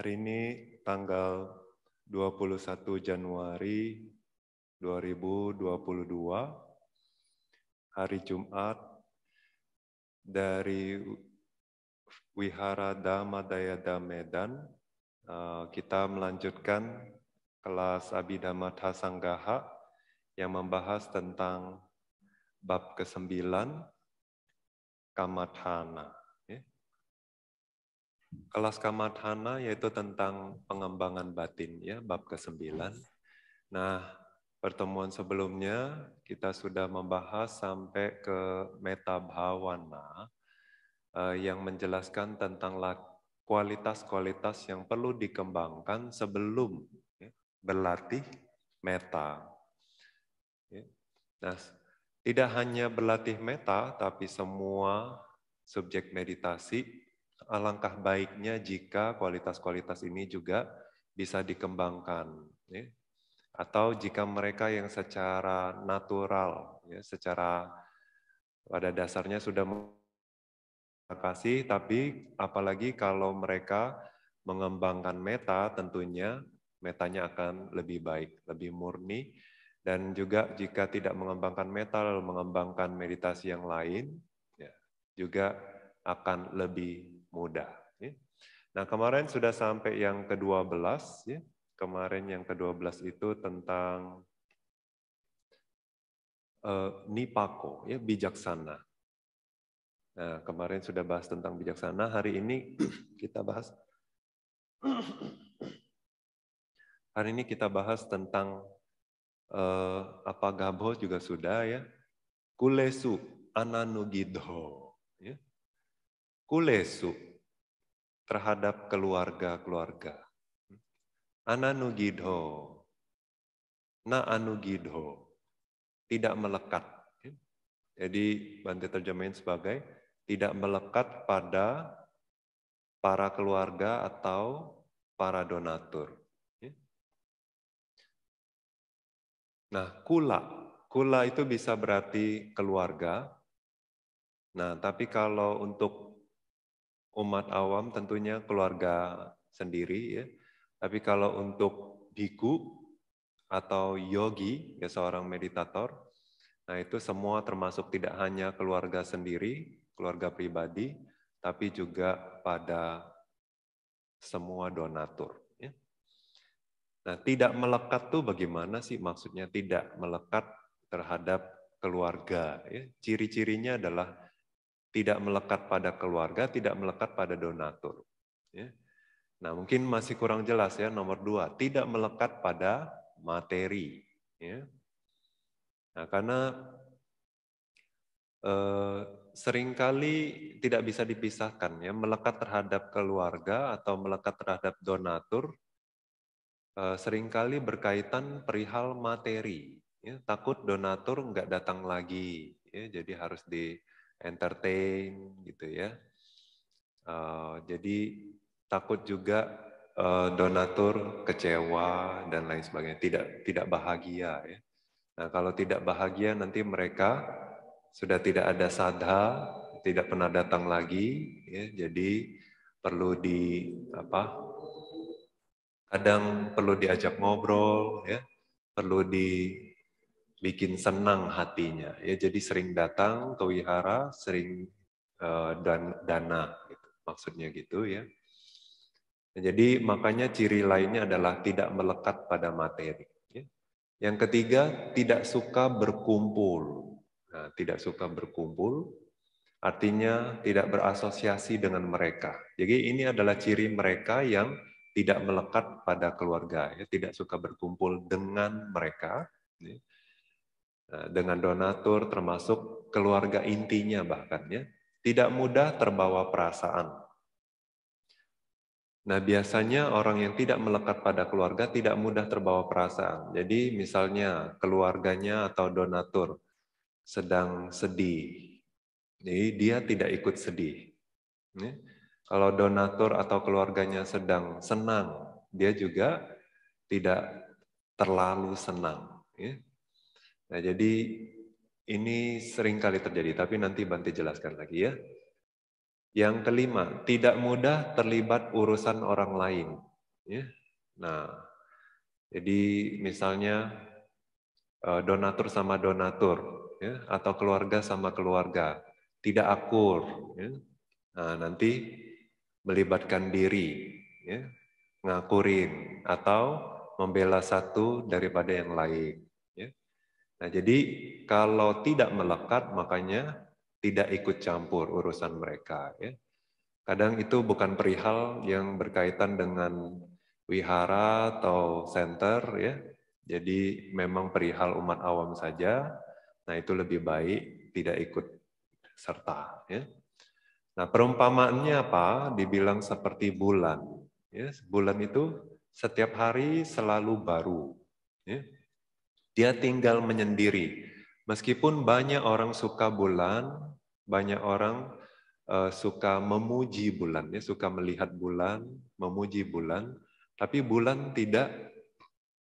Hari ini tanggal 21 Januari 2022, hari Jumat, dari Wihara Daya Medan, Eh, kita melanjutkan kelas Abhidhamma Sanggaha yang membahas tentang bab ke-9 Kamadhana. Ya. Kelas Kamadhana yaitu tentang pengembangan batin ya bab ke-9. Nah, pertemuan sebelumnya kita sudah membahas sampai ke metabhawana eh, yang menjelaskan tentang kualitas-kualitas yang perlu dikembangkan sebelum ya, berlatih meta. Ya, nah, tidak hanya berlatih meta, tapi semua subjek meditasi, alangkah baiknya jika kualitas-kualitas ini juga bisa dikembangkan. Ya. Atau jika mereka yang secara natural, secara pada dasarnya sudah kasih, tapi apalagi kalau mereka mengembangkan meta, tentunya metanya akan lebih baik, lebih murni. Dan juga jika tidak mengembangkan meta, lalu mengembangkan meditasi yang lain, ya, juga akan lebih mudah. Ya. Nah kemarin sudah sampai yang ke-12, ya. kemarin yang ke-12 itu tentang uh, nipako, ya, bijaksana. Nah, kemarin sudah bahas tentang bijaksana, hari ini kita bahas Hari ini kita bahas tentang eh, apa gabo juga sudah ya. Kulesu ananugidho. Ya. Kulesu terhadap keluarga-keluarga. Ananugidho. Na anugidho. Tidak melekat. Ya. Jadi Bante terjemahin sebagai tidak melekat pada para keluarga atau para donatur. Ya. Nah, kula. Kula itu bisa berarti keluarga. Nah, tapi kalau untuk umat awam tentunya keluarga sendiri ya. Tapi kalau untuk biku atau yogi, ya seorang meditator, nah itu semua termasuk tidak hanya keluarga sendiri, keluarga pribadi, tapi juga pada semua donatur. Ya. Nah, tidak melekat tuh bagaimana sih maksudnya tidak melekat terhadap keluarga? Ya. Ciri-cirinya adalah tidak melekat pada keluarga, tidak melekat pada donatur. Ya. Nah, mungkin masih kurang jelas ya nomor dua, tidak melekat pada materi. Nah, karena eh, seringkali tidak bisa dipisahkan ya melekat terhadap keluarga atau melekat terhadap donatur eh, seringkali berkaitan perihal materi ya, takut donatur nggak datang lagi ya, jadi harus di entertain gitu ya eh, jadi takut juga eh, donatur kecewa dan lain sebagainya tidak tidak bahagia ya nah kalau tidak bahagia nanti mereka sudah tidak ada sadha, tidak pernah datang lagi, ya, jadi perlu di apa? Kadang perlu diajak ngobrol, ya, perlu dibikin senang hatinya, ya. Jadi sering datang ke wihara, sering uh, dan dana, gitu. maksudnya gitu ya. Nah, jadi makanya ciri lainnya adalah tidak melekat pada materi. Ya. Yang ketiga, tidak suka berkumpul Eh, tidak suka berkumpul, artinya tidak berasosiasi dengan mereka. Jadi ini adalah ciri mereka yang tidak melekat pada keluarga, ya, tidak suka berkumpul dengan mereka, ya. Eh, dengan donatur termasuk keluarga intinya bahkan ya, tidak mudah terbawa perasaan. Nah, biasanya orang yang tidak melekat pada keluarga tidak mudah terbawa perasaan. Jadi, misalnya keluarganya atau donatur sedang sedih. Jadi dia tidak ikut sedih. Kalau donatur atau keluarganya sedang senang, dia juga tidak terlalu senang. Ya. Nah, jadi ini sering kali terjadi, tapi nanti Banti jelaskan lagi ya. Yang kelima, tidak mudah terlibat urusan orang lain. Ya. Nah, jadi misalnya eh, donatur sama donatur, ya, atau keluarga sama keluarga tidak akur ya. nah, nanti melibatkan diri ya, ngakurin atau membela satu daripada yang lain ya. nah jadi kalau tidak melekat makanya tidak ikut campur urusan mereka ya kadang itu bukan perihal yang berkaitan dengan wihara atau center ya jadi memang perihal umat awam saja Nah, itu lebih baik tidak ikut serta. Ya. Nah, perumpamaannya apa? Dibilang seperti bulan. Ya, bulan itu setiap hari selalu baru. Ya. Dia tinggal menyendiri. Meskipun banyak orang suka bulan, banyak orang eh, suka memuji bulan, ya, suka melihat bulan, memuji bulan, tapi bulan tidak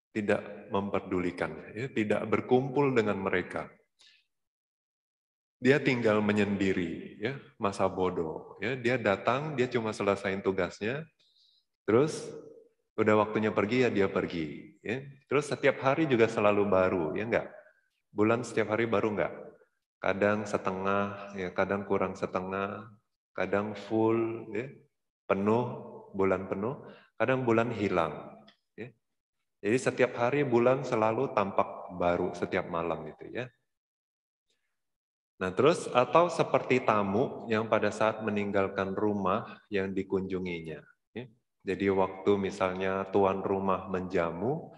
tidak memperdulikan, ya, tidak berkumpul dengan mereka dia tinggal menyendiri ya masa bodoh ya dia datang dia cuma selesain tugasnya terus udah waktunya pergi ya dia pergi ya terus setiap hari juga selalu baru ya enggak bulan setiap hari baru enggak kadang setengah ya kadang kurang setengah kadang full ya penuh bulan penuh kadang bulan hilang ya. jadi setiap hari bulan selalu tampak baru setiap malam itu ya Nah, terus atau seperti tamu yang pada saat meninggalkan rumah yang dikunjunginya. Ya. Jadi waktu misalnya tuan rumah menjamu,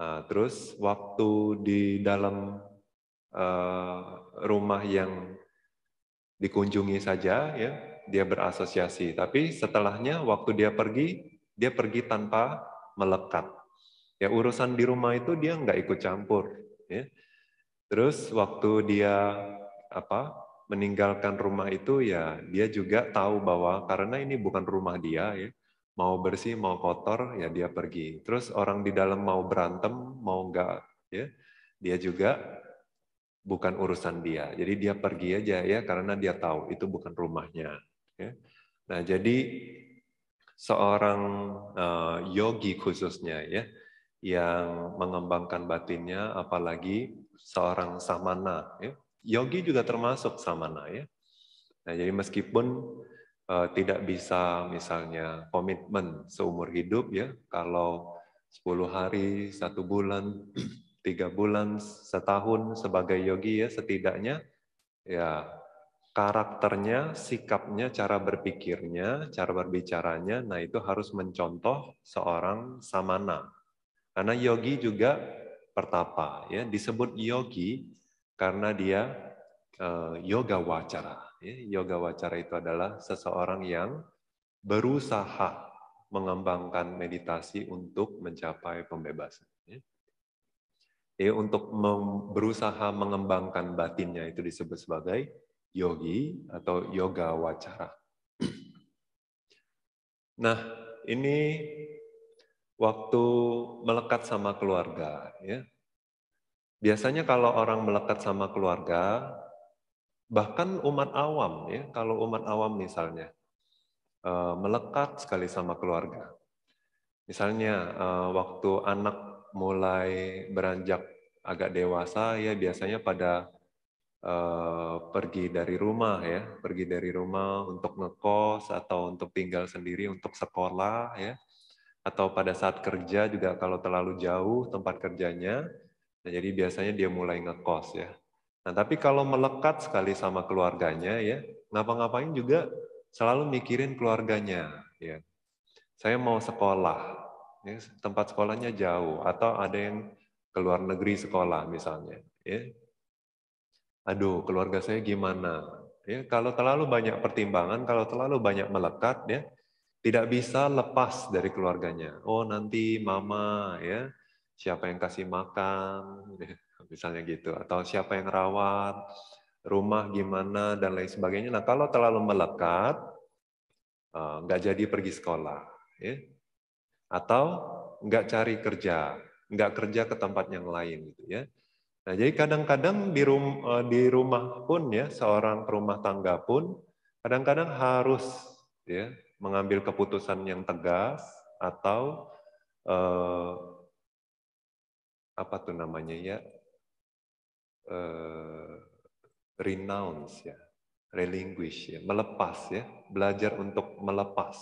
eh, terus waktu di dalam eh, rumah yang dikunjungi saja, ya dia berasosiasi. Tapi setelahnya waktu dia pergi, dia pergi tanpa melekat. Ya urusan di rumah itu dia nggak ikut campur. Ya. Terus waktu dia apa meninggalkan rumah itu ya dia juga tahu bahwa karena ini bukan rumah dia ya mau bersih mau kotor ya dia pergi terus orang di dalam mau berantem mau enggak ya dia juga bukan urusan dia jadi dia pergi aja ya karena dia tahu itu bukan rumahnya ya. nah jadi seorang uh, yogi khususnya ya yang mengembangkan batinnya apalagi seorang samana ya yogi juga termasuk samana ya. Nah, jadi meskipun uh, tidak bisa misalnya komitmen seumur hidup ya, kalau 10 hari, satu bulan, tiga bulan, setahun sebagai yogi ya setidaknya ya karakternya, sikapnya, cara berpikirnya, cara berbicaranya, nah itu harus mencontoh seorang samana. Karena yogi juga pertapa ya, disebut yogi karena dia uh, yoga wacara. Ya, yoga wacara itu adalah seseorang yang berusaha mengembangkan meditasi untuk mencapai pembebasan. Ya, ya untuk berusaha mengembangkan batinnya itu disebut sebagai yogi atau yoga wacara. Nah, ini waktu melekat sama keluarga, ya Biasanya kalau orang melekat sama keluarga, bahkan umat awam ya, kalau umat awam misalnya eh, melekat sekali sama keluarga. Misalnya eh, waktu anak mulai beranjak agak dewasa ya biasanya pada eh, pergi dari rumah ya, pergi dari rumah untuk ngekos atau untuk tinggal sendiri untuk sekolah ya, atau pada saat kerja juga kalau terlalu jauh tempat kerjanya, Nah, jadi biasanya dia mulai ngekos ya. Nah, tapi kalau melekat sekali sama keluarganya ya, ngapa-ngapain juga selalu mikirin keluarganya ya. Saya mau sekolah, ya, tempat sekolahnya jauh atau ada yang ke luar negeri sekolah misalnya, ya. Aduh, keluarga saya gimana? Ya, kalau terlalu banyak pertimbangan, kalau terlalu banyak melekat ya, tidak bisa lepas dari keluarganya. Oh, nanti mama ya, siapa yang kasih makan, misalnya gitu, atau siapa yang rawat, rumah gimana, dan lain sebagainya. Nah, kalau terlalu melekat, eh, nggak jadi pergi sekolah, ya. atau nggak cari kerja, nggak kerja ke tempat yang lain, gitu ya. Nah, jadi kadang-kadang di, rum, eh, di rumah pun ya, seorang rumah tangga pun kadang-kadang harus ya mengambil keputusan yang tegas atau eh, apa tuh namanya ya uh, renounce ya relinquish ya melepas ya belajar untuk melepas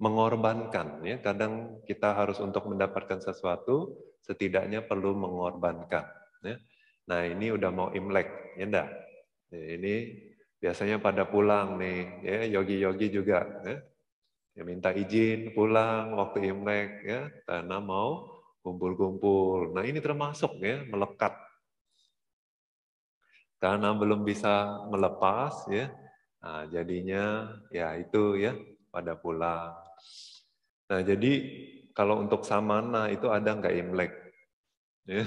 mengorbankan ya kadang kita harus untuk mendapatkan sesuatu setidaknya perlu mengorbankan ya nah ini udah mau imlek ya enggak ya, ini biasanya pada pulang nih ya yogi-yogi juga ya. ya minta izin pulang waktu imlek ya karena mau kumpul-kumpul. Nah ini termasuk ya melekat. Karena belum bisa melepas ya, nah, jadinya ya itu ya pada pulang. Nah jadi kalau untuk samana itu ada nggak imlek? Ya.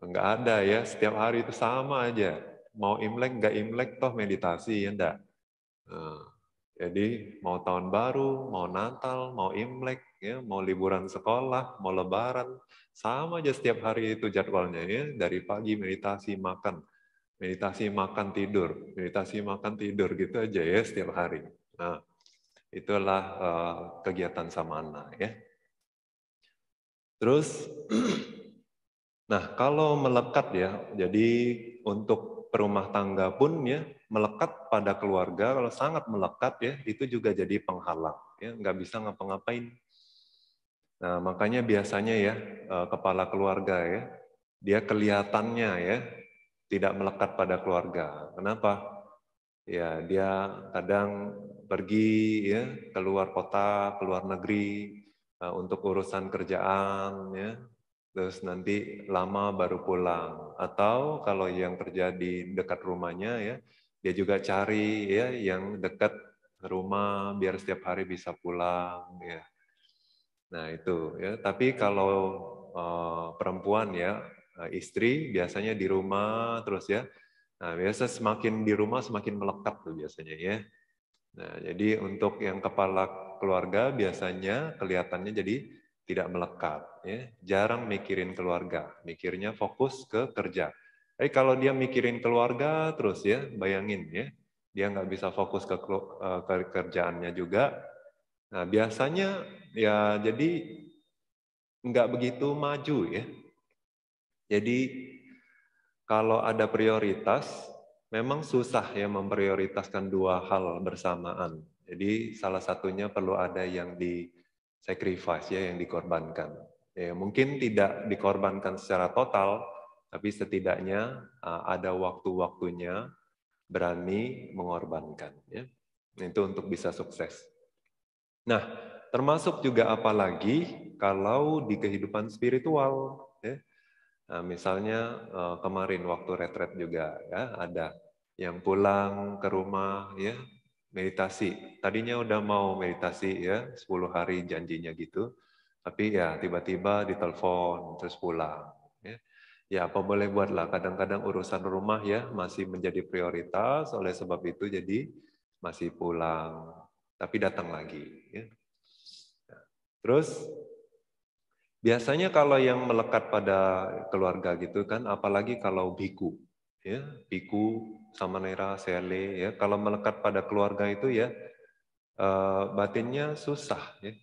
Nggak ada ya, setiap hari itu sama aja. Mau imlek nggak imlek toh meditasi ya enggak. Nah, jadi mau tahun baru, mau Natal, mau Imlek, ya mau liburan sekolah, mau lebaran, sama aja setiap hari itu jadwalnya ya, dari pagi meditasi makan, meditasi makan tidur, meditasi makan tidur gitu aja ya setiap hari. Nah, itulah uh, kegiatan samana ya. Terus nah, kalau melekat ya, jadi untuk perumah tangga pun ya melekat pada keluarga kalau sangat melekat ya itu juga jadi penghalang ya nggak bisa ngapa-ngapain Nah, makanya biasanya ya eh, kepala keluarga ya, dia kelihatannya ya tidak melekat pada keluarga. Kenapa? Ya, dia kadang pergi ya keluar kota, keluar negeri eh, untuk urusan kerjaan ya. Terus nanti lama baru pulang atau kalau yang kerja di dekat rumahnya ya, dia juga cari ya yang dekat rumah biar setiap hari bisa pulang ya Nah itu ya. Tapi kalau uh, perempuan ya eh, istri biasanya di rumah terus ya. Nah biasa semakin di rumah semakin melekat tuh biasanya ya. Nah jadi untuk yang kepala keluarga biasanya kelihatannya jadi tidak melekat ya. Jarang mikirin keluarga, mikirnya fokus ke kerja. eh kalau dia mikirin keluarga terus ya, bayangin ya, dia nggak bisa fokus ke eh, kerjaannya juga, Nah, biasanya ya jadi nggak begitu maju ya. Jadi kalau ada prioritas, memang susah ya memprioritaskan dua hal bersamaan. Jadi salah satunya perlu ada yang di sacrifice ya, yang dikorbankan. Ya, mungkin tidak dikorbankan secara total, tapi setidaknya eh, ada waktu-waktunya berani mengorbankan. Ya. Itu untuk bisa sukses. Nah, termasuk juga apalagi kalau di kehidupan spiritual, ya. Nah, misalnya eh, kemarin waktu retret juga ya ada yang pulang ke rumah ya meditasi. Tadinya udah mau meditasi ya 10 hari janjinya gitu, tapi ya tiba-tiba ditelepon terus pulang. Ya. ya apa boleh buat lah. Kadang-kadang urusan rumah ya masih menjadi prioritas. Oleh sebab itu jadi masih pulang tapi datang lagi. Ya. ya. Terus biasanya kalau yang melekat pada keluarga gitu kan, apalagi kalau biku, ya biku, nera, sele, ya kalau melekat pada keluarga itu ya eh, batinnya susah, ya.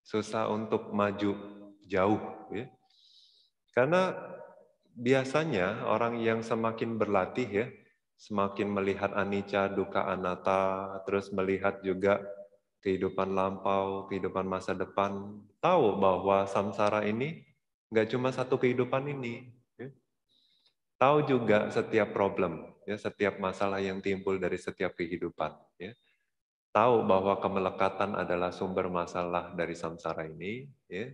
susah untuk maju jauh, ya. karena biasanya orang yang semakin berlatih ya semakin melihat anicca, duka, anatta, terus melihat juga kehidupan lampau, kehidupan masa depan, tahu bahwa samsara ini nggak cuma satu kehidupan ini. Ya. Tahu juga setiap problem, ya, setiap masalah yang timbul dari setiap kehidupan. Ya. Tahu bahwa kemelekatan adalah sumber masalah dari samsara ini. Ya.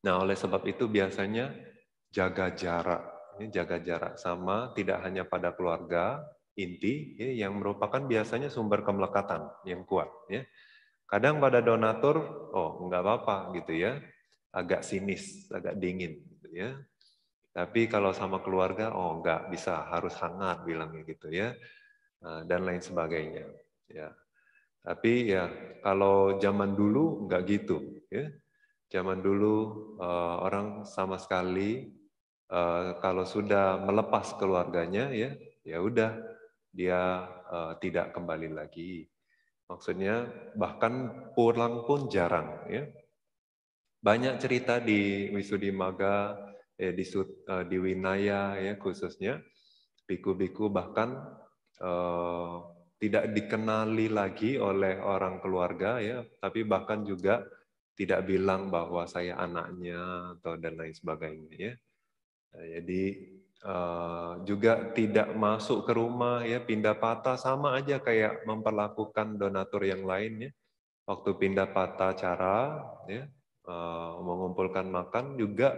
Nah, oleh sebab itu biasanya jaga jarak ini jaga jarak sama tidak hanya pada keluarga inti ya, yang merupakan biasanya sumber kemelekatan yang kuat ya. Kadang pada donatur oh nggak apa-apa gitu ya. Agak sinis, agak dingin gitu ya. Tapi kalau sama keluarga oh nggak bisa harus hangat bilangnya gitu ya. Nah, dan lain sebagainya ya. Tapi ya kalau zaman dulu nggak gitu ya. Zaman dulu eh, orang sama sekali Eh, kalau sudah melepas keluarganya ya ya udah dia uh, tidak kembali lagi maksudnya bahkan pulang pun jarang ya banyak cerita di Wisudi Maga ya, di uh, di Winaya ya khususnya biku-biku bahkan uh, tidak dikenali lagi oleh orang keluarga ya tapi bahkan juga tidak bilang bahwa saya anaknya atau dan lain sebagainya ya jadi eh, juga tidak masuk ke rumah ya pindah patah sama aja kayak memperlakukan donatur yang lain ya. Waktu pindah patah cara ya eh, mengumpulkan makan juga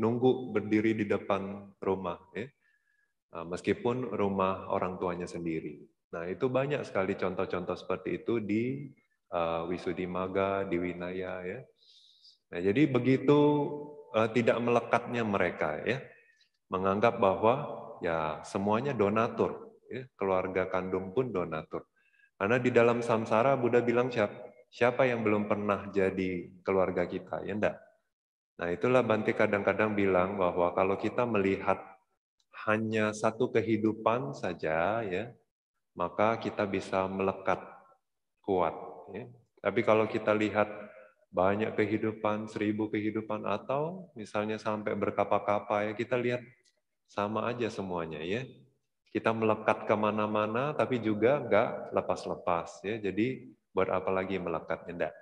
nunggu berdiri di depan rumah ya. Eh, meskipun rumah orang tuanya sendiri. Nah, itu banyak sekali contoh-contoh seperti itu di uh, Wisudimaga di Winaya ya. Nah, jadi begitu tidak melekatnya mereka ya menganggap bahwa ya semuanya donatur, ya, keluarga kandung pun donatur. Karena di dalam samsara Buddha bilang siapa, siapa yang belum pernah jadi keluarga kita, ya enggak? Nah itulah banti kadang-kadang bilang bahwa kalau kita melihat hanya satu kehidupan saja ya, maka kita bisa melekat kuat. Ya. Tapi kalau kita lihat banyak kehidupan, seribu kehidupan, atau misalnya sampai berkapa-kapa ya, kita lihat sama aja semuanya ya. Kita melekat kemana-mana, tapi juga nggak lepas-lepas ya. Jadi buat apa lagi melekat enggak.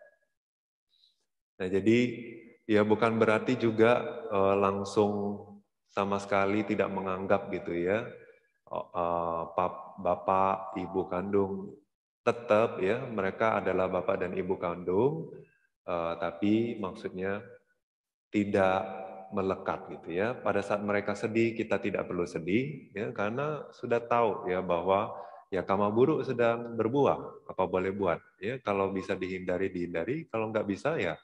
Nah jadi ya bukan berarti juga e, langsung sama sekali tidak menganggap gitu ya e, pap, bapak ibu kandung tetap ya mereka adalah bapak dan ibu kandung e, tapi maksudnya tidak melekat gitu ya. Pada saat mereka sedih, kita tidak perlu sedih ya karena sudah tahu ya bahwa ya kama buruk sedang berbuah, apa boleh buat ya. Kalau bisa dihindari dihindari, kalau nggak bisa ya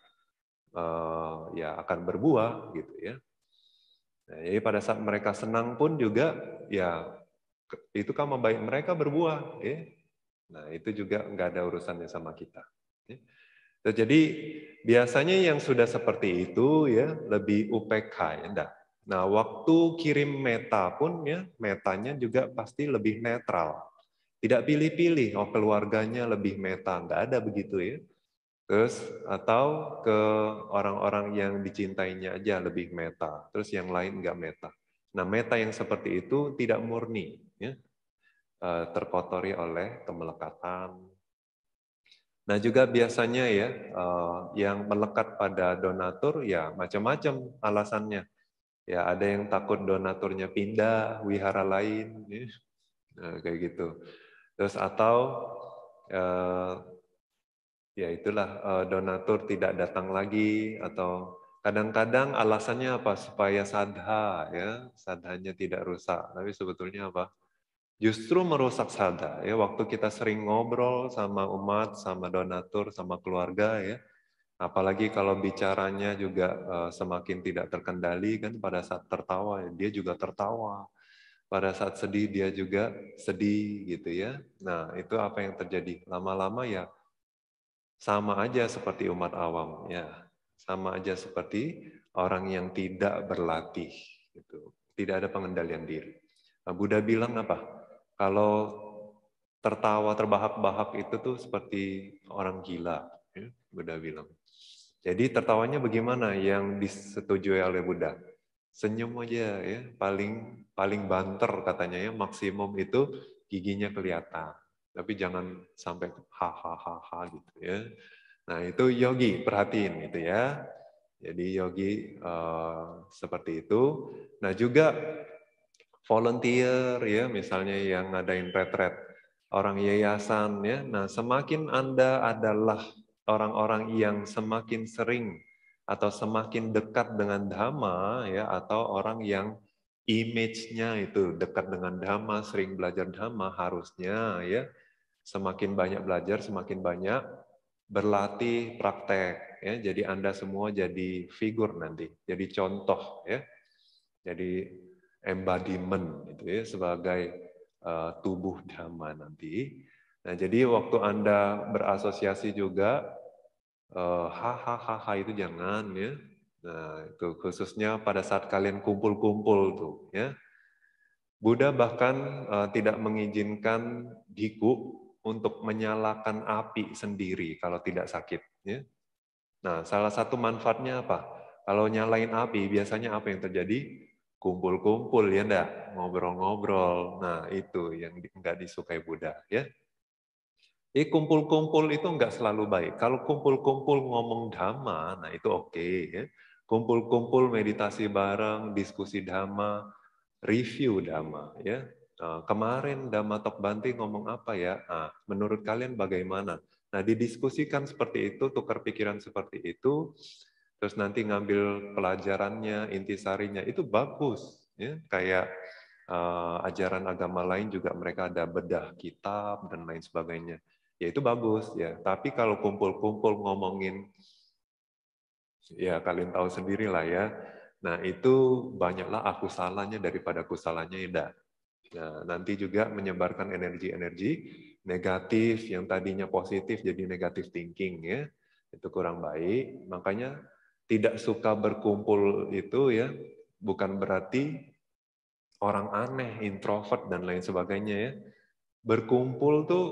uh, ya akan berbuah gitu ya. Nah, jadi pada saat mereka senang pun juga ya itu kama baik mereka berbuah ya. Nah, itu juga nggak ada urusannya sama kita. Ya. Nah, jadi biasanya yang sudah seperti itu ya lebih UPK ya enggak. Nah, waktu kirim meta pun ya, metanya juga pasti lebih netral. Tidak pilih-pilih, oh keluarganya lebih meta, enggak ada begitu ya. Terus atau ke orang-orang yang dicintainya aja lebih meta, terus yang lain enggak meta. Nah, meta yang seperti itu tidak murni, ya. Eh, terkotori oleh kemelekatan, Nah juga biasanya ya eh, yang melekat pada donatur ya macam-macam alasannya. Ya ada yang takut donaturnya pindah wihara lain, nah, kayak gitu. Terus atau eh, ya itulah donatur tidak datang lagi atau kadang-kadang alasannya apa supaya sadha ya sadhanya tidak rusak tapi sebetulnya apa justru merusak sadar ya waktu kita sering ngobrol sama umat sama donatur sama keluarga ya apalagi kalau bicaranya juga eh, semakin tidak terkendali kan pada saat tertawa ya, dia juga tertawa pada saat sedih dia juga sedih gitu ya nah itu apa yang terjadi lama-lama ya sama aja seperti umat awam ya sama aja seperti orang yang tidak berlatih gitu tidak ada pengendalian diri nah, Buddha bilang apa kalau tertawa terbahak-bahak itu tuh seperti orang gila, ya, Buddha bilang. Jadi tertawanya bagaimana yang disetujui oleh Buddha? Senyum aja ya, paling paling banter katanya ya, maksimum itu giginya kelihatan. Tapi jangan sampai hahaha gitu ya. Nah itu yogi perhatiin gitu ya. Jadi yogi uh, seperti itu. Nah juga volunteer ya misalnya yang ngadain retret orang yayasan ya nah semakin anda adalah orang-orang yang semakin sering atau semakin dekat dengan dhamma ya atau orang yang image-nya itu dekat dengan dhamma sering belajar dhamma harusnya ya semakin banyak belajar semakin banyak berlatih praktek ya jadi anda semua jadi figur nanti jadi contoh ya jadi embodiment itu ya sebagai uh, tubuh dhamma nanti. Nah, jadi waktu Anda berasosiasi juga uh, eh, hahaha itu jangan ya. Nah, itu khususnya pada saat kalian kumpul-kumpul tuh ya. Buddha bahkan uh, tidak mengizinkan diku untuk menyalakan api sendiri kalau tidak sakit ya. Nah, salah satu manfaatnya apa? Kalau nyalain api biasanya apa yang terjadi? kumpul-kumpul ya ndak ngobrol-ngobrol. Nah, itu yang enggak disukai Buddha ya. eh kumpul-kumpul itu nggak selalu baik. Kalau kumpul-kumpul ngomong dhamma, nah itu oke okay, ya. Kumpul-kumpul meditasi bareng, diskusi dhamma, review dhamma ya. Eh, kemarin Dhamma Tok Banti ngomong apa ya? Nah, menurut kalian bagaimana? Nah, didiskusikan seperti itu, tukar pikiran seperti itu, terus nanti ngambil pelajarannya, intisarinya itu bagus, ya. kayak uh, ajaran agama lain juga mereka ada bedah kitab dan lain sebagainya, ya itu bagus ya. Tapi kalau kumpul-kumpul ngomongin, ya kalian tahu sendiri lah ya. Nah itu banyaklah aku salahnya daripada aku salahnya ya. Nah, nanti juga menyebarkan energi-energi negatif yang tadinya positif jadi negatif thinking ya itu kurang baik. Makanya tidak suka berkumpul itu ya bukan berarti orang aneh, introvert dan lain sebagainya ya. Berkumpul tuh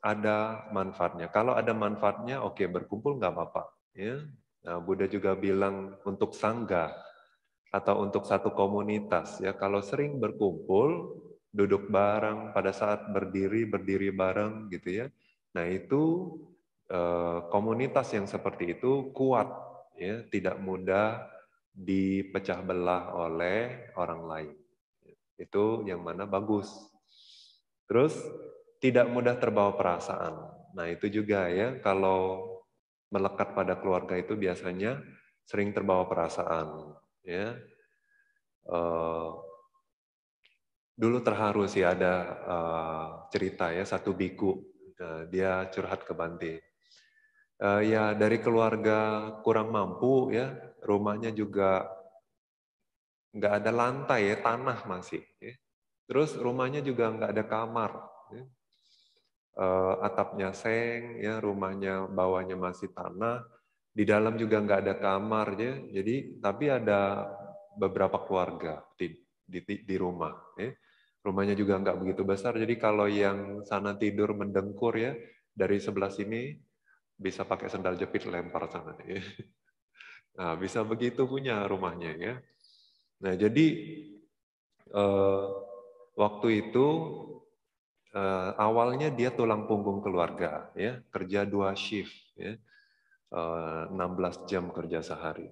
ada manfaatnya. Kalau ada manfaatnya, oke okay, berkumpul nggak apa-apa. Ya. Nah, Buddha juga bilang untuk sangga atau untuk satu komunitas ya. Kalau sering berkumpul, duduk bareng pada saat berdiri berdiri bareng gitu ya. Nah itu eh, komunitas yang seperti itu kuat ya, tidak mudah dipecah belah oleh orang lain. Itu yang mana bagus. Terus tidak mudah terbawa perasaan. Nah, itu juga ya kalau melekat pada keluarga itu biasanya sering terbawa perasaan, ya. Uh, dulu terharu sih ada uh, cerita ya satu biku uh, dia curhat ke Bante uh, ya dari keluarga kurang mampu ya rumahnya juga nggak ada lantai ya tanah masih ya. terus rumahnya juga nggak ada kamar ya. uh, atapnya seng ya rumahnya bawahnya masih tanah di dalam juga nggak ada kamar ya jadi tapi ada beberapa keluarga di di, di rumah ya. rumahnya juga nggak begitu besar jadi kalau yang sana tidur mendengkur ya dari sebelah sini bisa pakai sendal jepit lempar sana. Ya. Nah, bisa begitu punya rumahnya ya. Nah, jadi eh, waktu itu eh, awalnya dia tulang punggung keluarga ya, kerja dua shift ya. Eh, 16 jam kerja sehari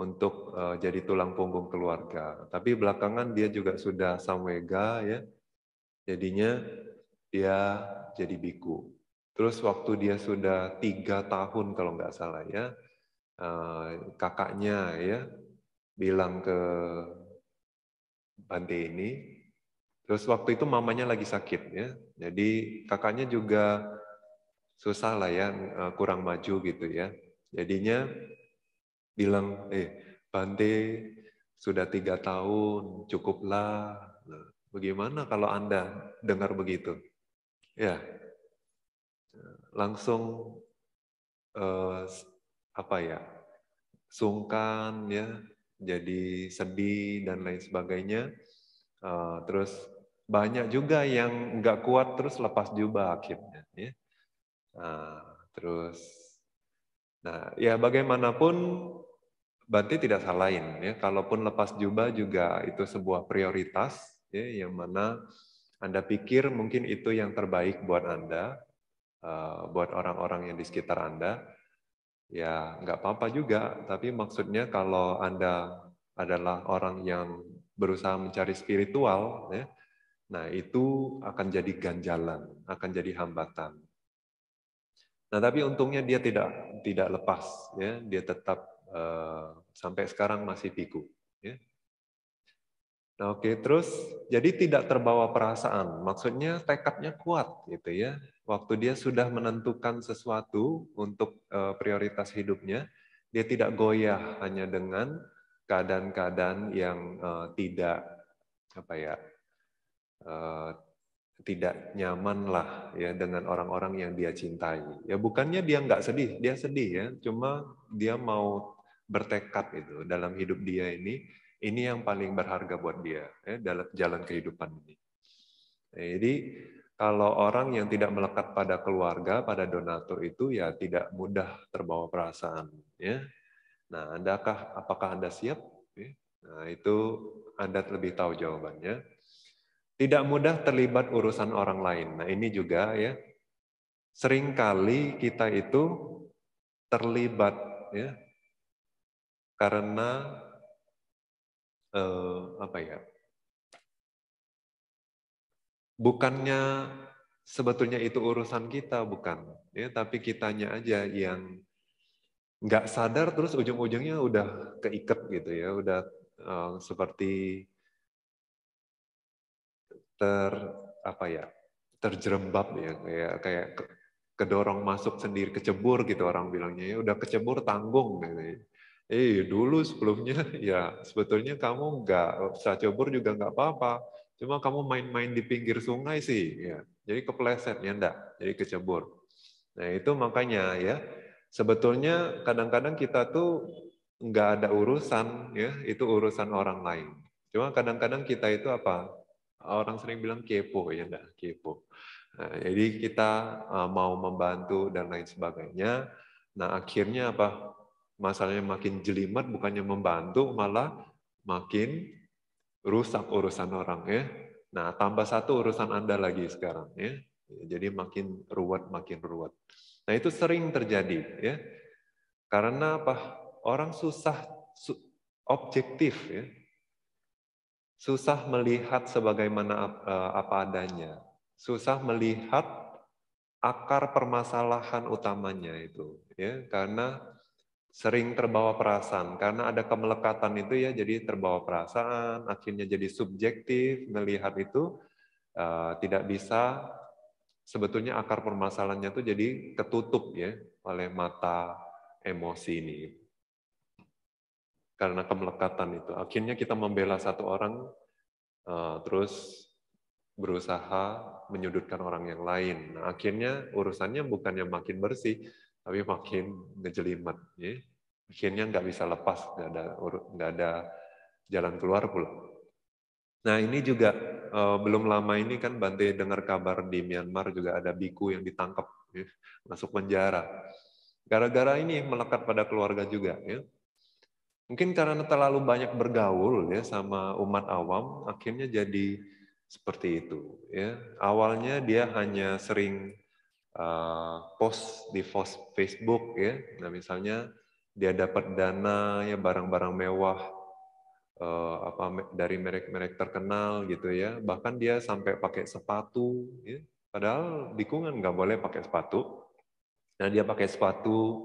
untuk eh, jadi tulang punggung keluarga. Tapi belakangan dia juga sudah samwega ya. Jadinya dia jadi biku Terus waktu dia sudah tiga tahun kalau nggak salah ya, eh, kakaknya ya bilang ke Bante ini. Terus waktu itu mamanya lagi sakit ya, jadi kakaknya juga susah lah ya, eh, kurang maju gitu ya. Jadinya bilang, eh Bante sudah tiga tahun, cukuplah. Nah, bagaimana kalau Anda dengar begitu? Ya, langsung uh, apa ya sungkan ya jadi sedih dan lain sebagainya uh, terus banyak juga yang nggak kuat terus lepas jubah akhirnya ya nah, terus nah ya bagaimanapun berarti tidak salahin ya kalaupun lepas jubah juga itu sebuah prioritas ya yang mana anda pikir mungkin itu yang terbaik buat Anda, Eh, buat orang-orang yang di sekitar Anda, ya nggak apa-apa juga. Tapi maksudnya kalau Anda adalah orang yang berusaha mencari spiritual, ya, nah itu akan jadi ganjalan, akan jadi hambatan. Nah, tapi untungnya dia tidak tidak lepas, ya, dia tetap uh, sampai sekarang masih piku. Ya. Nah, oke, terus jadi tidak terbawa perasaan, maksudnya tekadnya kuat, gitu ya. Waktu dia sudah menentukan sesuatu untuk eh, prioritas hidupnya, dia tidak goyah hanya dengan keadaan-keadaan yang eh, tidak apa ya eh, tidak nyaman lah ya dengan orang-orang yang dia cintai. Ya bukannya dia nggak sedih, dia sedih ya. Cuma dia mau bertekad itu dalam hidup dia ini ini yang paling berharga buat dia ya, dalam jalan kehidupan ini. Jadi kalau orang yang tidak melekat pada keluarga, pada donatur itu ya tidak mudah terbawa perasaan. Ya. Nah, adakah apakah Anda siap? Ya. Nah, itu Anda lebih tahu jawabannya. Tidak mudah terlibat urusan orang lain. Nah, ini juga ya. Seringkali kita itu terlibat ya. Karena eh, apa ya? bukannya sebetulnya itu urusan kita bukan ya tapi kitanya aja yang nggak sadar terus ujung-ujungnya udah keikat gitu ya udah uh, seperti ter apa ya terjerembab ya kayak kayak kedorong masuk sendiri kecebur gitu orang bilangnya ya udah kecebur tanggung gitu ya. Eh dulu sebelumnya ya sebetulnya kamu nggak eh, usah cebur juga nggak apa-apa Cuma kamu main-main di pinggir sungai sih, ya. Jadi kepleset ya enggak, jadi kecebur. Nah, itu makanya ya. Sebetulnya kadang-kadang kita tuh nggak ada urusan ya, itu urusan orang lain. Cuma kadang-kadang kita itu apa? Orang sering bilang kepo ya enggak, kepo. Nah, jadi kita e, mau membantu dan lain sebagainya. Nah, akhirnya apa? Masalahnya makin jelimet bukannya membantu malah makin rusak urusan orang ya. Nah, tambah satu urusan Anda lagi sekarang ya. Jadi makin ruwet, makin ruwet. Nah, itu sering terjadi ya. Karena apa? Orang susah su objektif ya. Susah melihat sebagaimana e, apa adanya. Susah melihat akar permasalahan utamanya itu ya karena sering terbawa perasaan karena ada kemelekatan itu ya jadi terbawa perasaan akhirnya jadi subjektif melihat itu uh, tidak bisa sebetulnya akar permasalahannya itu jadi ketutup ya oleh mata emosi ini karena kemelekatan itu akhirnya kita membela satu orang uh, terus berusaha menyudutkan orang yang lain nah, akhirnya urusannya bukannya makin bersih tapi makin ngejelimet ya akhirnya nggak bisa lepas nggak ada nggak ada jalan keluar pula nah ini juga uh, belum lama ini kan Bante dengar kabar di Myanmar juga ada biku yang ditangkap ya, masuk penjara gara-gara ini melekat pada keluarga juga ya mungkin karena terlalu banyak bergaul ya sama umat awam akhirnya jadi seperti itu ya awalnya dia hanya sering Eh, post di Facebook ya. Nah, misalnya dia dapat dana ya barang-barang mewah uh, apa dari merek-merek terkenal gitu ya. Bahkan dia sampai pakai sepatu ya. Padahal dikungan nggak boleh pakai sepatu. Nah, dia pakai sepatu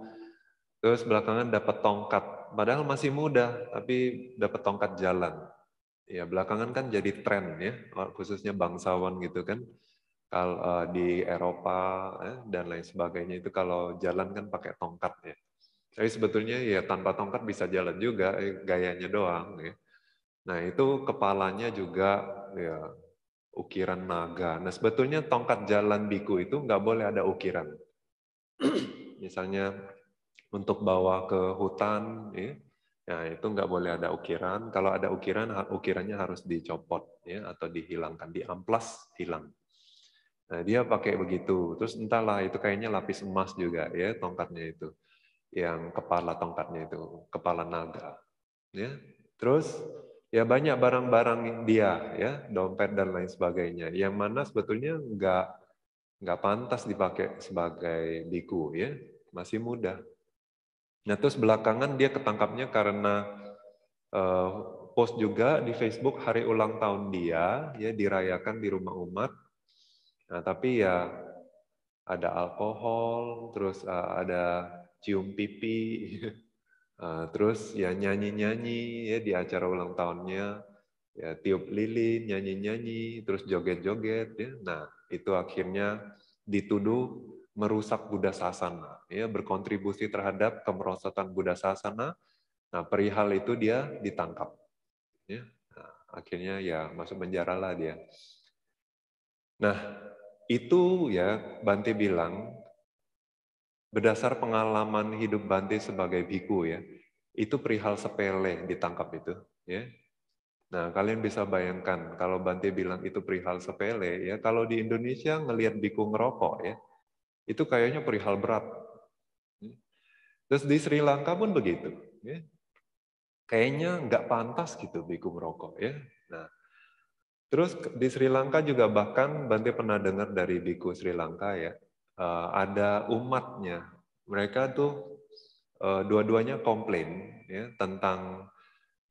terus belakangan dapat tongkat. Padahal masih muda tapi dapat tongkat jalan. Ya, belakangan kan jadi tren ya, khususnya bangsawan gitu kan kalau uh, eh, di Eropa eh, dan lain sebagainya itu kalau jalan kan pakai tongkat ya. Tapi sebetulnya ya tanpa tongkat bisa jalan juga, eh, gayanya doang ya. Nah itu kepalanya juga ya ukiran naga. Nah sebetulnya tongkat jalan biku itu nggak boleh ada ukiran. Misalnya untuk bawa ke hutan, ya, Nah, itu nggak boleh ada ukiran. Kalau ada ukiran, ukirannya harus dicopot ya atau dihilangkan, diamplas, hilang. Nah, dia pakai begitu. Terus entahlah itu kayaknya lapis emas juga ya tongkatnya itu. Yang kepala tongkatnya itu, kepala naga. Ya. Terus ya banyak barang-barang dia ya, dompet dan lain sebagainya. Yang mana sebetulnya enggak nggak pantas dipakai sebagai biku ya, masih muda. Nah, terus belakangan dia ketangkapnya karena uh, post juga di Facebook hari ulang tahun dia ya dirayakan di rumah umat Nah, tapi ya ada alkohol, terus uh, ada cium pipi, uh, terus ya nyanyi-nyanyi ya di acara ulang tahunnya, ya tiup lilin, nyanyi-nyanyi, terus joget-joget ya. Nah, itu akhirnya dituduh merusak Buddha Sasana, ya berkontribusi terhadap kemerosotan Buddha Sasana. Nah, perihal itu dia ditangkap. Ya. Nah, akhirnya ya masuk penjara lah dia. Nah, itu ya Bante bilang, berdasar pengalaman hidup Bante sebagai biku ya, itu perihal sepele ditangkap itu. ya Nah, kalian bisa bayangkan kalau Bante bilang itu perihal sepele, ya kalau di Indonesia ngelihat biku ngerokok ya, itu kayaknya perihal berat. Terus di Sri Lanka pun begitu. Ya. Kayaknya nggak pantas gitu biku ngerokok ya. Terus di Sri Lanka juga bahkan Bante pernah dengar dari Biku Sri Lanka ya, eh, ada umatnya. Mereka tuh eh, dua-duanya komplain ya, tentang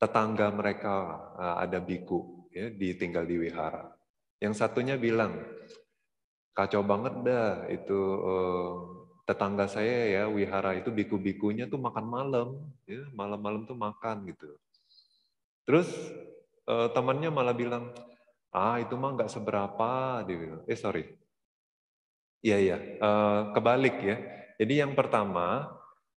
tetangga mereka eh, ada Biku ya, ditinggal di wihara. Yang satunya bilang, kacau banget dah itu tetangga saya ya wihara itu biku-bikunya tuh makan malam, ya, malam-malam tuh makan gitu. Terus temannya malah bilang, ah itu mah nggak seberapa, dia Eh sorry, iya iya, eh, kebalik ya. Jadi yang pertama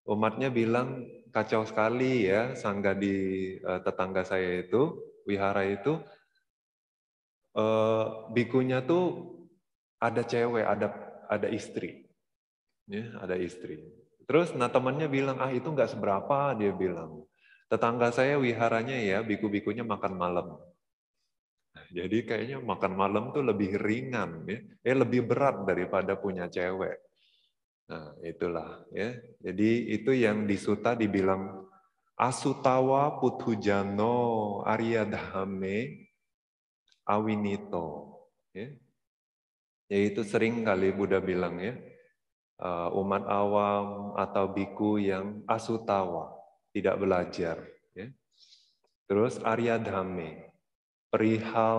umatnya bilang kacau sekali ya sangga di eh, tetangga saya itu wihara itu eh, bikunya tuh ada cewek, ada ada istri, ya ada istri. Terus nah temannya bilang ah itu nggak seberapa dia bilang. Tetangga saya wiharanya ya biku-bikunya makan malam. Jadi kayaknya makan malam tuh lebih ringan, ya. eh lebih berat daripada punya cewek. Nah, itulah ya. Jadi itu yang di suta dibilang asutawa putujano aryadhame awinito. Ya. Yaitu sering kali Buddha bilang ya, eh, umat awam atau biku yang asutawa, tidak belajar. Ya. Terus aryadhame, perihal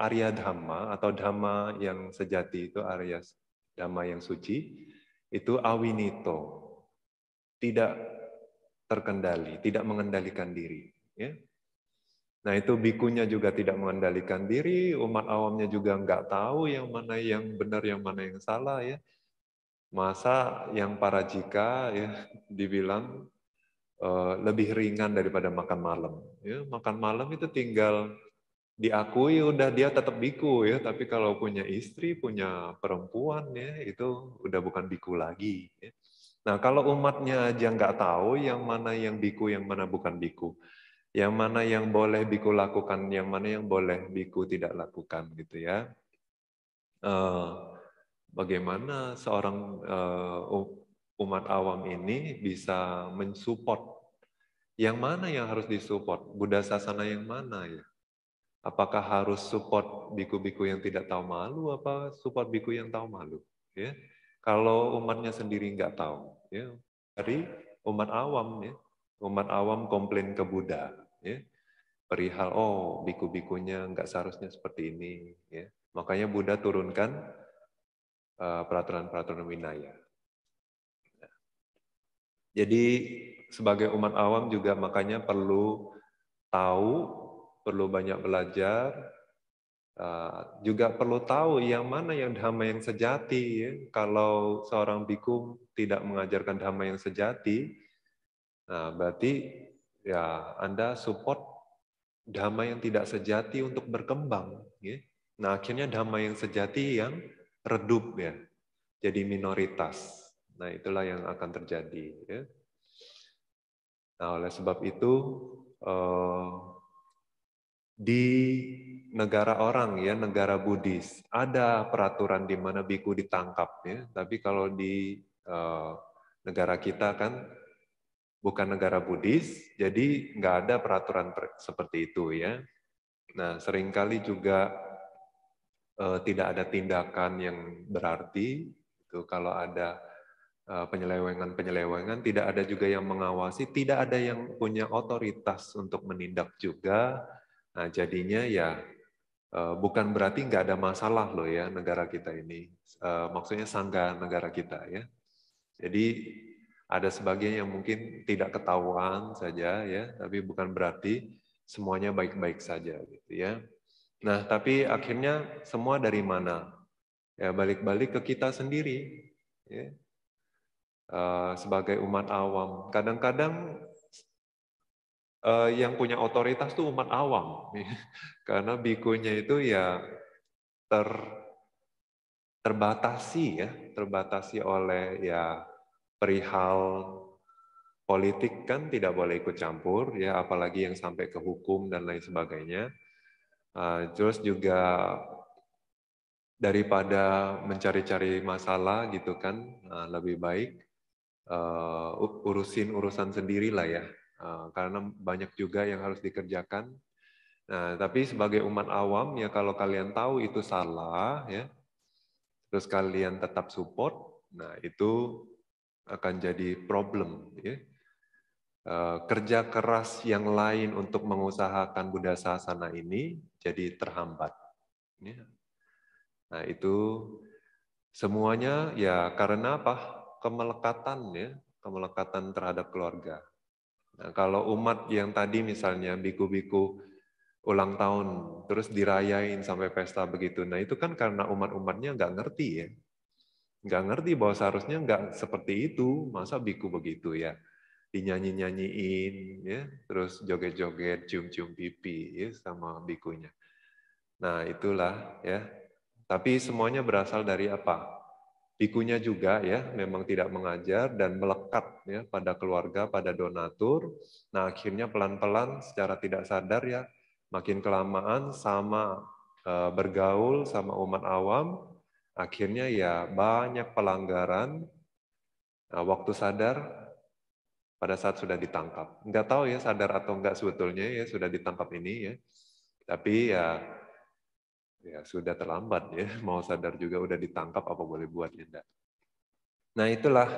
Arya Dhamma atau Dhamma yang sejati itu Arya Dhamma yang suci, itu awinito, tidak terkendali, tidak mengendalikan diri. Ya. Nah itu bikunya juga tidak mengendalikan diri, umat awamnya juga nggak tahu yang mana yang benar, yang mana yang salah ya. Masa yang para jika ya dibilang eh, lebih ringan daripada makan malam. Ya, makan malam itu tinggal diakui udah dia tetap biku ya tapi kalau punya istri punya perempuan ya itu udah bukan biku lagi ya. nah kalau umatnya aja nggak tahu yang mana yang biku yang mana bukan biku yang mana yang boleh biku lakukan yang mana yang boleh biku tidak lakukan gitu ya eh, bagaimana seorang eh, umat awam ini bisa mensupport yang mana yang harus disupport Buddha sasana yang mana ya Apakah harus support biku-biku yang tidak tahu malu, apa support biku yang tahu malu? Ya, kalau umatnya sendiri nggak tahu, ya, dari umat awam, ya, umat awam komplain ke Buddha, ya, perihal oh biku-bikunya nggak seharusnya seperti ini, ya. Makanya Buddha turunkan eh, peraturan-peraturan winaya. Jadi sebagai umat awam juga makanya perlu tahu perlu banyak belajar, ah, juga perlu tahu yang mana yang dhamma yang sejati. Ya. Kalau seorang bikum tidak mengajarkan dhamma yang sejati, nah berarti ya Anda support dhamma yang tidak sejati untuk berkembang. Ya. Nah akhirnya dhamma yang sejati yang redup ya, jadi minoritas. Nah itulah yang akan terjadi. Ya. Nah oleh sebab itu eh, di negara orang ya, negara Buddhis. Ada peraturan di mana biku ditangkap ya, tapi kalau di uh, negara kita kan bukan negara Buddhis, jadi nggak ada peraturan seperti itu ya. Nah, seringkali juga uh, tidak ada tindakan yang berarti itu kalau ada eh, penyelewengan-penyelewengan, tidak ada juga yang mengawasi, tidak ada yang punya otoritas untuk menindak juga, Nah, jadinya ya eh, bukan berarti nggak ada masalah loh ya negara kita ini. Eh, maksudnya sangga negara kita ya. Jadi ada sebagian yang mungkin tidak ketahuan saja ya, tapi bukan berarti semuanya baik-baik saja gitu ya. Nah, tapi akhirnya semua dari mana? Ya balik-balik ke kita sendiri ya. Eh, sebagai umat awam. Kadang-kadang Eh, yang punya otoritas tuh umat awam. Karena bikunya itu ya ter terbatasi ya, terbatasi oleh ya perihal politik kan tidak boleh ikut campur ya apalagi yang sampai ke hukum dan lain sebagainya. Uh, terus juga daripada mencari-cari masalah gitu kan uh, lebih baik uh, urusin urusan sendiri lah ya Eh, karena banyak juga yang harus dikerjakan. Nah, tapi sebagai umat awam ya kalau kalian tahu itu salah ya, terus kalian tetap support, nah itu akan jadi problem. Ya. Eh, kerja keras yang lain untuk mengusahakan Buddha Sasana ini jadi terhambat. Ya. Nah itu semuanya ya karena apa? Kemelekatan ya, kemelekatan terhadap keluarga Nah, kalau umat yang tadi misalnya biku-biku ulang tahun, terus dirayain sampai pesta begitu. Nah itu kan karena umat-umatnya nggak ngerti ya. Nggak ngerti bahwa seharusnya nggak seperti itu, masa biku begitu ya. Dinyanyi-nyanyiin, ya, terus joget-joget, cium-cium pipi ya, sama bikunya. Nah itulah ya. Tapi semuanya berasal dari apa? Bikunya juga ya memang tidak mengajar dan melekat ya pada keluarga, pada donatur. Nah akhirnya pelan-pelan secara tidak sadar ya makin kelamaan sama eh, bergaul sama umat awam, akhirnya ya banyak pelanggaran. Nah, waktu sadar pada saat sudah ditangkap. Nggak tahu ya sadar atau nggak sebetulnya ya sudah ditangkap ini ya. Tapi ya ya sudah terlambat ya mau sadar juga udah ditangkap apa boleh buat enggak. nah itulah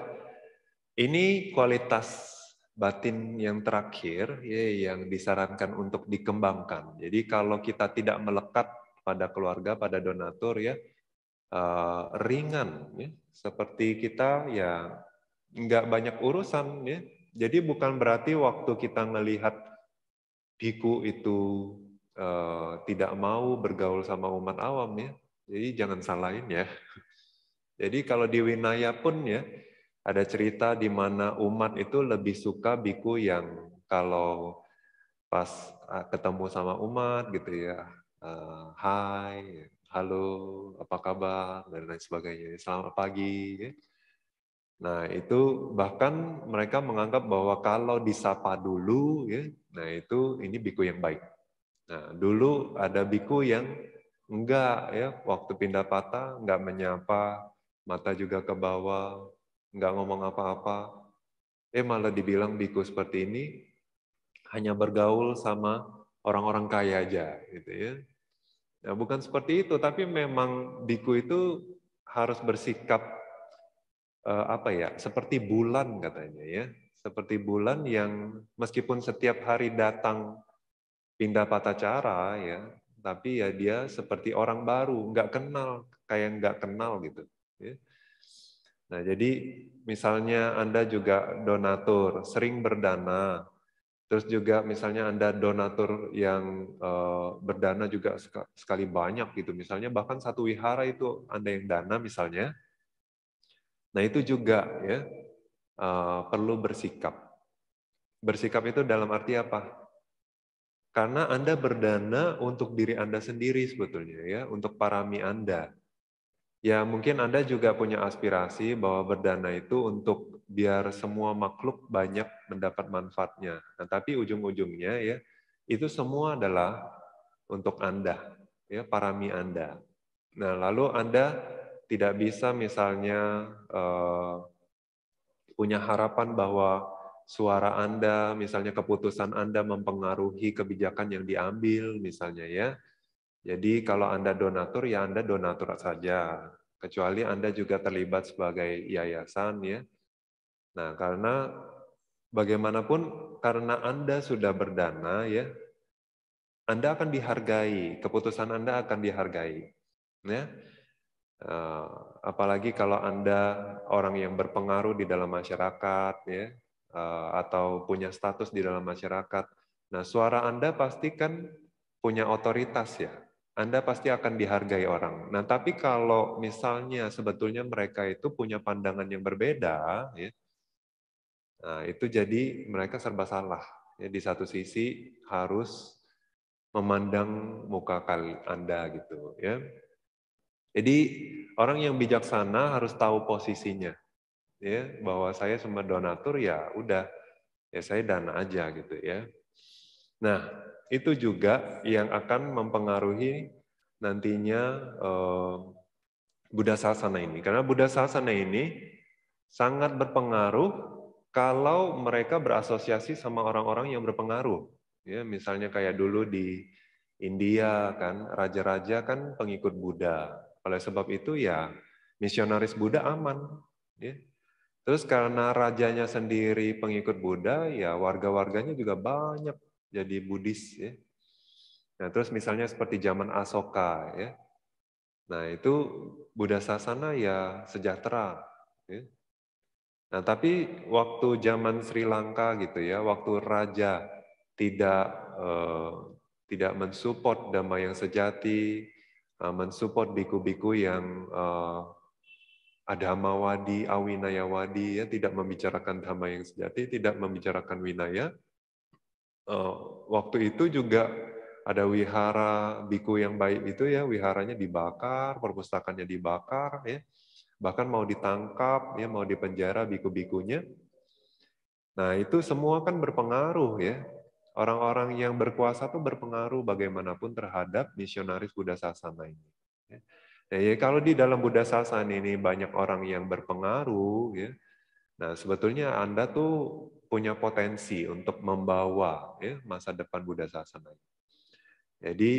ini kualitas batin yang terakhir ya, yang disarankan untuk dikembangkan jadi kalau kita tidak melekat pada keluarga pada donatur ya eh, ringan ya. seperti kita ya nggak banyak urusan ya jadi bukan berarti waktu kita melihat biku itu Eh, tidak mau bergaul sama umat awam ya. Jadi jangan salahin ya. Jadi kalau di Winaya pun ya ada cerita di mana umat itu lebih suka biku yang kalau pas eh, ketemu sama umat gitu ya, eh, hai, halo, apa kabar dan lain sebagainya, selamat pagi. Ya. Nah itu bahkan mereka menganggap bahwa kalau disapa dulu, ya, nah itu ini biku yang baik. Nah, dulu ada biku yang enggak ya, waktu pindah patah enggak menyapa, mata juga ke bawah, enggak ngomong apa-apa. Eh malah dibilang biku seperti ini hanya bergaul sama orang-orang kaya aja gitu ya. Nah, bukan seperti itu, tapi memang biku itu harus bersikap eh, apa ya? Seperti bulan katanya ya. Seperti bulan yang meskipun setiap hari datang pindah patah cara ya, tapi ya dia seperti orang baru, nggak kenal, kayak nggak kenal gitu. Ya. Nah, jadi misalnya Anda juga donatur, sering berdana, terus juga misalnya Anda donatur yang uh, berdana juga sekali banyak gitu, misalnya bahkan satu wihara itu Anda yang dana misalnya, nah itu juga ya uh, perlu bersikap. Bersikap itu dalam arti apa? Karena Anda berdana untuk diri Anda sendiri sebetulnya ya, untuk parami Anda. Ya mungkin Anda juga punya aspirasi bahwa berdana itu untuk biar semua makhluk banyak mendapat manfaatnya. Nah, tapi ujung-ujungnya ya itu semua adalah untuk Anda, ya parami Anda. Nah, lalu Anda tidak bisa misalnya eh, punya harapan bahwa suara Anda, misalnya keputusan Anda mempengaruhi kebijakan yang diambil, misalnya ya. Jadi kalau Anda donatur, ya Anda donatur saja. Kecuali Anda juga terlibat sebagai yayasan ya. Nah, karena bagaimanapun karena Anda sudah berdana ya, Anda akan dihargai, keputusan Anda akan dihargai. Ya. Eh, apalagi kalau Anda orang yang berpengaruh di dalam masyarakat ya, Eh, atau punya status di dalam masyarakat. Nah, suara Anda pasti kan punya otoritas ya. Anda pasti akan dihargai orang. Nah, tapi kalau misalnya sebetulnya mereka itu punya pandangan yang berbeda, ya, nah, itu jadi mereka serba salah. Ya, di satu sisi harus memandang muka kali Anda gitu, ya. Jadi orang yang bijaksana harus tahu posisinya ya bahwa saya sama donatur ya udah ya saya dana aja gitu ya. Nah, itu juga yang akan mempengaruhi nantinya eh, Buddha Sasana ini. Karena Buddha Sasana ini sangat berpengaruh kalau mereka berasosiasi sama orang-orang yang berpengaruh. Ya, misalnya kayak dulu di India kan, raja-raja kan pengikut Buddha. Oleh sebab itu ya misionaris Buddha aman. Ya, Terus karena rajanya sendiri pengikut Buddha, ya warga-warganya juga banyak jadi Buddhis ya. Nah, terus misalnya seperti zaman Asoka ya. Nah, itu Buddha Sasana ya sejahtera ya. Nah, tapi waktu zaman Sri Lanka gitu ya, waktu raja tidak eh, tidak mensupport damai yang sejati, eh, mensupport biku-biku yang eh, ada Awinaya Wadi, ya, tidak membicarakan dhamma yang sejati, tidak membicarakan winaya. Eh, waktu itu juga ada wihara biku yang baik itu ya, wiharanya dibakar, perpustakannya dibakar, ya. bahkan mau ditangkap, ya, mau dipenjara biku-bikunya. Nah itu semua kan berpengaruh ya. Orang-orang yang berkuasa tuh berpengaruh bagaimanapun terhadap misionaris Buddha Sasana ini. Ya. Ya, ya kalau di dalam Buddha Sasan ini banyak orang yang berpengaruh, ya, nah sebetulnya Anda tuh punya potensi untuk membawa ya, masa depan Buddha Sasana. Jadi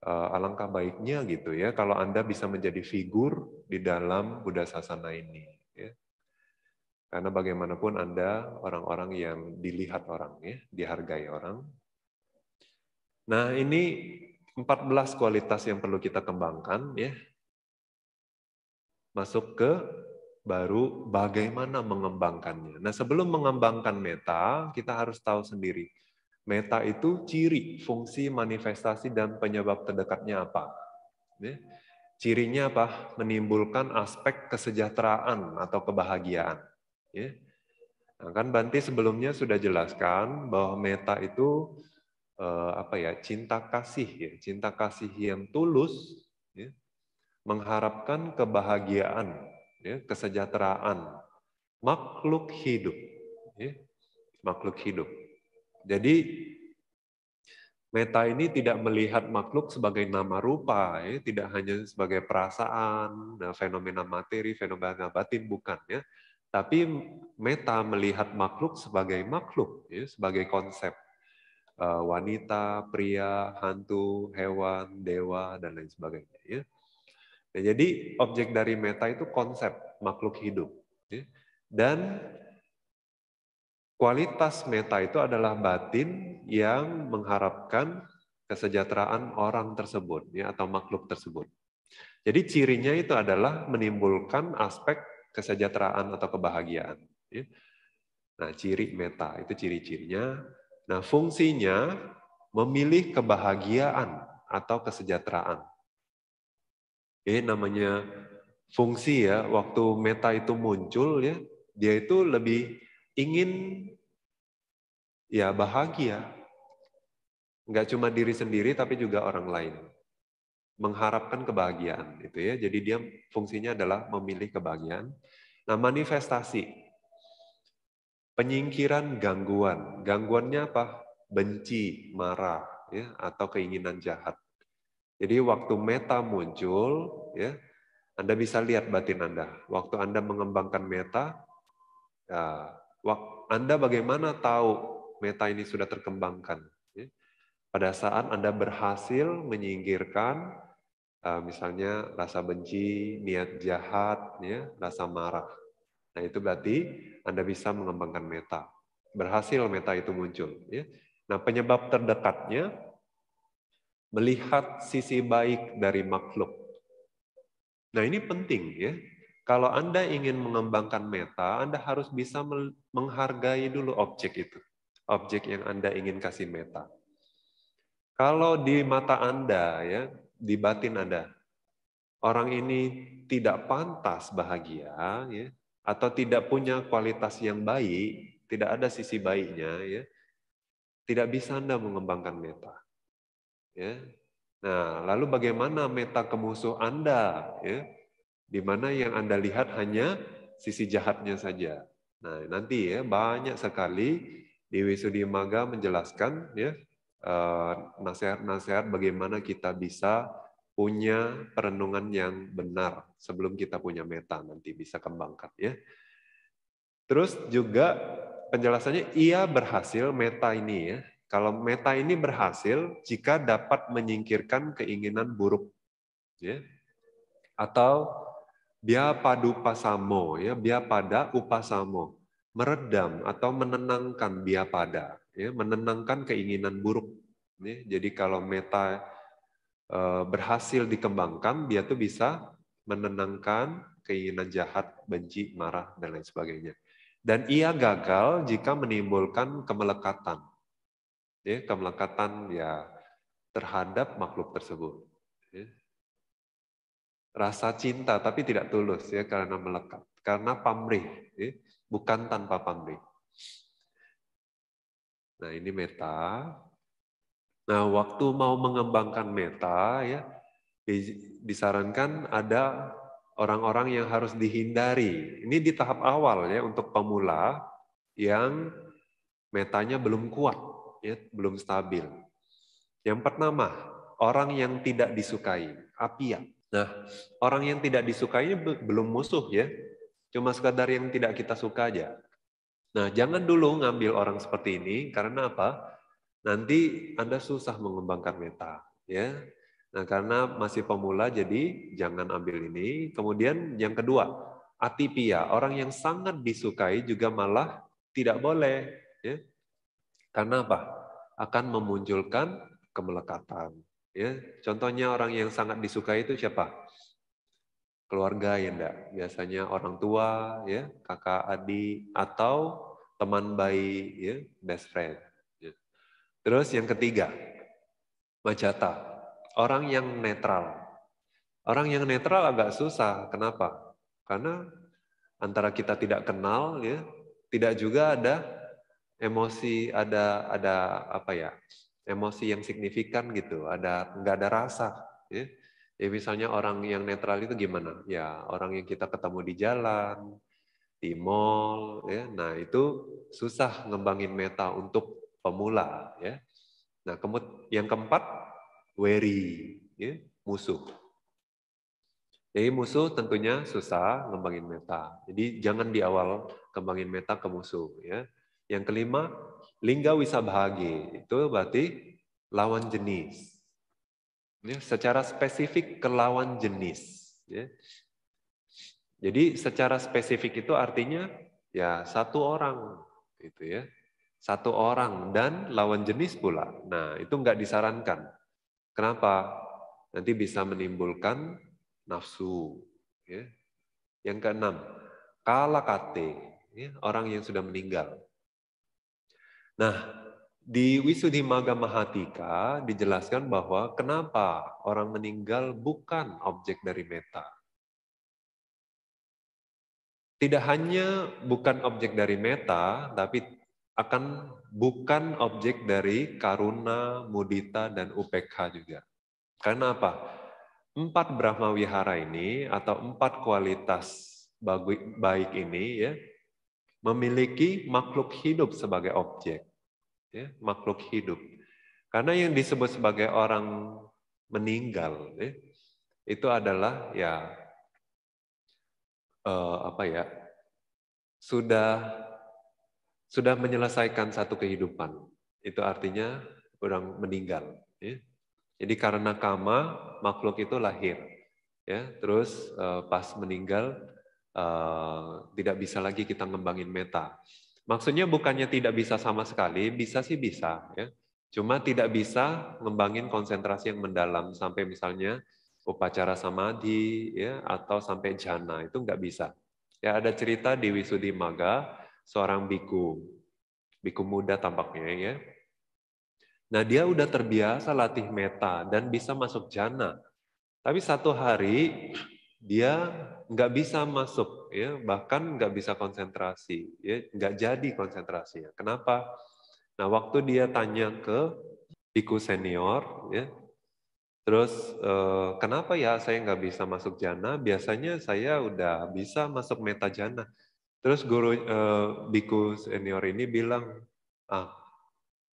eh, alangkah baiknya gitu ya kalau Anda bisa menjadi figur di dalam Buddha Sasana ini. Ya. Karena bagaimanapun Anda orang-orang yang dilihat orang, ya, dihargai orang. Nah ini 14 kualitas yang perlu kita kembangkan ya masuk ke baru bagaimana mengembangkannya. Nah, sebelum mengembangkan meta, kita harus tahu sendiri. Meta itu ciri, fungsi, manifestasi, dan penyebab terdekatnya apa. Cirinya apa? Menimbulkan aspek kesejahteraan atau kebahagiaan. Nah, kan Banti sebelumnya sudah jelaskan bahwa meta itu eh, apa ya cinta kasih ya cinta kasih yang tulus mengharapkan kebahagiaan, ya, kesejahteraan makhluk hidup, ya, makhluk hidup. Jadi meta ini tidak melihat makhluk sebagai nama rupa, ya, tidak hanya sebagai perasaan, nah, fenomena materi, fenomena batin bukan ya, tapi meta melihat makhluk sebagai makhluk, sebagai konsep eh, wanita, pria, hantu, hewan, dewa, dan lain sebagainya. Nah, jadi objek dari meta itu konsep makhluk hidup. Ya. Dan kualitas meta itu adalah batin yang mengharapkan kesejahteraan orang tersebut ya, atau makhluk tersebut. Jadi cirinya itu adalah menimbulkan aspek kesejahteraan atau kebahagiaan. Ya. Nah, ciri meta itu ciri-cirinya. Nah, fungsinya memilih kebahagiaan atau kesejahteraan. Ini namanya fungsi ya, waktu meta itu muncul ya, dia itu lebih ingin ya bahagia. Nggak cuma diri sendiri tapi juga orang lain. Mengharapkan kebahagiaan itu ya. Jadi dia fungsinya adalah memilih kebahagiaan. Nah, manifestasi penyingkiran gangguan. Gangguannya apa? Benci, marah ya atau keinginan jahat. Jadi waktu meta muncul, ya, Anda bisa lihat batin Anda. Waktu Anda mengembangkan meta, ya, Anda bagaimana tahu meta ini sudah terkembangkan? Ya. Pada saat Anda berhasil menyingkirkan e, misalnya rasa benci, niat jahat, ya, rasa marah. Nah itu berarti Anda bisa mengembangkan meta. Berhasil meta itu muncul. Ya. Nah penyebab terdekatnya melihat sisi baik dari makhluk. Nah, ini penting ya. Kalau Anda ingin mengembangkan meta, Anda harus bisa menghargai dulu objek itu. Objek yang Anda ingin kasih meta. Kalau di mata Anda ya, di batin Anda, orang ini tidak pantas bahagia ya, atau tidak punya kualitas yang baik, tidak ada sisi baiknya ya, tidak bisa Anda mengembangkan meta. Ya. Nah, lalu bagaimana meta kemusuh Anda? Ya? Di mana yang Anda lihat hanya sisi jahatnya saja. Nah, nanti ya banyak sekali di Dewi Maga menjelaskan ya eh, nasihat-nasihat bagaimana kita bisa punya perenungan yang benar sebelum kita punya meta nanti bisa kembangkan ya. Terus juga penjelasannya ia berhasil meta ini ya kalau meta ini berhasil jika dapat menyingkirkan keinginan buruk, ya. Atau bia padu pasamo, ya bia pada upasamo, meredam atau menenangkan bia pada, ya menenangkan keinginan buruk. Ya. Jadi kalau meta e, berhasil dikembangkan, dia tuh bisa menenangkan keinginan jahat, benci, marah, dan lain sebagainya. Dan ia gagal jika menimbulkan kemelekatan ya, kemelekatan ya terhadap makhluk tersebut. Ya. Rasa cinta tapi tidak tulus ya karena melekat, karena pamrih, ya. bukan tanpa pamrih. Nah ini meta. Nah waktu mau mengembangkan meta ya disarankan ada orang-orang yang harus dihindari. Ini di tahap awal ya untuk pemula yang metanya belum kuat ya, belum stabil. Yang pertama, orang yang tidak disukai, apia. Nah, orang yang tidak disukai belum musuh ya, cuma sekadar yang tidak kita suka aja. Nah, jangan dulu ngambil orang seperti ini karena apa? Nanti Anda susah mengembangkan meta, ya. Nah, karena masih pemula jadi jangan ambil ini. Kemudian yang kedua, atipia, orang yang sangat disukai juga malah tidak boleh, ya. Karena apa? Akan memunculkan kemelekatan. Ya, contohnya orang yang sangat disukai itu siapa? Keluarga ya enggak? Biasanya orang tua, ya, kakak adik atau teman baik, ya, best friend. Ya. Terus yang ketiga, majata. Orang yang netral. Orang yang netral agak susah. Kenapa? Karena antara kita tidak kenal, ya, tidak juga ada emosi ada ada apa ya emosi yang signifikan gitu ada nggak ada rasa ya. ya misalnya orang yang netral itu gimana ya orang yang kita ketemu di jalan di mall ya nah itu susah ngembangin meta untuk pemula ya nah kemud yang keempat wary ya musuh jadi musuh tentunya susah ngembangin meta jadi jangan di awal kembangin meta ke musuh ya yang kelima, lingga wisabhage. Itu berarti lawan jenis. Ya, secara spesifik ke lawan jenis. Ya. Jadi secara spesifik itu artinya ya satu orang gitu ya. Satu orang dan lawan jenis pula. Nah, itu nggak disarankan. Kenapa? Nanti bisa menimbulkan nafsu. Ya. Yang keenam, kalakate, ya, orang yang sudah meninggal. Nah, di Wisudhi Maga Mahatika dijelaskan bahwa kenapa orang meninggal bukan objek dari meta. Tidak hanya bukan objek dari meta, tapi akan bukan objek dari karuna, mudita, dan UPK juga. Karena apa? Empat Brahma Wihara ini atau empat kualitas baik ini ya memiliki makhluk hidup sebagai objek. Ya, makhluk hidup. Karena yang disebut sebagai orang meninggal ya, itu adalah ya uh, apa ya sudah sudah menyelesaikan satu kehidupan. Itu artinya orang meninggal. Ya. Jadi karena kama makhluk itu lahir, ya terus uh, pas meninggal Eh, tidak bisa lagi kita ngembangin meta. Maksudnya bukannya tidak bisa sama sekali, bisa sih bisa ya. Cuma tidak bisa ngembangin konsentrasi yang mendalam sampai misalnya upacara samadhi ya atau sampai jana itu nggak bisa. Ya ada cerita di Wisudi Maga seorang biku biku muda tampaknya ya. Nah dia udah terbiasa latih meta dan bisa masuk jana. Tapi satu hari dia nggak bisa masuk ya bahkan nggak bisa konsentrasi ya nggak jadi konsentrasinya kenapa nah waktu dia tanya ke biku senior ya terus eh, kenapa ya saya nggak bisa masuk jana biasanya saya udah bisa masuk meta jana terus guru eh, biku senior ini bilang ah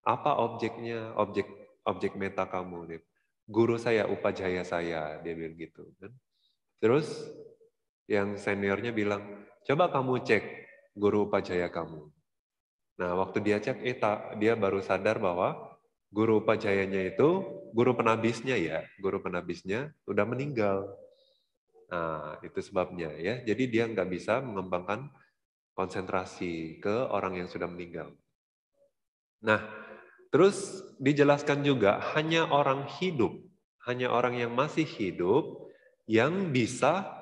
apa objeknya objek objek meta kamu nih guru saya upajaya saya dia bilang gitu kan terus yang seniornya bilang, coba kamu cek guru upajaya kamu. Nah, waktu dia cek, eh, tak, dia baru sadar bahwa guru upajayanya itu, guru penabisnya ya, guru penabisnya udah meninggal. Nah, itu sebabnya ya. Jadi dia nggak bisa mengembangkan konsentrasi ke orang yang sudah meninggal. Nah, terus dijelaskan juga hanya orang hidup, hanya orang yang masih hidup yang bisa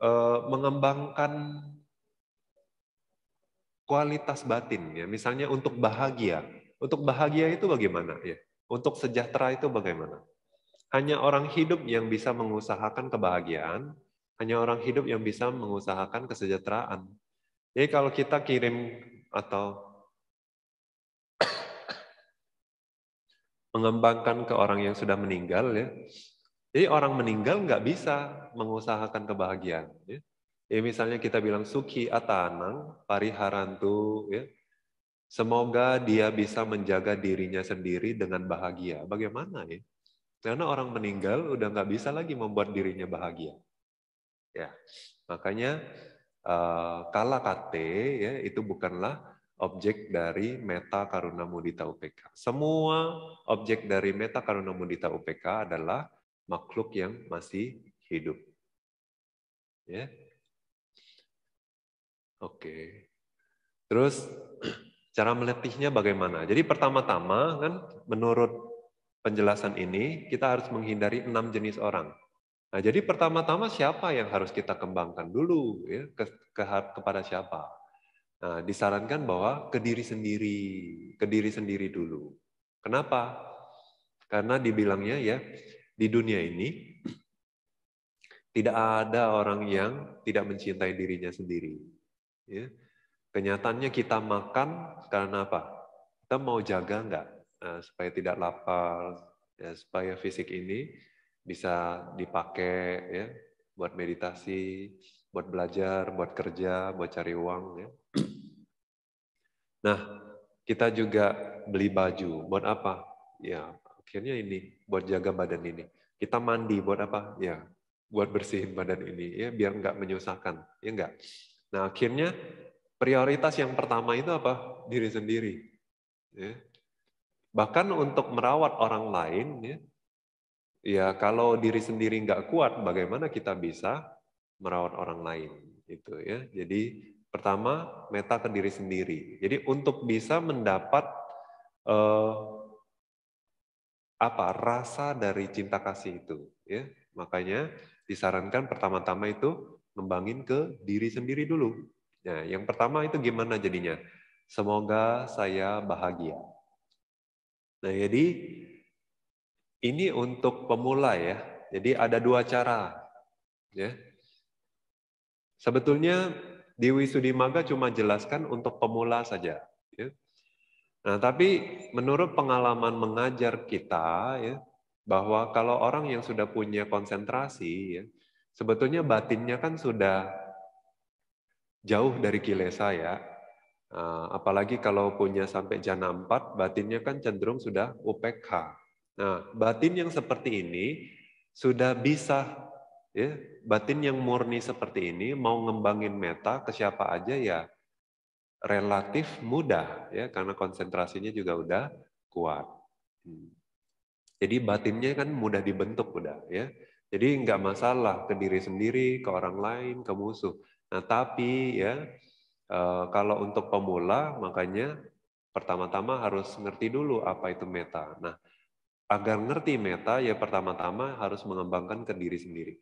Eh, mengembangkan kualitas batin ya misalnya untuk bahagia untuk bahagia itu bagaimana ya untuk sejahtera itu bagaimana hanya orang hidup yang bisa mengusahakan kebahagiaan hanya orang hidup yang bisa mengusahakan kesejahteraan jadi kalau kita kirim atau mengembangkan ke orang yang sudah meninggal ya jadi orang meninggal nggak bisa mengusahakan kebahagiaan. Ya. ya misalnya kita bilang suki atanang pariharantu, ya. semoga dia bisa menjaga dirinya sendiri dengan bahagia. Bagaimana ya? Karena orang meninggal udah nggak bisa lagi membuat dirinya bahagia. Ya, makanya uh, kala kate ya itu bukanlah objek dari meta karuna mudita UPK. Semua objek dari meta karuna mudita UPK adalah makhluk yang masih hidup. Ya. Oke. Terus cara melatihnya bagaimana? Jadi pertama-tama kan menurut penjelasan ini kita harus menghindari enam jenis orang. Nah, jadi pertama-tama siapa yang harus kita kembangkan dulu ya ke, ke kepada siapa? Nah, disarankan bahwa ke diri sendiri, ke diri sendiri dulu. Kenapa? Karena dibilangnya ya di dunia ini tidak ada orang yang tidak mencintai dirinya sendiri. Ya. Kenyataannya kita makan karena apa? Kita mau jaga nggak nah, supaya tidak lapar, ya, supaya fisik ini bisa dipakai ya buat meditasi, buat belajar, buat kerja, buat cari uang. Ya. Nah, kita juga beli baju buat apa? Ya akhirnya ini buat jaga badan ini. Kita mandi buat apa? Ya, buat bersihin badan ini ya biar nggak menyusahkan, ya nggak. Nah akhirnya prioritas yang pertama itu apa? Diri sendiri. Ya. Bahkan untuk merawat orang lain, ya, ya kalau diri sendiri nggak kuat, bagaimana kita bisa merawat orang lain? Itu ya. Jadi pertama meta ke diri sendiri. Jadi untuk bisa mendapat uh, apa rasa dari cinta kasih itu ya makanya disarankan pertama-tama itu membangun ke diri sendiri dulu nah yang pertama itu gimana jadinya semoga saya bahagia nah jadi ini untuk pemula ya jadi ada dua cara ya sebetulnya Dewi Sudimaga cuma jelaskan untuk pemula saja Nah, tapi menurut pengalaman mengajar kita, ya, bahwa kalau orang yang sudah punya konsentrasi, ya, sebetulnya batinnya kan sudah jauh dari kilesa ya. Ah, apalagi kalau punya sampai jana 4, batinnya kan cenderung sudah UPK. Nah, batin yang seperti ini sudah bisa, ya, batin yang murni seperti ini mau ngembangin meta ke siapa aja ya relatif mudah ya karena konsentrasinya juga udah kuat. Hmm. Jadi batinnya kan mudah dibentuk udah ya. Jadi nggak masalah ke diri sendiri, ke orang lain, ke musuh. Nah tapi ya eh, kalau untuk pemula makanya pertama-tama harus ngerti dulu apa itu meta. Nah agar ngerti meta ya pertama-tama harus mengembangkan ke diri sendiri.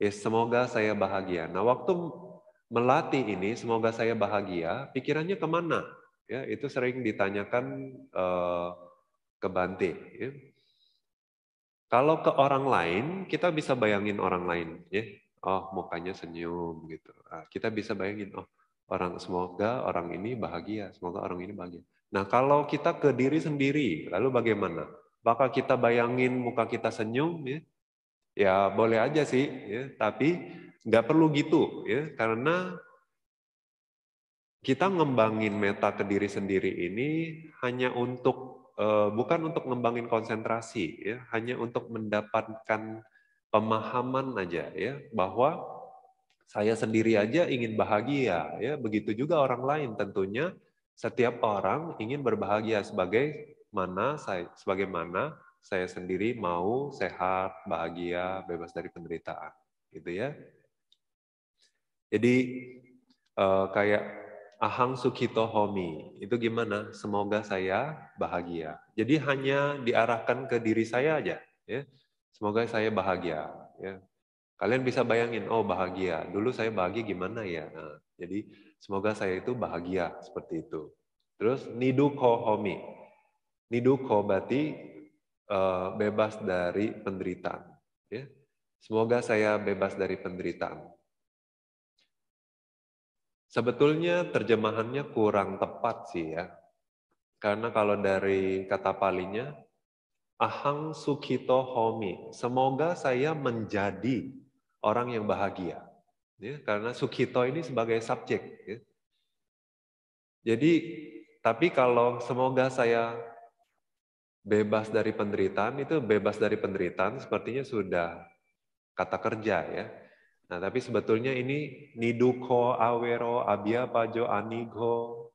Ya semoga saya bahagia. Nah waktu melatih ini semoga saya bahagia pikirannya kemana ya itu sering ditanyakan uh, ke Bante ya. kalau ke orang lain kita bisa bayangin orang lain ya oh mukanya senyum gitu nah, kita bisa bayangin oh orang semoga orang ini bahagia semoga orang ini bahagia nah kalau kita ke diri sendiri lalu bagaimana maka kita bayangin muka kita senyum ya ya boleh aja sih ya tapi Nggak perlu gitu, ya, karena kita ngembangin meta ke diri sendiri ini hanya untuk eh, bukan untuk ngembangin konsentrasi, ya, hanya untuk mendapatkan pemahaman aja, ya, bahwa saya sendiri aja ingin bahagia, ya, begitu juga orang lain tentunya. Setiap orang ingin berbahagia sebagai mana saya, sebagaimana saya sendiri mau sehat, bahagia, bebas dari penderitaan, gitu ya. Jadi uh, kayak ahang sukito homi, itu gimana? Semoga saya bahagia. Jadi hanya diarahkan ke diri saya aja. Ya. Semoga saya bahagia. Ya. Kalian bisa bayangin, oh bahagia. Dulu saya bahagia gimana ya? Nah, jadi semoga saya itu bahagia seperti itu. Terus niduko homi. Niduko berarti uh, bebas dari penderitaan. Ya. Semoga saya bebas dari penderitaan. Sebetulnya terjemahannya kurang tepat sih ya. Karena kalau dari kata palinya, ahang sukito homi, semoga saya menjadi orang yang bahagia. Ya, karena sukito ini sebagai subjek. Ya. Jadi, tapi kalau semoga saya bebas dari penderitaan, itu bebas dari penderitaan sepertinya sudah kata kerja ya Nah, tapi sebetulnya ini niduko, awero, abia pajo anigo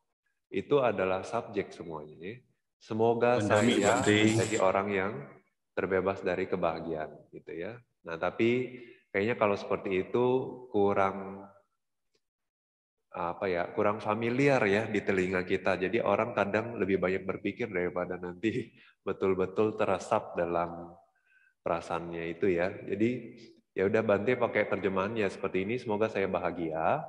itu adalah subjek semuanya. Ya. Semoga Mendami, saya bantai. menjadi orang yang terbebas dari kebahagiaan gitu ya. Nah, tapi kayaknya kalau seperti itu kurang apa ya kurang familiar ya di telinga kita jadi orang kadang lebih banyak berpikir daripada nanti betul-betul terasap dalam perasaannya itu ya jadi Ya udah Bante pakai terjemahannya seperti ini, semoga saya bahagia,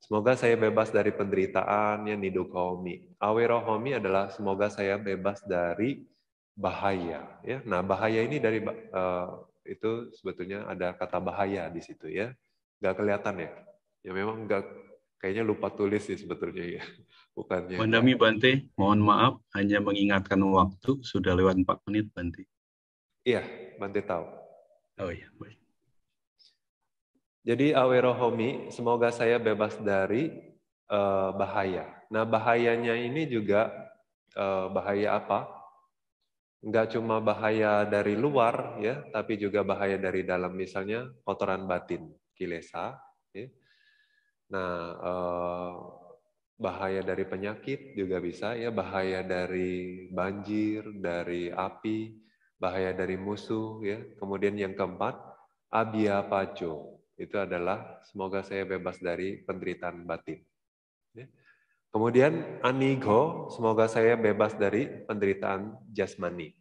semoga saya bebas dari penderitaan yang didukomi Awerohomi adalah semoga saya bebas dari bahaya. Ya, nah bahaya ini dari uh, itu sebetulnya ada kata bahaya di situ ya, nggak kelihatan ya. Ya memang nggak kayaknya lupa tulis sih sebetulnya ya. Bukannya. Bandami Bante, mohon maaf hanya mengingatkan waktu sudah lewat 4 menit Bante. Iya, Bante tahu. Oh iya, baik. Jadi awerohomi, semoga saya bebas dari uh, bahaya. Nah bahayanya ini juga uh, bahaya apa? Enggak cuma bahaya dari luar ya, tapi juga bahaya dari dalam. Misalnya kotoran batin, kilesa. Ya. Nah uh, bahaya dari penyakit juga bisa ya, bahaya dari banjir, dari api, bahaya dari musuh ya. Kemudian yang keempat, abia pacu itu adalah semoga saya bebas dari penderitaan batin. Ya. Kemudian anigo, semoga saya bebas dari penderitaan jasmani.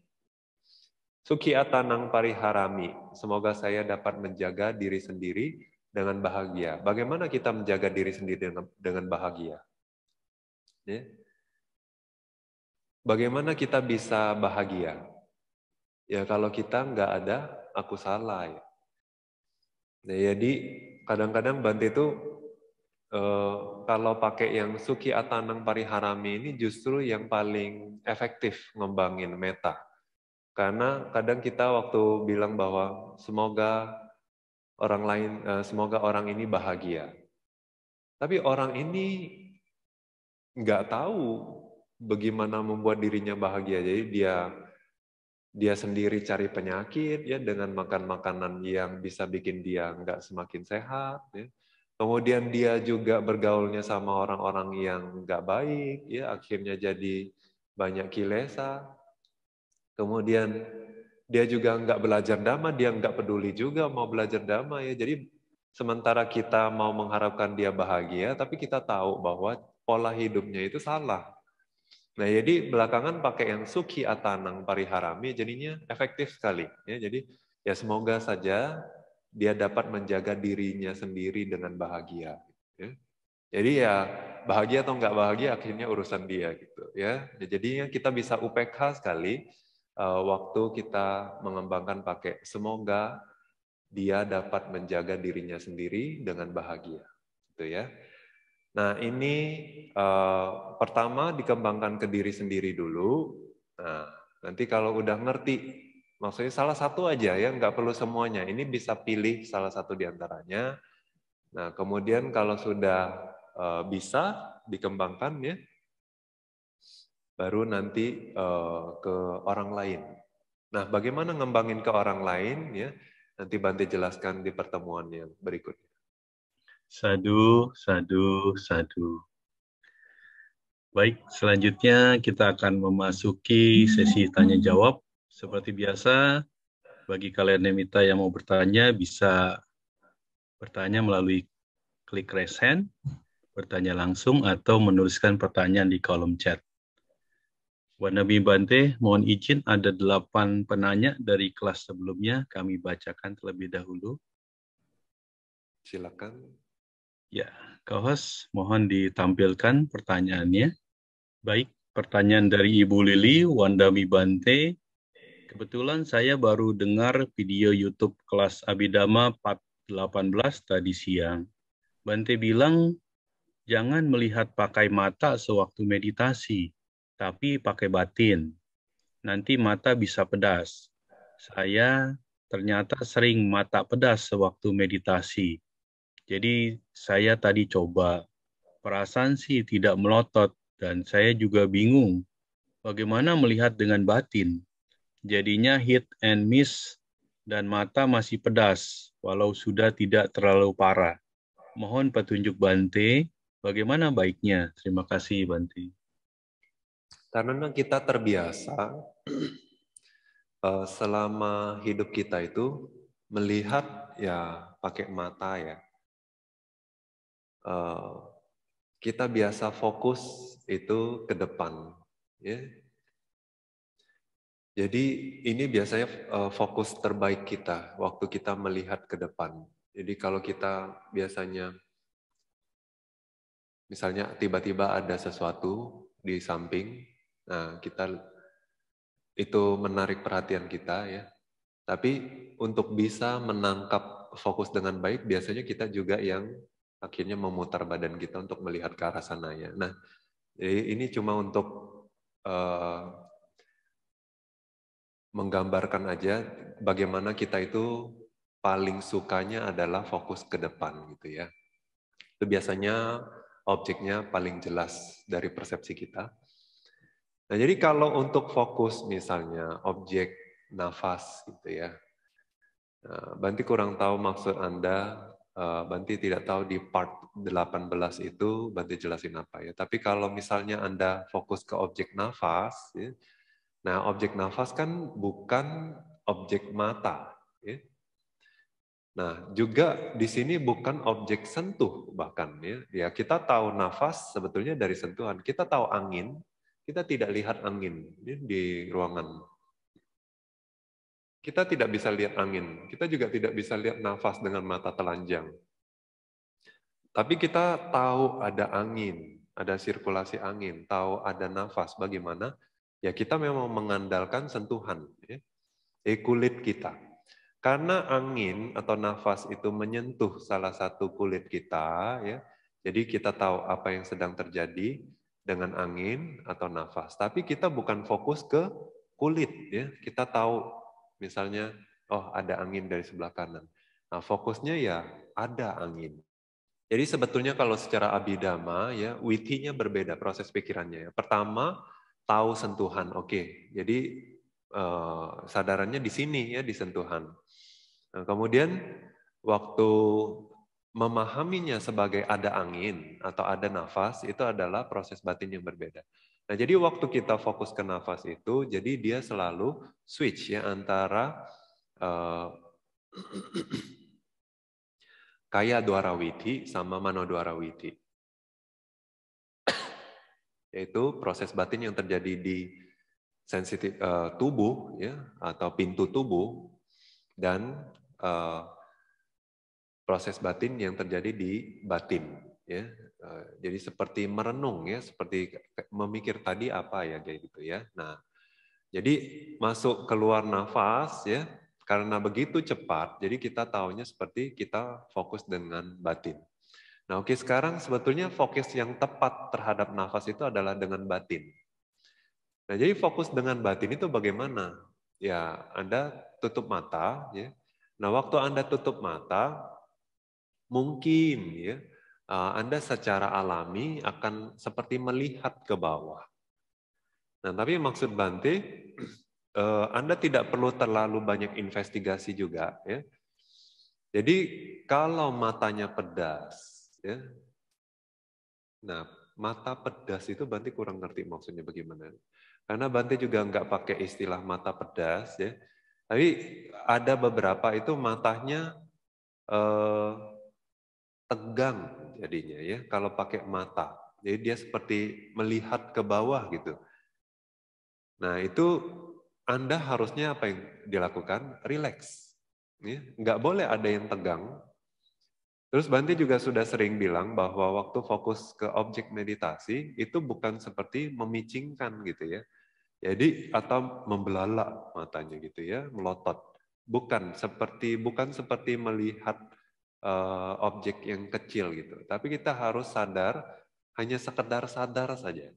Suki atanang pariharami, semoga saya dapat menjaga diri sendiri dengan bahagia. Bagaimana kita menjaga diri sendiri dengan, bahagia? Ya. Bagaimana kita bisa bahagia? Ya kalau kita nggak ada, aku salah ya. Nah, jadi ya, kadang-kadang Bante itu eh, kalau pakai yang Suki Atanang Pariharami ini justru yang paling efektif ngembangin meta. Karena kadang kita waktu bilang bahwa semoga orang lain, eh, semoga orang ini bahagia. Tapi orang ini nggak tahu bagaimana membuat dirinya bahagia. Jadi dia dia sendiri cari penyakit ya dengan makan makanan yang bisa bikin dia nggak semakin sehat ya. kemudian dia juga bergaulnya sama orang-orang yang nggak baik ya akhirnya jadi banyak kilesa kemudian dia juga nggak belajar dhamma dia nggak peduli juga mau belajar dhamma ya jadi sementara kita mau mengharapkan dia bahagia tapi kita tahu bahwa pola hidupnya itu salah Nah, jadi belakangan pakai yang suki atanang pariharami jadinya efektif sekali. Ya, jadi ya semoga saja dia dapat menjaga dirinya sendiri dengan bahagia. Ya. Jadi ya bahagia atau nggak bahagia akhirnya urusan dia gitu ya. ya jadinya kita bisa UPK sekali uh, waktu kita mengembangkan pakai semoga dia dapat menjaga dirinya sendiri dengan bahagia. Gitu ya. Nah, ini uh, pertama dikembangkan ke diri sendiri dulu. Nah, nanti kalau udah ngerti, maksudnya salah satu aja ya, nggak perlu semuanya. Ini bisa pilih salah satu di antaranya. Nah, kemudian kalau sudah uh, bisa dikembangkan ya, baru nanti uh, ke orang lain. Nah, bagaimana ngembangin ke orang lain ya? Nanti Bante jelaskan di pertemuan yang berikutnya. Sadu, sadu, sadu. Baik, selanjutnya kita akan memasuki sesi tanya jawab. Seperti biasa, bagi kalian yang yang mau bertanya bisa bertanya melalui klik raise hand, bertanya langsung atau menuliskan pertanyaan di kolom chat. Wanabi Bante, mohon izin ada delapan penanya dari kelas sebelumnya kami bacakan terlebih dahulu. Silakan. Ya, Kohos, mohon ditampilkan pertanyaannya. Baik, pertanyaan dari Ibu Lili Wandami Bante. Kebetulan saya baru dengar video YouTube kelas Abidama 418 tadi siang. Bante bilang jangan melihat pakai mata sewaktu meditasi, tapi pakai batin. Nanti mata bisa pedas. Saya ternyata sering mata pedas sewaktu meditasi jadi saya tadi coba, perasaan sih tidak melotot dan saya juga bingung bagaimana melihat dengan batin. Jadinya hit and miss dan mata masih pedas walau sudah tidak terlalu parah. Mohon petunjuk Bante, bagaimana baiknya? Terima kasih Bante. Karena kita terbiasa eh, selama hidup kita itu melihat ya pakai mata ya Eh, kita biasa fokus itu ke depan. Ya. Jadi ini biasanya eh, fokus terbaik kita waktu kita melihat ke depan. Jadi kalau kita biasanya misalnya tiba-tiba ada sesuatu di samping, nah kita itu menarik perhatian kita ya. Tapi untuk bisa menangkap fokus dengan baik biasanya kita juga yang akhirnya memutar badan kita untuk melihat ke arah sana ya. Nah, ini cuma untuk uh, menggambarkan aja bagaimana kita itu paling sukanya adalah fokus ke depan gitu ya. Itu biasanya objeknya paling jelas dari persepsi kita. Nah, jadi kalau untuk fokus misalnya objek nafas gitu ya. Nah, Banti kurang tahu maksud Anda Eh, Banti tidak tahu di part 18 itu Banti jelasin apa ya. Tapi kalau misalnya Anda fokus ke objek nafas, ya, nah objek nafas kan bukan objek mata. Ya. Nah juga di sini bukan objek sentuh bahkan ya. ya kita tahu nafas sebetulnya dari sentuhan. Kita tahu angin, kita tidak lihat angin ya, di ruangan kita tidak bisa lihat angin, kita juga tidak bisa lihat nafas dengan mata telanjang. Tapi kita tahu ada angin, ada sirkulasi angin, tahu ada nafas. Bagaimana? Ya kita memang mengandalkan sentuhan, ya. e kulit kita. Karena angin atau nafas itu menyentuh salah satu kulit kita, ya. Jadi kita tahu apa yang sedang terjadi dengan angin atau nafas. Tapi kita bukan fokus ke kulit, ya. Kita tahu Misalnya, oh ada angin dari sebelah kanan. Nah, fokusnya ya ada angin. Jadi sebetulnya kalau secara abidama ya witinya berbeda proses pikirannya. Ya. Pertama tahu sentuhan, oke. Okay. Jadi eh, sadarannya di sini ya di sentuhan. Nah, kemudian waktu memahaminya sebagai ada angin atau ada nafas itu adalah proses batin yang berbeda. Nah, jadi waktu kita fokus ke nafas itu, jadi dia selalu switch ya antara uh, kaya dwarawiti sama mano dwarawiti. Yaitu proses batin yang terjadi di sensitif uh, tubuh ya atau pintu tubuh dan uh, proses batin yang terjadi di batin ya Eh, jadi seperti merenung ya, seperti memikir tadi apa ya kayak gitu ya. Nah, jadi masuk keluar nafas ya, karena begitu cepat, jadi kita tahunya seperti kita fokus dengan batin. Nah, oke sekarang sebetulnya fokus yang tepat terhadap nafas itu adalah dengan batin. Nah, jadi fokus dengan batin itu bagaimana? Ya, Anda tutup mata ya. Nah, waktu Anda tutup mata mungkin ya Eh, Anda secara alami akan seperti melihat ke bawah. Nah, tapi maksud Bante, eh, Anda tidak perlu terlalu banyak investigasi juga. Ya. Jadi kalau matanya pedas, ya, nah mata pedas itu Bante kurang ngerti maksudnya bagaimana. Karena Bante juga nggak pakai istilah mata pedas, ya. Tapi ada beberapa itu matanya eh, tegang jadinya ya kalau pakai mata. Jadi dia seperti melihat ke bawah gitu. Nah itu Anda harusnya apa yang dilakukan? Relax. Ya, nggak boleh ada yang tegang. Terus Banti juga sudah sering bilang bahwa waktu fokus ke objek meditasi itu bukan seperti memicingkan gitu ya. Jadi atau membelalak matanya gitu ya, melotot. Bukan seperti bukan seperti melihat Eh, objek yang kecil gitu. Tapi kita harus sadar hanya sekedar sadar saja.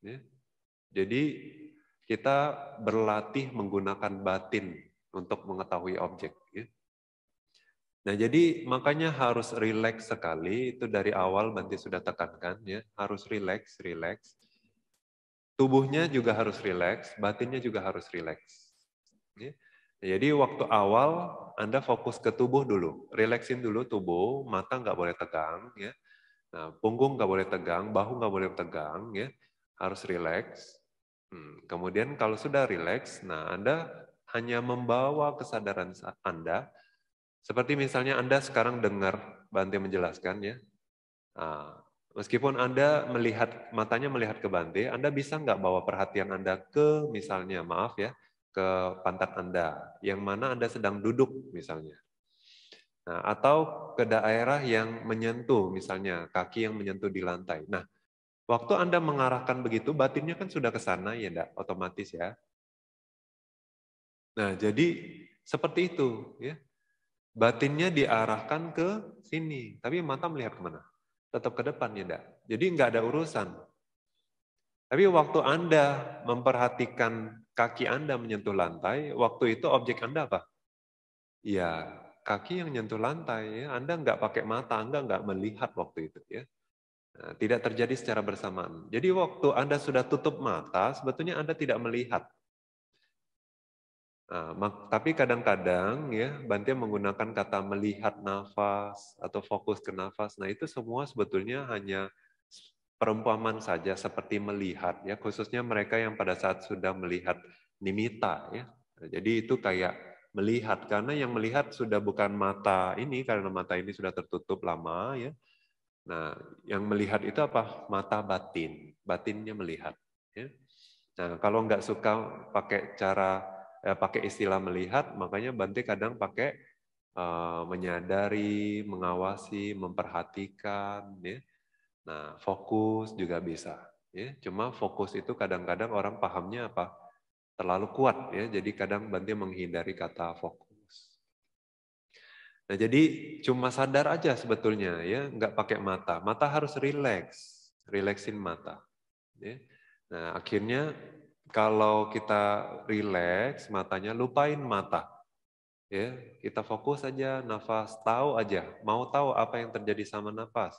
Ya. Jadi kita berlatih menggunakan batin untuk mengetahui objek. Ya. Nah jadi makanya harus rileks sekali itu dari awal Banti sudah tekankan ya harus rileks rileks tubuhnya juga harus rileks batinnya juga harus rileks. Ya. Jadi waktu awal Anda fokus ke tubuh dulu, relaxin dulu tubuh, mata nggak boleh tegang, ya. Nah, punggung nggak boleh tegang, bahu nggak boleh tegang, ya. Harus relax. Hmm. Kemudian kalau sudah relax, nah Anda hanya membawa kesadaran Anda. Seperti misalnya Anda sekarang dengar Bante menjelaskan ya. Nah, meskipun Anda melihat matanya melihat ke Bante, Anda bisa nggak bawa perhatian Anda ke misalnya maaf ya ke pantat Anda, yang mana Anda sedang duduk misalnya. Nah, atau ke daerah yang menyentuh misalnya, kaki yang menyentuh di lantai. Nah, waktu Anda mengarahkan begitu, batinnya kan sudah ke sana ya, enggak? otomatis ya. Nah, jadi seperti itu ya. Batinnya diarahkan ke sini, tapi mata melihat kemana? Tetap ke depan ya, enggak? Jadi enggak ada urusan tapi waktu Anda memperhatikan kaki Anda menyentuh lantai, waktu itu objek Anda apa? Ya, kaki yang menyentuh lantai. Ya. Anda nggak pakai mata, Anda nggak melihat waktu itu. ya. Nah, tidak terjadi secara bersamaan. Jadi waktu Anda sudah tutup mata, sebetulnya Anda tidak melihat. Nah, tapi kadang-kadang ya Bante menggunakan kata melihat nafas atau fokus ke nafas. Nah itu semua sebetulnya hanya Perempuan saja seperti melihat ya khususnya mereka yang pada saat sudah melihat nimita ya jadi itu kayak melihat karena yang melihat sudah bukan mata ini karena mata ini sudah tertutup lama ya nah yang melihat itu apa mata batin batinnya melihat ya nah kalau nggak suka pakai cara eh, pakai istilah melihat makanya Bante kadang pakai eh, menyadari mengawasi memperhatikan ya Nah, fokus juga bisa. Ya, cuma fokus itu kadang-kadang orang pahamnya apa? Terlalu kuat ya. Jadi kadang Bante menghindari kata fokus. Nah, jadi cuma sadar aja sebetulnya ya, nggak pakai mata. Mata harus relax, relaxin mata. Ya. Nah, akhirnya kalau kita relax matanya, lupain mata. Ya, kita fokus aja nafas, tahu aja, mau tahu apa yang terjadi sama nafas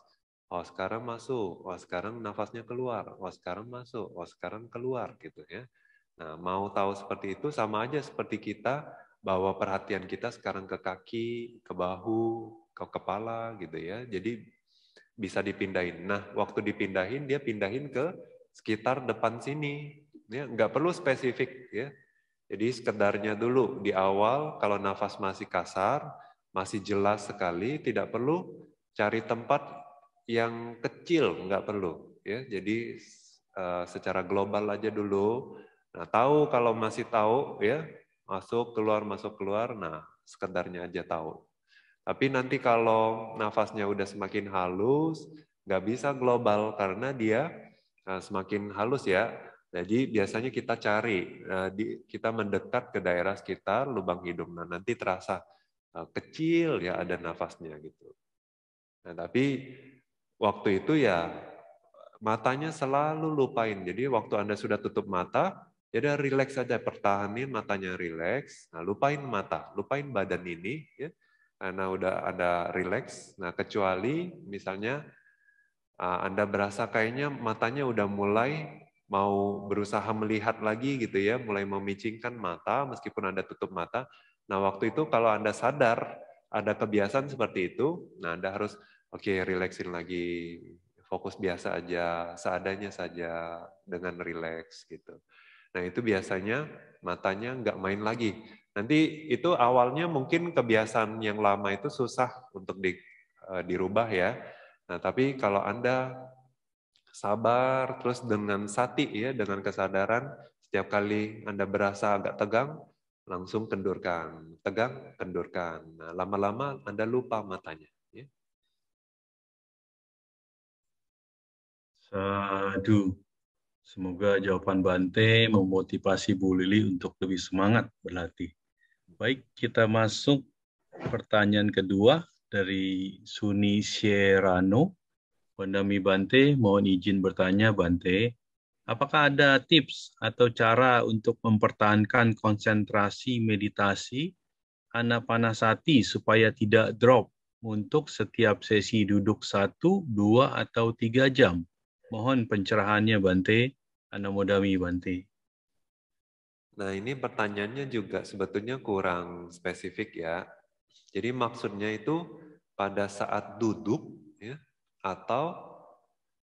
oh sekarang masuk, oh sekarang nafasnya keluar, oh sekarang masuk, oh sekarang keluar gitu ya. Nah, mau tahu seperti itu sama aja seperti kita bawa perhatian kita sekarang ke kaki, ke bahu, ke kepala gitu ya. Jadi bisa dipindahin. Nah, waktu dipindahin dia pindahin ke sekitar depan sini. Ya, nggak perlu spesifik ya. Jadi sekedarnya dulu di awal kalau nafas masih kasar, masih jelas sekali, tidak perlu cari tempat yang kecil nggak perlu ya jadi eh, secara global aja dulu nah tahu kalau masih tahu ya masuk keluar masuk keluar nah sekedarnya aja tahu tapi nanti kalau nafasnya udah semakin halus nggak bisa global karena dia eh, semakin halus ya jadi biasanya kita cari eh, di, kita mendekat ke daerah sekitar lubang hidung nah nanti terasa kecil ya ada nafasnya gitu nah tapi waktu itu ya matanya selalu lupain. Jadi waktu Anda sudah tutup mata, jadi ya relax aja, pertahanin matanya relax. Nah, lupain mata, lupain badan ini ya. Karena udah ada relax. Nah, kecuali misalnya Anda berasa kayaknya matanya udah mulai mau berusaha melihat lagi gitu ya, mulai memicingkan mata meskipun Anda tutup mata. Nah, waktu itu kalau Anda sadar ada kebiasaan seperti itu, nah Anda harus oke okay, relaxin lagi fokus biasa aja seadanya saja dengan relax gitu nah itu biasanya matanya nggak main lagi nanti itu awalnya mungkin kebiasaan yang lama itu susah untuk di, e, dirubah ya nah tapi kalau anda sabar terus dengan sati ya dengan kesadaran setiap kali anda berasa agak tegang langsung kendurkan tegang kendurkan nah, lama-lama anda lupa matanya Sadu. Semoga jawaban Bante memotivasi Bu Lili untuk lebih semangat berlatih. Baik, kita masuk pertanyaan kedua dari Suni Sierano. Pandami Bante, mohon izin bertanya Bante, apakah ada tips atau cara untuk mempertahankan konsentrasi meditasi anapanasati supaya tidak drop untuk setiap sesi duduk satu dua atau tiga jam? Mohon pencerahannya Bante, anda Anamodami Bante. Nah ini pertanyaannya juga sebetulnya kurang spesifik ya. Jadi maksudnya itu pada saat duduk ya, atau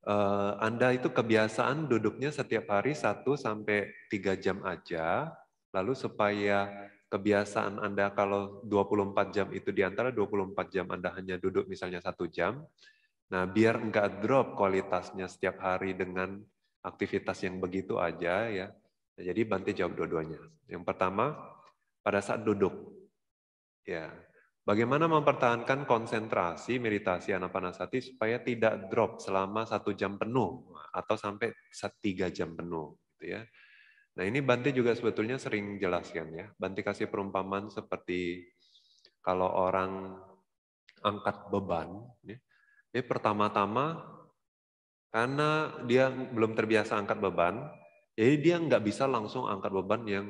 uh, Anda itu kebiasaan duduknya setiap hari 1 sampai 3 jam aja, lalu supaya kebiasaan Anda kalau 24 jam itu di antara 24 jam Anda hanya duduk misalnya satu jam, Nah, biar enggak drop kualitasnya setiap hari dengan aktivitas yang begitu aja ya. Nah, jadi Bante jawab dua-duanya. Yang pertama, pada saat duduk. Ya. Bagaimana mempertahankan konsentrasi meditasi anapanasati supaya tidak drop selama satu jam penuh atau sampai tiga jam penuh gitu ya. Nah ini Bante juga sebetulnya sering jelaskan ya. Bante kasih perumpamaan seperti kalau orang angkat beban, ya, jadi pertama-tama karena dia belum terbiasa angkat beban, jadi dia nggak bisa langsung angkat beban yang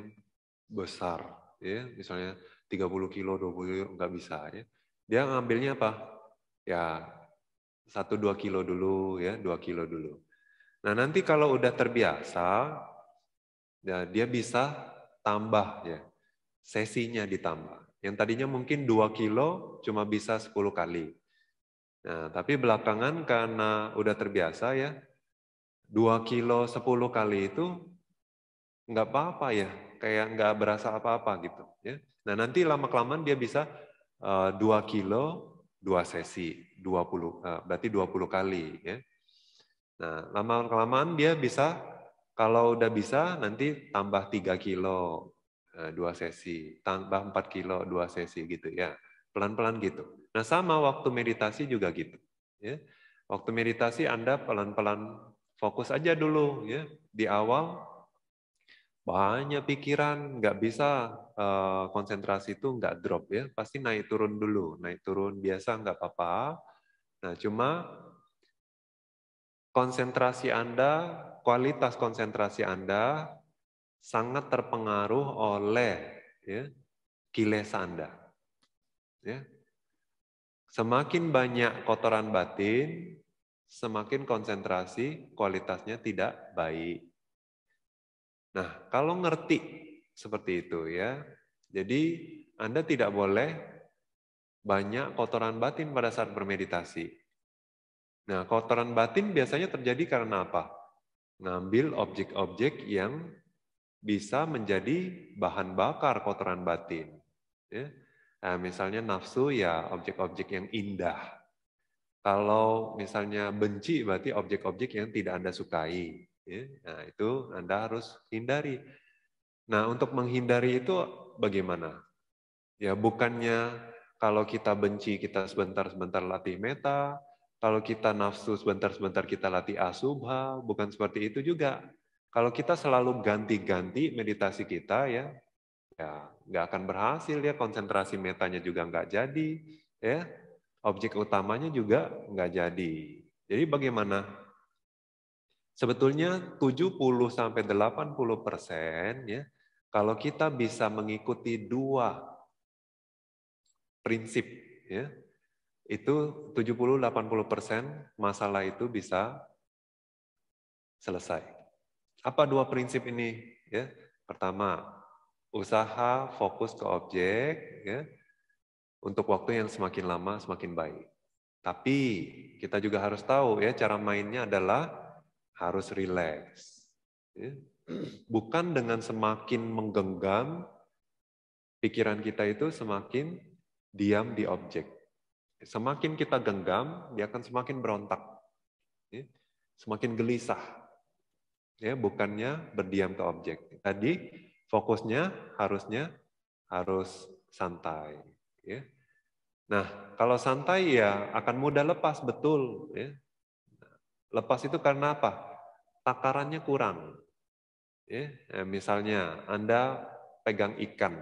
besar, ya misalnya 30 kilo, 20 kilo nggak bisa. Ya. Dia ngambilnya apa? Ya satu dua kilo dulu, ya dua kilo dulu. Nah nanti kalau udah terbiasa, ya, dia bisa tambah ya sesinya ditambah. Yang tadinya mungkin 2 kilo cuma bisa 10 kali. Nah, tapi belakangan karena udah terbiasa ya, 2 kilo 10 kali itu nggak apa-apa ya, kayak nggak berasa apa-apa gitu. Ya. Nah nanti lama-kelamaan dia bisa uh, eh, 2 kilo 2 sesi, 20, uh, eh, berarti 20 kali. Ya. Nah lama-kelamaan dia bisa, kalau udah bisa nanti tambah 3 kilo uh, eh, 2 sesi, tambah 4 kilo 2 sesi gitu ya. Pelan-pelan gitu. Nah sama waktu meditasi juga gitu. Ya. Waktu meditasi Anda pelan-pelan fokus aja dulu ya. Di awal banyak pikiran, nggak bisa eh, konsentrasi itu nggak drop ya. Pasti naik turun dulu, naik turun biasa nggak apa-apa. Nah cuma konsentrasi Anda, kualitas konsentrasi Anda sangat terpengaruh oleh ya, kiles Anda. Ya, Semakin banyak kotoran batin, semakin konsentrasi kualitasnya tidak baik. Nah, kalau ngerti seperti itu ya, jadi Anda tidak boleh banyak kotoran batin pada saat bermeditasi. Nah, kotoran batin biasanya terjadi karena apa? Ngambil objek-objek yang bisa menjadi bahan bakar kotoran batin. Ya. Nah, misalnya nafsu ya objek-objek yang indah. Kalau misalnya benci berarti objek-objek yang tidak Anda sukai. Ya. Nah, itu Anda harus hindari. Nah, untuk menghindari itu bagaimana? Ya, bukannya kalau kita benci kita sebentar-sebentar latih meta, kalau kita nafsu sebentar-sebentar kita latih asubha, bukan seperti itu juga. Kalau kita selalu ganti-ganti meditasi kita ya, ya nggak akan berhasil ya konsentrasi metanya juga nggak jadi ya objek utamanya juga nggak jadi jadi bagaimana sebetulnya 70 sampai 80 persen ya kalau kita bisa mengikuti dua prinsip ya itu 70-80 persen masalah itu bisa selesai. Apa dua prinsip ini? Ya, pertama, usaha fokus ke objek ya, untuk waktu yang semakin lama semakin baik. Tapi kita juga harus tahu ya cara mainnya adalah harus rileks. Ya. Bukan dengan semakin menggenggam pikiran kita itu semakin diam di objek. Semakin kita genggam, dia akan semakin berontak. Ya. Semakin gelisah. Ya, bukannya berdiam ke objek. Tadi fokusnya harusnya harus santai. Ya. Nah, kalau santai ya akan mudah lepas betul. Ya. Lepas itu karena apa? Takarannya kurang. Ya. Eh, misalnya Anda pegang ikan,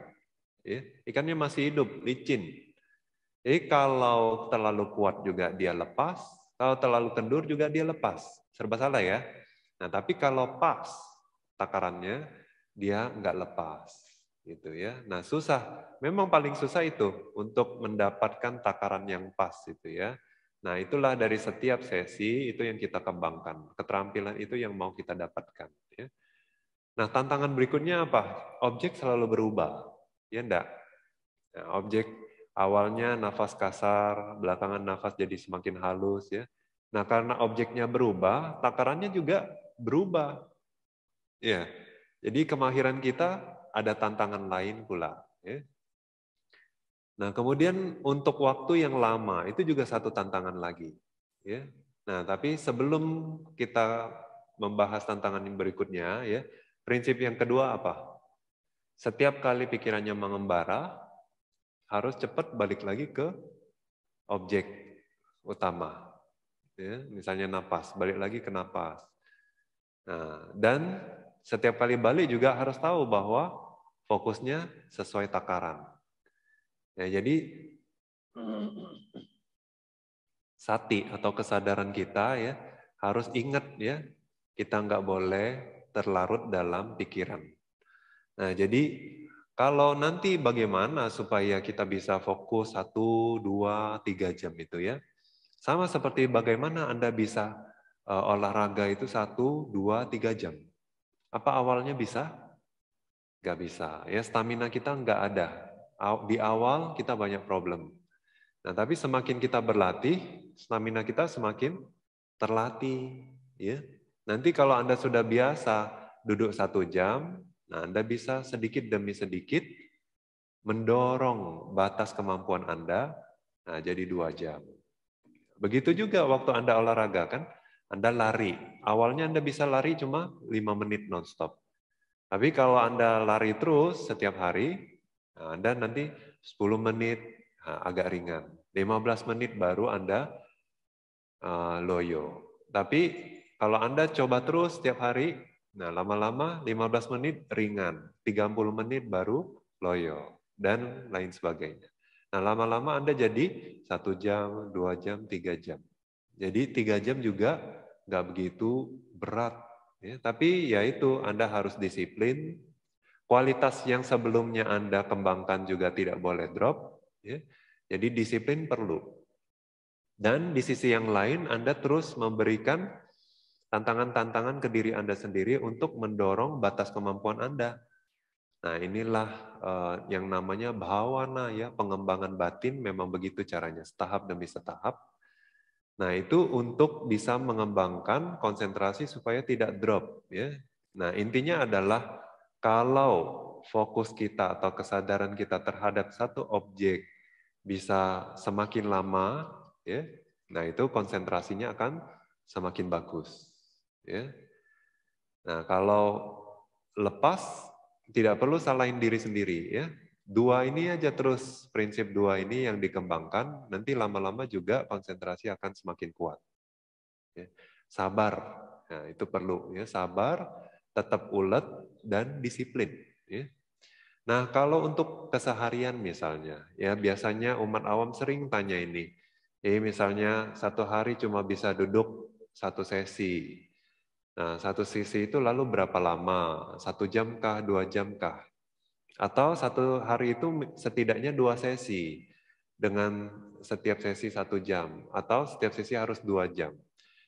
ya. ikannya masih hidup, licin. Jadi kalau terlalu kuat juga dia lepas, kalau terlalu kendur juga dia lepas. Serba salah ya. Nah, tapi kalau pas takarannya, dia nggak lepas gitu ya. Nah susah, memang paling susah itu untuk mendapatkan takaran yang pas gitu ya. Nah itulah dari setiap sesi itu yang kita kembangkan, keterampilan itu yang mau kita dapatkan. Ya. Nah tantangan berikutnya apa? Objek selalu berubah, ya enggak? Nah, objek awalnya nafas kasar, belakangan nafas jadi semakin halus ya. Nah karena objeknya berubah, takarannya juga berubah. Ya, jadi kemahiran kita ada tantangan lain pula. Ya. Nah kemudian untuk waktu yang lama itu juga satu tantangan lagi. Ya. Nah tapi sebelum kita membahas tantangan yang berikutnya, ya prinsip yang kedua apa? Setiap kali pikirannya mengembara, harus cepat balik lagi ke objek utama. Ya, misalnya napas, balik lagi ke napas. Nah, dan setiap kali balik juga harus tahu bahwa fokusnya sesuai takaran. Ya, jadi sati atau kesadaran kita ya harus ingat ya kita nggak boleh terlarut dalam pikiran. Nah jadi kalau nanti bagaimana supaya kita bisa fokus satu, dua, tiga jam itu ya. Sama seperti bagaimana Anda bisa uh, olahraga itu satu, dua, tiga jam. Apa awalnya bisa? Gak bisa. Ya, stamina kita nggak ada. Di awal kita banyak problem. Nah, tapi semakin kita berlatih, stamina kita semakin terlatih. Ya. Nanti kalau Anda sudah biasa duduk satu jam, nah Anda bisa sedikit demi sedikit mendorong batas kemampuan Anda, nah jadi dua jam. Begitu juga waktu Anda olahraga kan, anda lari. Awalnya Anda bisa lari cuma lima menit nonstop. Tapi kalau Anda lari terus setiap hari, nah Anda nanti 10 menit nah, agak ringan. 15 menit baru Anda eh, loyo. Tapi kalau Anda coba terus setiap hari, nah lama-lama 15 menit ringan, 30 menit baru loyo, dan lain sebagainya. Nah lama-lama Anda jadi satu jam, dua jam, tiga jam. Jadi tiga jam juga nggak begitu berat. Ya, tapi ya itu Anda harus disiplin. Kualitas yang sebelumnya Anda kembangkan juga tidak boleh drop. Ya. Jadi disiplin perlu. Dan di sisi yang lain Anda terus memberikan tantangan-tantangan ke diri Anda sendiri untuk mendorong batas kemampuan Anda. Nah inilah uh, yang namanya bahawana ya, pengembangan batin memang begitu caranya, setahap demi setahap Nah, itu untuk bisa mengembangkan konsentrasi supaya tidak drop ya. Nah, intinya adalah kalau fokus kita atau kesadaran kita terhadap satu objek bisa semakin lama ya. Nah, itu konsentrasinya akan semakin bagus ya. Nah, kalau lepas tidak perlu salahin diri sendiri ya. Dua ini aja terus, prinsip dua ini yang dikembangkan, nanti lama-lama juga konsentrasi akan semakin kuat. Ya. Sabar, nah, itu perlu. ya Sabar, tetap ulet, dan disiplin. Ya. Nah, kalau untuk keseharian misalnya, ya biasanya umat awam sering tanya ini. eh misalnya satu hari cuma bisa duduk satu sesi. Nah, satu sesi itu lalu berapa lama? Satu jam kah, dua jam kah? Atau satu hari itu setidaknya dua sesi dengan setiap sesi satu jam atau setiap sesi harus dua jam.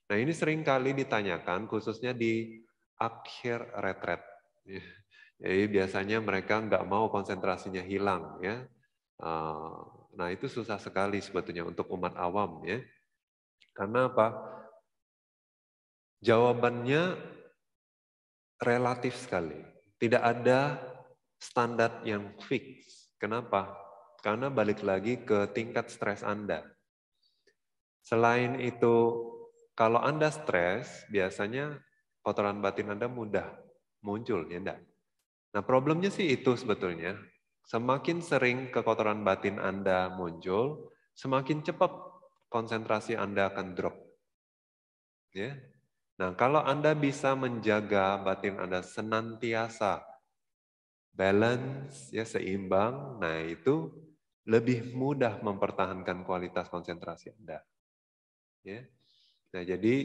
Nah ini sering kali ditanyakan khususnya di akhir retret. Jadi biasanya mereka nggak mau konsentrasinya hilang ya. Eh, nah itu susah sekali sebetulnya untuk umat awam ya. Karena apa? Jawabannya relatif sekali. Tidak ada standar yang fix. Kenapa? Karena balik lagi ke tingkat stres Anda. Selain itu, kalau Anda stres, biasanya kotoran batin Anda mudah muncul, ya enggak? Nah, problemnya sih itu sebetulnya. Semakin sering kekotoran batin Anda muncul, semakin cepat konsentrasi Anda akan drop. Ya. Nah, kalau Anda bisa menjaga batin Anda senantiasa balance, ya seimbang. Nah, itu lebih mudah mempertahankan kualitas konsentrasi Anda. Ya. Nah, jadi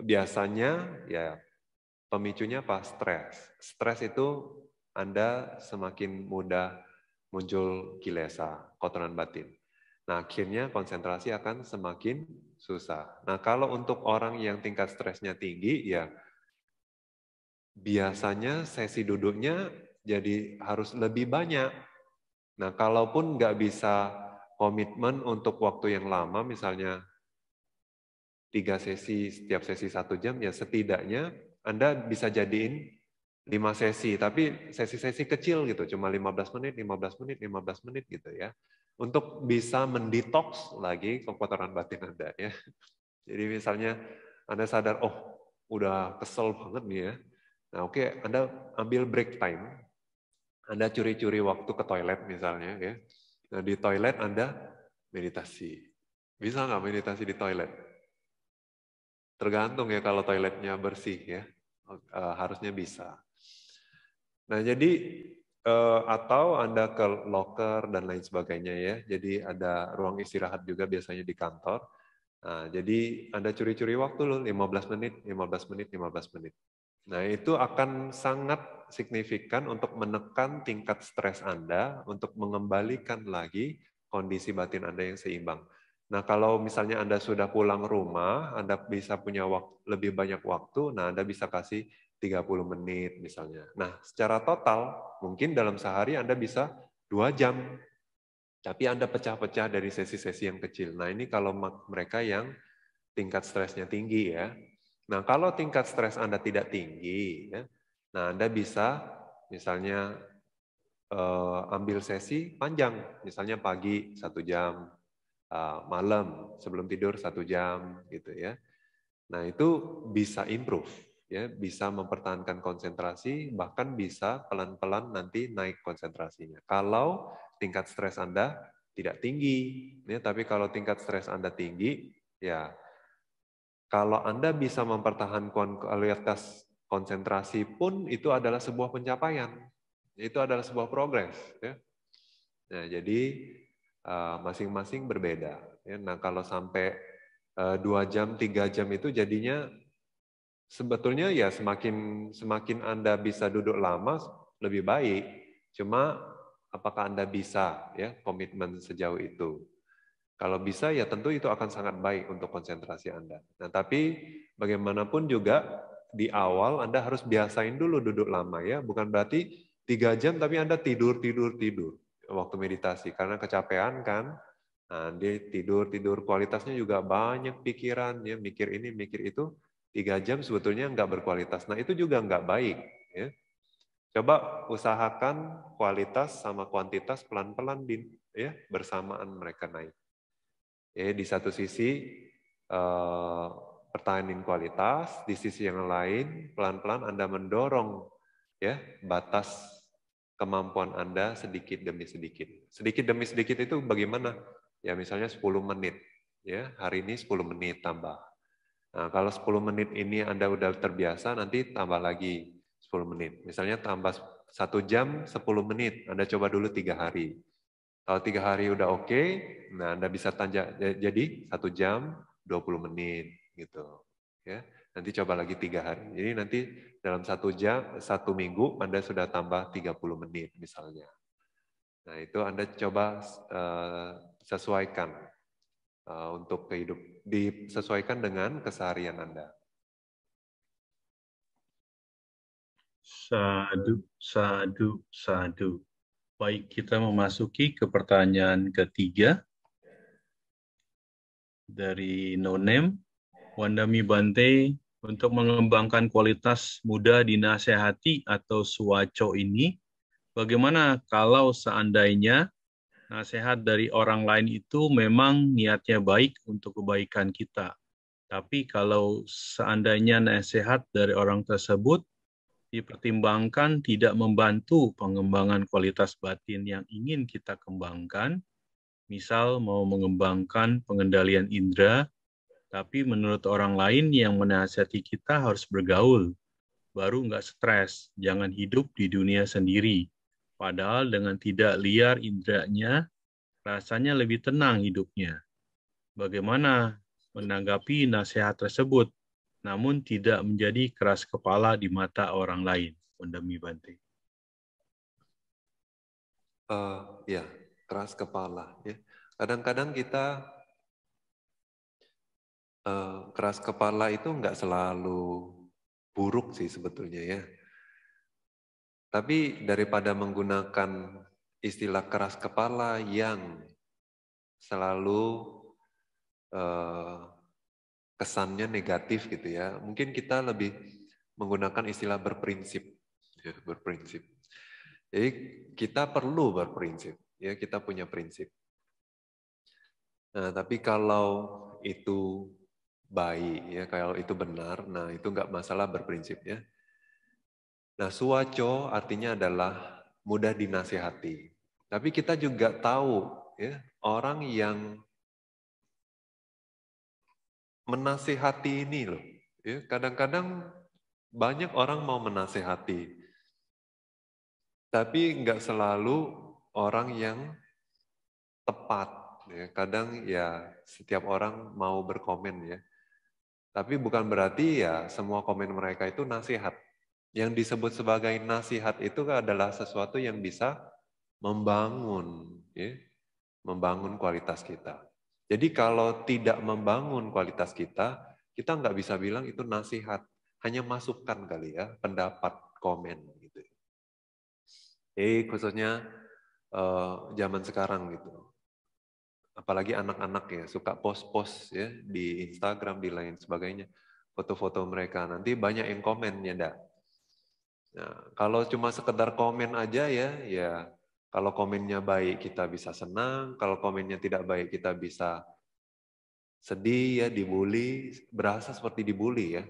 biasanya ya pemicunya apa? Stres. Stres itu Anda semakin mudah muncul kilesa, kotoran batin. Nah, akhirnya konsentrasi akan semakin susah. Nah, kalau untuk orang yang tingkat stresnya tinggi, ya biasanya sesi duduknya jadi harus lebih banyak. Nah, kalaupun nggak bisa komitmen untuk waktu yang lama, misalnya tiga sesi, setiap sesi satu jam, ya setidaknya Anda bisa jadiin lima sesi, tapi sesi-sesi kecil gitu, cuma 15 menit, 15 menit, 15 menit gitu ya. Untuk bisa mendetoks lagi kekotoran batin Anda ya. Jadi misalnya Anda sadar, oh udah kesel banget nih ya, Nah, oke, okay, Anda ambil break time. Anda curi-curi waktu ke toilet misalnya, ya. Nah, di toilet Anda meditasi. Bisa nggak meditasi di toilet? Tergantung ya kalau toiletnya bersih ya, e, harusnya bisa. Nah, jadi e, atau Anda ke locker dan lain sebagainya ya. Jadi ada ruang istirahat juga biasanya di kantor. Nah, jadi Anda curi-curi waktu loh, 15 menit, 15 menit, 15 menit. Nah, itu akan sangat signifikan untuk menekan tingkat stres Anda, untuk mengembalikan lagi kondisi batin Anda yang seimbang. Nah, kalau misalnya Anda sudah pulang rumah, Anda bisa punya waktu, lebih banyak waktu, nah Anda bisa kasih 30 menit misalnya. Nah, secara total mungkin dalam sehari Anda bisa dua jam, tapi Anda pecah-pecah dari sesi-sesi yang kecil. Nah, ini kalau mereka yang tingkat stresnya tinggi ya, Nah, kalau tingkat stres Anda tidak tinggi, ya, nah Anda bisa misalnya eh, ambil sesi panjang, misalnya pagi satu jam, eh, malam sebelum tidur satu jam, gitu ya. Nah, itu bisa improve, ya, bisa mempertahankan konsentrasi, bahkan bisa pelan-pelan nanti naik konsentrasinya. Kalau tingkat stres Anda tidak tinggi, ya, tapi kalau tingkat stres Anda tinggi, ya kalau Anda bisa mempertahankan kualitas konsentrasi pun itu adalah sebuah pencapaian. Itu adalah sebuah progres. Ya. Nah, jadi eh, masing-masing berbeda. Ya. Nah, kalau sampai eh, dua jam, tiga jam itu jadinya sebetulnya ya semakin semakin Anda bisa duduk lama lebih baik. Cuma apakah Anda bisa ya komitmen sejauh itu? Kalau bisa ya tentu itu akan sangat baik untuk konsentrasi Anda. Nah, tapi bagaimanapun juga di awal Anda harus biasain dulu duduk lama ya, bukan berarti tiga jam tapi Anda tidur tidur tidur waktu meditasi karena kecapean kan. Nah, dia tidur tidur kualitasnya juga banyak pikiran ya, mikir ini mikir itu tiga jam sebetulnya nggak berkualitas. Nah itu juga nggak baik ya. Coba usahakan kualitas sama kuantitas pelan-pelan ya bersamaan mereka naik. Ya, di satu sisi eh, pertahanin kualitas, di sisi yang lain pelan-pelan Anda mendorong ya batas kemampuan Anda sedikit demi sedikit. Sedikit demi sedikit itu bagaimana? Ya misalnya 10 menit. Ya, hari ini 10 menit tambah. Nah, kalau 10 menit ini Anda udah terbiasa, nanti tambah lagi 10 menit. Misalnya tambah satu jam 10 menit, Anda coba dulu tiga hari. Kalau tiga hari udah oke, okay, nah Anda bisa tanjak jadi satu jam 20 menit gitu. Ya, nanti coba lagi tiga hari. Jadi nanti dalam satu jam, satu minggu Anda sudah tambah 30 menit misalnya. Nah itu Anda coba uh, sesuaikan uh, untuk kehidup, disesuaikan dengan keseharian Anda. Sadu, sadu, sadu. Baik, kita memasuki ke pertanyaan ketiga dari No Name. Wandami Bante, untuk mengembangkan kualitas muda dinasehati atau suwaco ini, bagaimana kalau seandainya nasihat dari orang lain itu memang niatnya baik untuk kebaikan kita? Tapi kalau seandainya nasihat dari orang tersebut dipertimbangkan tidak membantu pengembangan kualitas batin yang ingin kita kembangkan, misal mau mengembangkan pengendalian indera, tapi menurut orang lain yang menasihati kita harus bergaul, baru nggak stres, jangan hidup di dunia sendiri. Padahal dengan tidak liar inderanya, rasanya lebih tenang hidupnya. Bagaimana menanggapi nasihat tersebut? namun tidak menjadi keras kepala di mata orang lain, Pondami Bante. Uh, ya, keras kepala. Ya. Kadang-kadang kita uh, keras kepala itu nggak selalu buruk sih sebetulnya ya. Tapi daripada menggunakan istilah keras kepala yang selalu uh, kesannya negatif gitu ya. Mungkin kita lebih menggunakan istilah berprinsip. Ya, berprinsip. Jadi kita perlu berprinsip. Ya, kita punya prinsip. Nah, tapi kalau itu baik, ya kalau itu benar, nah itu nggak masalah berprinsip ya. Nah, suwaco artinya adalah mudah dinasihati. Tapi kita juga tahu ya, orang yang menasihati ini loh. Ya, kadang-kadang banyak orang mau menasihati, tapi nggak selalu orang yang tepat. Ya, kadang ya setiap orang mau berkomen ya, tapi bukan berarti ya semua komen mereka itu nasihat. Yang disebut sebagai nasihat itu adalah sesuatu yang bisa membangun, ya, membangun kualitas kita. Jadi kalau tidak membangun kualitas kita, kita nggak bisa bilang itu nasihat, hanya masukan kali ya, pendapat, komen gitu. Eh khususnya uh, zaman sekarang gitu. Apalagi anak-anak ya suka post-post ya di Instagram, di lain sebagainya, foto-foto mereka nanti banyak yang komen ya ndak. Nah, kalau cuma sekedar komen aja ya, ya kalau komennya baik, kita bisa senang. Kalau komennya tidak baik, kita bisa sedih ya, iya. dibully, berasa seperti dibully ya.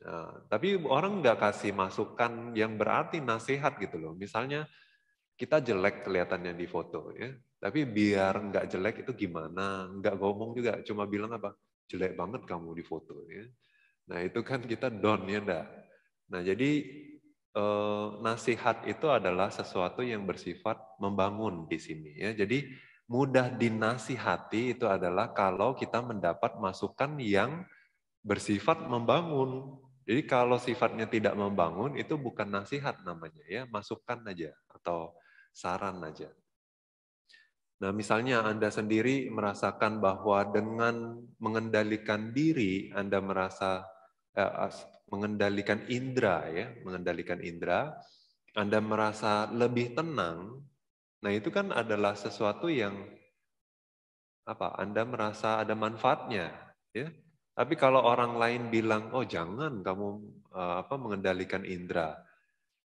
Nah, tapi orang nggak kasih masukan yang berarti nasihat gitu loh. Misalnya kita jelek kelihatannya di foto ya, tapi biar nggak jelek itu gimana? Nggak ngomong juga, cuma bilang apa? Jelek banget kamu di foto ya. Nah itu kan kita down ya enggak. Nah jadi Eh, nasihat itu adalah sesuatu yang bersifat membangun di sini ya. Jadi mudah dinasihati itu adalah kalau kita mendapat masukan yang bersifat membangun. Jadi kalau sifatnya tidak membangun itu bukan nasihat namanya ya, masukan aja atau saran aja. Nah, misalnya Anda sendiri merasakan bahwa dengan mengendalikan diri Anda merasa eh, mengendalikan indera ya, mengendalikan indera, Anda merasa lebih tenang, nah itu kan adalah sesuatu yang apa? Anda merasa ada manfaatnya, ya. Tapi kalau orang lain bilang, "Oh, jangan kamu eh, apa mengendalikan indera."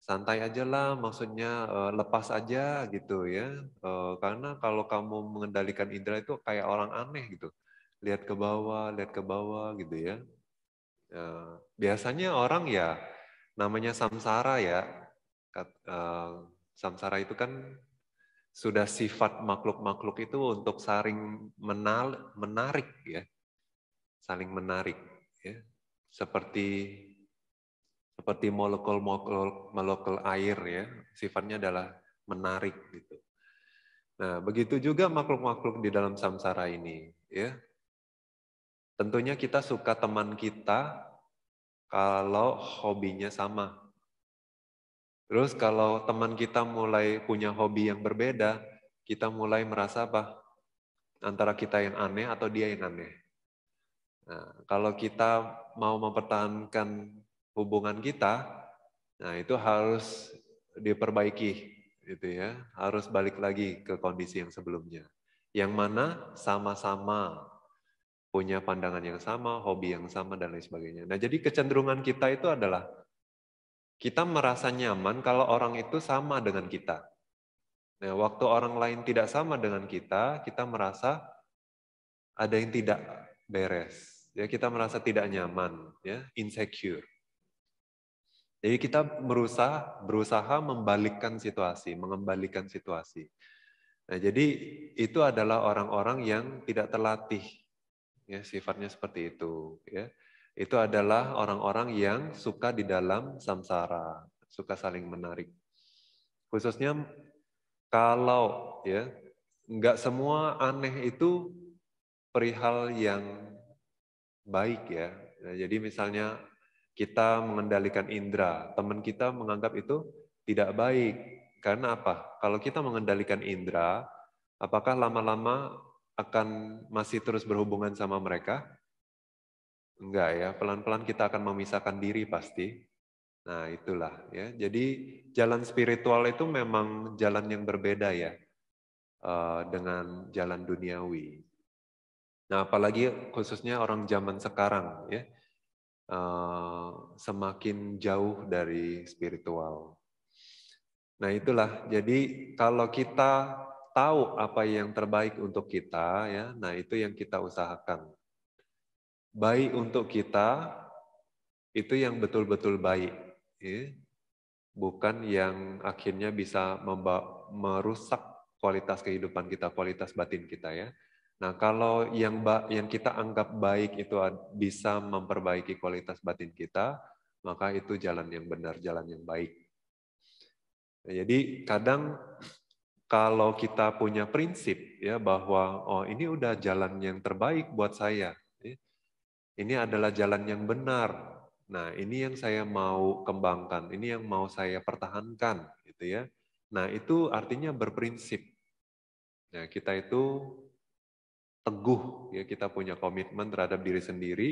Santai aja lah, maksudnya eh, lepas aja gitu ya. Eh, karena kalau kamu mengendalikan indera itu kayak orang aneh gitu. Lihat ke bawah, lihat ke bawah gitu ya Eh, biasanya orang ya namanya samsara ya. Eh, samsara itu kan sudah sifat makhluk-makhluk itu untuk saling menal, menarik ya. Saling menarik ya. Seperti seperti molekul-molekul molekul air ya, sifatnya adalah menarik gitu. Nah, begitu juga makhluk-makhluk di dalam samsara ini, ya. Tentunya kita suka teman kita kalau hobinya sama. Terus kalau teman kita mulai punya hobi yang berbeda, kita mulai merasa apa? Antara kita yang aneh atau dia yang aneh. Nah, kalau kita mau mempertahankan hubungan kita, nah itu harus diperbaiki gitu ya, harus balik lagi ke kondisi yang sebelumnya. Yang mana sama-sama punya pandangan yang sama, hobi yang sama, dan lain sebagainya. Nah, jadi kecenderungan kita itu adalah kita merasa nyaman kalau orang itu sama dengan kita. Nah, waktu orang lain tidak sama dengan kita, kita merasa ada yang tidak beres. Ya, kita merasa tidak nyaman, ya, insecure. Jadi kita berusaha berusaha membalikkan situasi, mengembalikan situasi. Nah, jadi itu adalah orang-orang yang tidak terlatih ya sifatnya seperti itu ya itu adalah orang-orang yang suka di dalam samsara suka saling menarik khususnya kalau ya nggak semua aneh itu perihal yang baik ya jadi misalnya kita mengendalikan indera teman kita menganggap itu tidak baik karena apa kalau kita mengendalikan indera apakah lama-lama akan masih terus berhubungan sama mereka? Enggak ya, pelan-pelan kita akan memisahkan diri pasti. Nah, itulah ya. Jadi jalan spiritual itu memang jalan yang berbeda ya eh, dengan jalan duniawi. Nah, apalagi khususnya orang zaman sekarang ya. Eh, semakin jauh dari spiritual. Nah, itulah. Jadi kalau kita tahu apa yang terbaik untuk kita ya. Nah, itu yang kita usahakan. Baik untuk kita itu yang betul-betul baik, ya. bukan yang akhirnya bisa merusak kualitas kehidupan kita, kualitas batin kita ya. Nah, kalau yang yang kita anggap baik itu bisa memperbaiki kualitas batin kita, maka itu jalan yang benar, jalan yang baik. Nah, jadi kadang kalau kita punya prinsip ya bahwa oh ini udah jalan yang terbaik buat saya, ya. ini adalah jalan yang benar. Nah ini yang saya mau kembangkan, ini yang mau saya pertahankan, gitu ya. Nah itu artinya berprinsip. Nah kita itu teguh ya kita punya komitmen terhadap diri sendiri,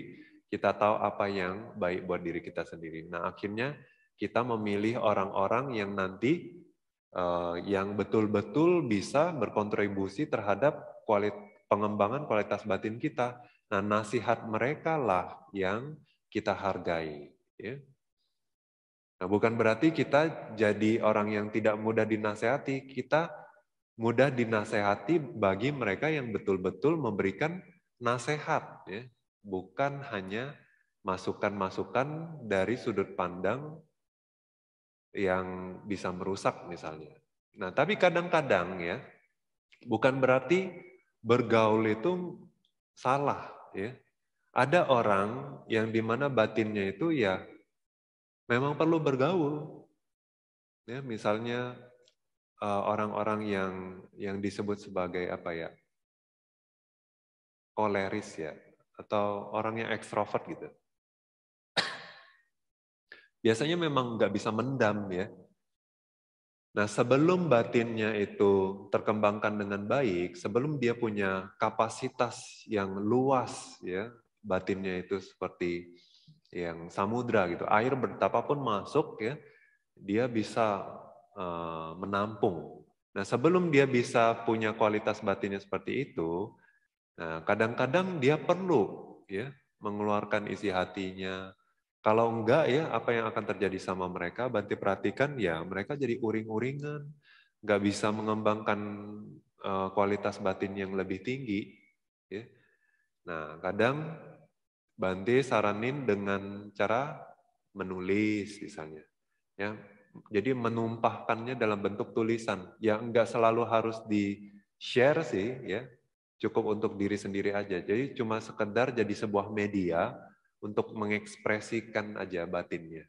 kita tahu apa yang baik buat diri kita sendiri. Nah akhirnya kita memilih orang-orang yang nanti Eh, yang betul-betul bisa berkontribusi terhadap kualit, pengembangan kualitas batin kita. Nah, nasihat mereka lah yang kita hargai. Ya. Nah, bukan berarti kita jadi orang yang tidak mudah dinasehati. Kita mudah dinasehati bagi mereka yang betul-betul memberikan nasihat. Ya. Bukan hanya masukan-masukan dari sudut pandang yang bisa merusak misalnya. Nah, tapi kadang-kadang ya, bukan berarti bergaul itu salah ya. Ada orang yang dimana batinnya itu ya memang perlu bergaul. Ya, misalnya eh, orang-orang yang yang disebut sebagai apa ya? koleris ya atau orang yang ekstrovert gitu biasanya memang nggak bisa mendam ya. Nah sebelum batinnya itu terkembangkan dengan baik, sebelum dia punya kapasitas yang luas ya, batinnya itu seperti yang samudra gitu, air betapapun masuk ya, dia bisa uh, menampung. Nah sebelum dia bisa punya kualitas batinnya seperti itu, nah kadang-kadang dia perlu ya mengeluarkan isi hatinya, kalau enggak ya apa yang akan terjadi sama mereka? Banti perhatikan ya mereka jadi uring-uringan, nggak bisa mengembangkan uh, kualitas batin yang lebih tinggi. Ya. Nah kadang Banti saranin dengan cara menulis misalnya. Ya, jadi menumpahkannya dalam bentuk tulisan Ya enggak selalu harus di share sih ya cukup untuk diri sendiri aja jadi cuma sekedar jadi sebuah media untuk mengekspresikan aja batinnya.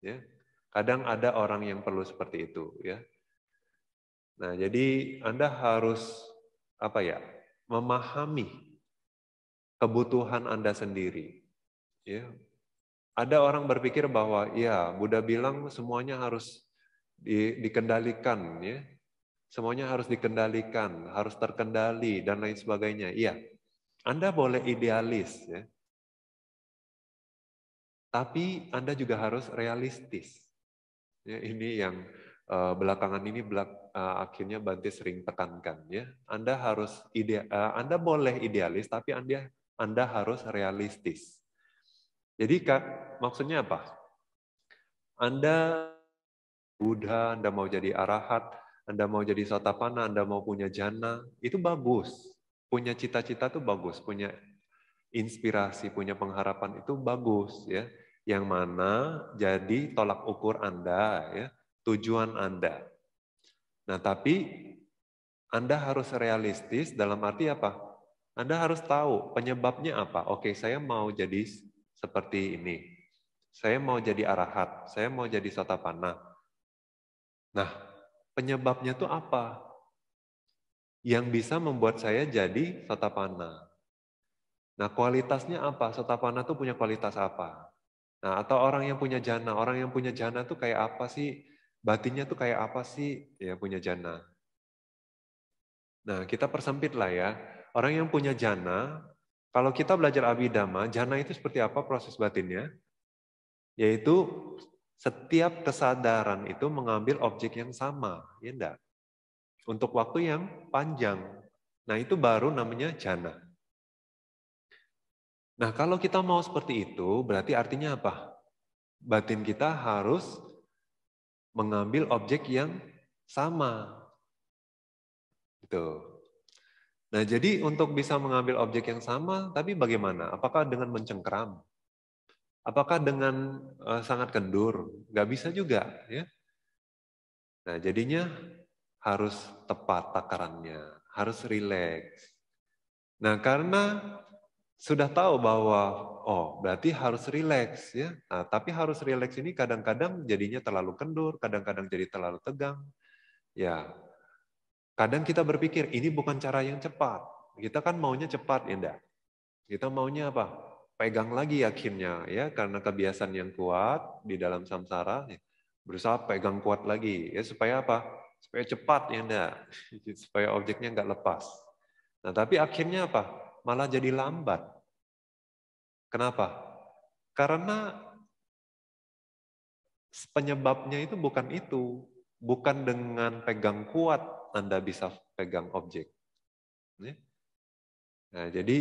Ya. Kadang ada orang yang perlu seperti itu, ya. Nah, jadi Anda harus apa ya? memahami kebutuhan Anda sendiri. Ya. Ada orang berpikir bahwa ya Buddha bilang semuanya harus di, dikendalikan ya. Semuanya harus dikendalikan, harus terkendali dan lain sebagainya. Iya. Anda boleh idealis ya. Tapi Anda juga harus realistis. Ya, ini yang uh, belakangan ini belak, uh, akhirnya Banti sering tekankan ya. Anda harus ide uh, Anda boleh idealis tapi Anda Anda harus realistis. Jadi Kak, maksudnya apa? Anda Buddha, Anda mau jadi arahat, Anda mau jadi sotapana, Anda mau punya jana, itu bagus. Punya cita-cita itu bagus, punya inspirasi, punya pengharapan itu bagus ya yang mana jadi tolak ukur Anda, ya, tujuan Anda. Nah, tapi Anda harus realistis dalam arti apa? Anda harus tahu penyebabnya apa. Oke, saya mau jadi seperti ini. Saya mau jadi arahat, saya mau jadi sotapana Nah, penyebabnya itu apa? Yang bisa membuat saya jadi sotapana Nah, kualitasnya apa? sotapana itu punya kualitas apa? Nah, atau orang yang punya jana, orang yang punya jana tuh kayak apa sih? Batinnya tuh kayak apa sih? Ya punya jana. Nah, kita persempit lah ya. Orang yang punya jana, kalau kita belajar abidama, jana itu seperti apa proses batinnya? Yaitu setiap kesadaran itu mengambil objek yang sama, ya enggak? Untuk waktu yang panjang. Nah, itu baru namanya jana. Nah, kalau kita mau seperti itu, berarti artinya apa? Batin kita harus mengambil objek yang sama. Gitu. Nah, jadi untuk bisa mengambil objek yang sama, tapi bagaimana? Apakah dengan mencengkram? Apakah dengan uh, sangat kendur? Gak bisa juga, ya. Nah, jadinya harus tepat takarannya, harus rileks. Nah, karena sudah tahu bahwa oh berarti harus rileks ya. Nah, tapi harus rileks ini kadang-kadang jadinya terlalu kendur, kadang-kadang jadi terlalu tegang. Ya. Kadang kita berpikir ini bukan cara yang cepat. Kita kan maunya cepat, ya ndak Kita maunya apa? Pegang lagi yakinnya ya karena kebiasaan yang kuat di dalam samsara ya. Berusaha pegang kuat lagi ya supaya apa? Supaya cepat ya supaya objeknya nggak lepas. Nah, tapi akhirnya apa? Malah jadi lambat Kenapa? Karena penyebabnya itu bukan itu, bukan dengan pegang kuat Anda bisa pegang objek. Nah, jadi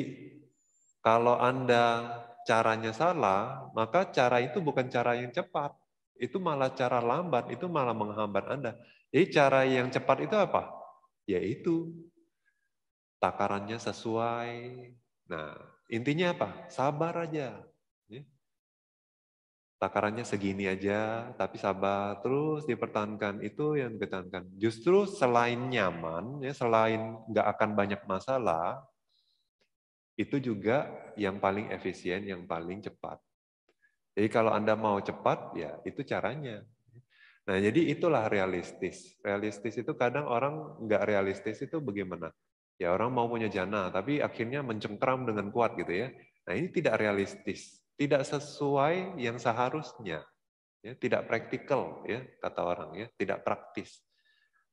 kalau Anda caranya salah, maka cara itu bukan cara yang cepat. Itu malah cara lambat, itu malah menghambat Anda. Jadi cara yang cepat itu apa? Yaitu takarannya sesuai. Nah, Intinya apa? Sabar aja. Ya. Takarannya segini aja, tapi sabar terus dipertahankan. Itu yang dipertahankan. Justru selain nyaman, ya selain nggak akan banyak masalah, itu juga yang paling efisien, yang paling cepat. Jadi kalau Anda mau cepat, ya itu caranya. Nah, jadi itulah realistis. Realistis itu kadang orang nggak realistis itu bagaimana? Ya orang mau punya jana, tapi akhirnya mencengkram dengan kuat gitu ya. Nah ini tidak realistis, tidak sesuai yang seharusnya. Ya, tidak praktikal ya kata orang ya, tidak praktis.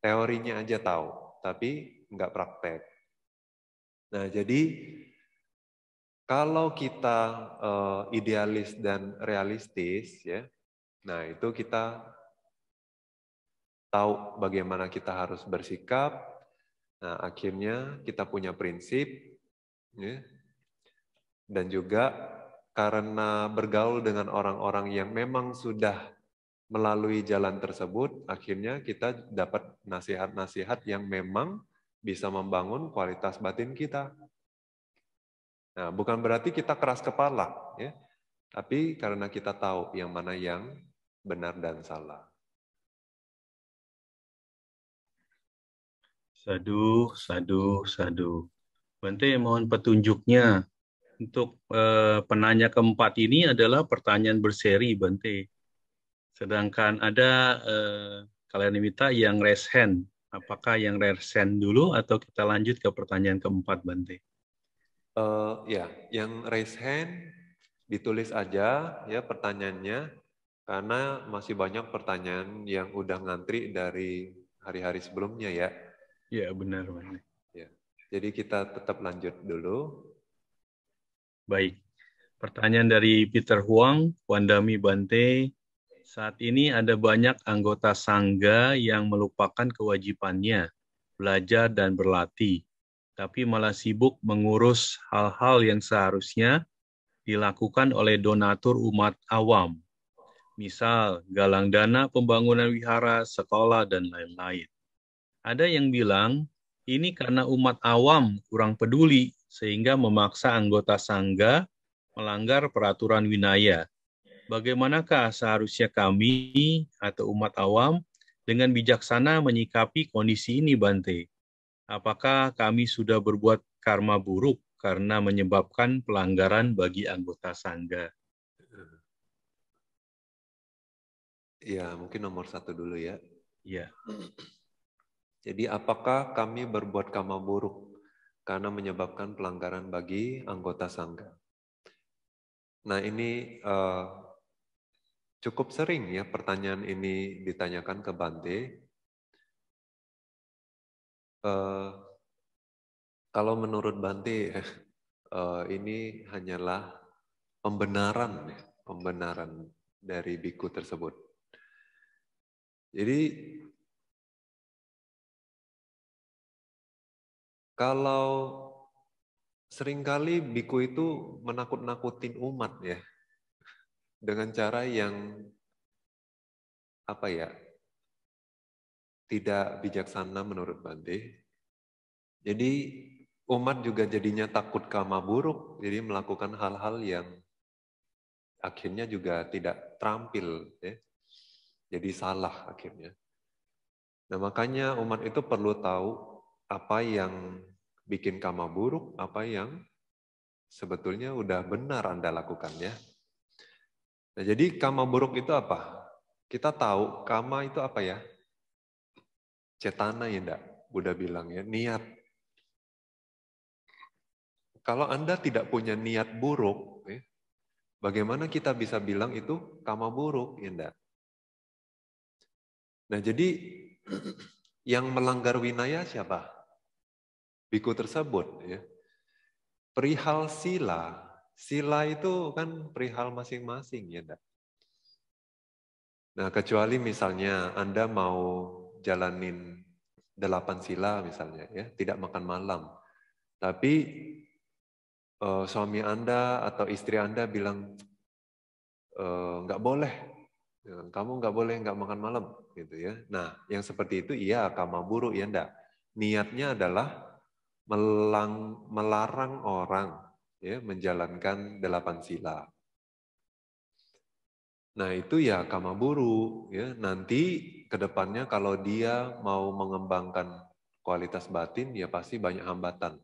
Teorinya aja tahu, tapi nggak praktek. Nah jadi kalau kita uh, idealis dan realistis ya nah itu kita tahu bagaimana kita harus bersikap Nah, akhirnya kita punya prinsip, ya, dan juga karena bergaul dengan orang-orang yang memang sudah melalui jalan tersebut, akhirnya kita dapat nasihat-nasihat yang memang bisa membangun kualitas batin kita. Nah, bukan berarti kita keras kepala, ya, tapi karena kita tahu yang mana yang benar dan salah. Sadu, sadu, sadu. Bante mohon petunjuknya untuk eh, penanya keempat ini adalah pertanyaan berseri Bante. Sedangkan ada eh, kalian minta yang raise hand. Apakah yang raise hand dulu atau kita lanjut ke pertanyaan keempat Bante? Uh, ya, yang raise hand ditulis aja ya pertanyaannya karena masih banyak pertanyaan yang udah ngantri dari hari-hari sebelumnya ya. Ya benar, benar. Ya. Jadi kita tetap lanjut dulu. Baik. Pertanyaan dari Peter Huang, Wandami Bante. Saat ini ada banyak anggota sangga yang melupakan kewajibannya, belajar dan berlatih, tapi malah sibuk mengurus hal-hal yang seharusnya dilakukan oleh donatur umat awam. Misal, galang dana pembangunan wihara, sekolah, dan lain-lain. Ada yang bilang ini karena umat awam kurang peduli sehingga memaksa anggota sangga melanggar peraturan winaya. Bagaimanakah seharusnya kami atau umat awam dengan bijaksana menyikapi kondisi ini Bante? Apakah kami sudah berbuat karma buruk karena menyebabkan pelanggaran bagi anggota sangga? Ya, mungkin nomor satu dulu ya. Iya. Jadi apakah kami berbuat karma buruk karena menyebabkan pelanggaran bagi anggota sangga? Nah ini uh, cukup sering ya pertanyaan ini ditanyakan ke Bante. Uh, kalau menurut Bante eh, ini hanyalah pembenaran ya, pembenaran dari biku tersebut. Jadi Kalau seringkali biku itu menakut-nakutin umat ya dengan cara yang apa ya tidak bijaksana menurut Bante. Jadi umat juga jadinya takut karma buruk, jadi melakukan hal-hal yang akhirnya juga tidak terampil, ya. jadi salah akhirnya. Nah makanya umat itu perlu tahu apa yang bikin karma buruk, apa yang sebetulnya udah benar Anda lakukan ya. Nah, jadi karma buruk itu apa? Kita tahu karma itu apa ya? Cetana ya enggak? Buddha bilang ya, niat. Kalau Anda tidak punya niat buruk, ya, bagaimana kita bisa bilang itu karma buruk? Ya enggak? Nah jadi yang melanggar winaya siapa? biku tersebut ya. Perihal sila, sila itu kan perihal masing-masing ya enggak? Nah, kecuali misalnya Anda mau jalanin delapan sila misalnya ya, tidak makan malam. Tapi uh, suami Anda atau istri Anda bilang nggak eh, nggak boleh, kamu nggak boleh nggak makan malam gitu ya. Nah, yang seperti itu iya kama buruk ya ndak Niatnya adalah melang, melarang orang ya, menjalankan delapan sila. Nah itu ya kama buru. Ya. Nanti kedepannya kalau dia mau mengembangkan kualitas batin, ya pasti banyak hambatan.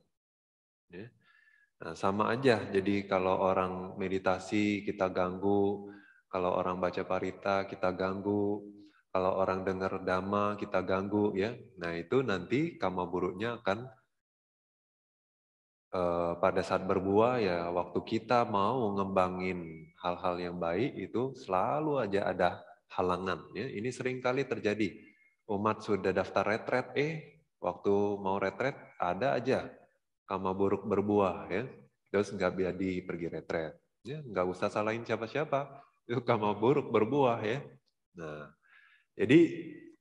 Ya. Nah, sama aja. Jadi kalau orang meditasi kita ganggu, kalau orang baca parita kita ganggu, kalau orang dengar dhamma kita ganggu ya. Nah, itu nanti kama buruknya akan Eh, pada saat berbuah ya waktu kita mau ngembangin hal-hal yang baik itu selalu aja ada halangan ya. Ini sering kali terjadi. Umat sudah daftar retret eh waktu mau retret ada aja Kama buruk berbuah ya. Terus nggak jadi pergi retret. Ya, nggak usah salahin siapa-siapa. Itu kama buruk berbuah ya. Nah, jadi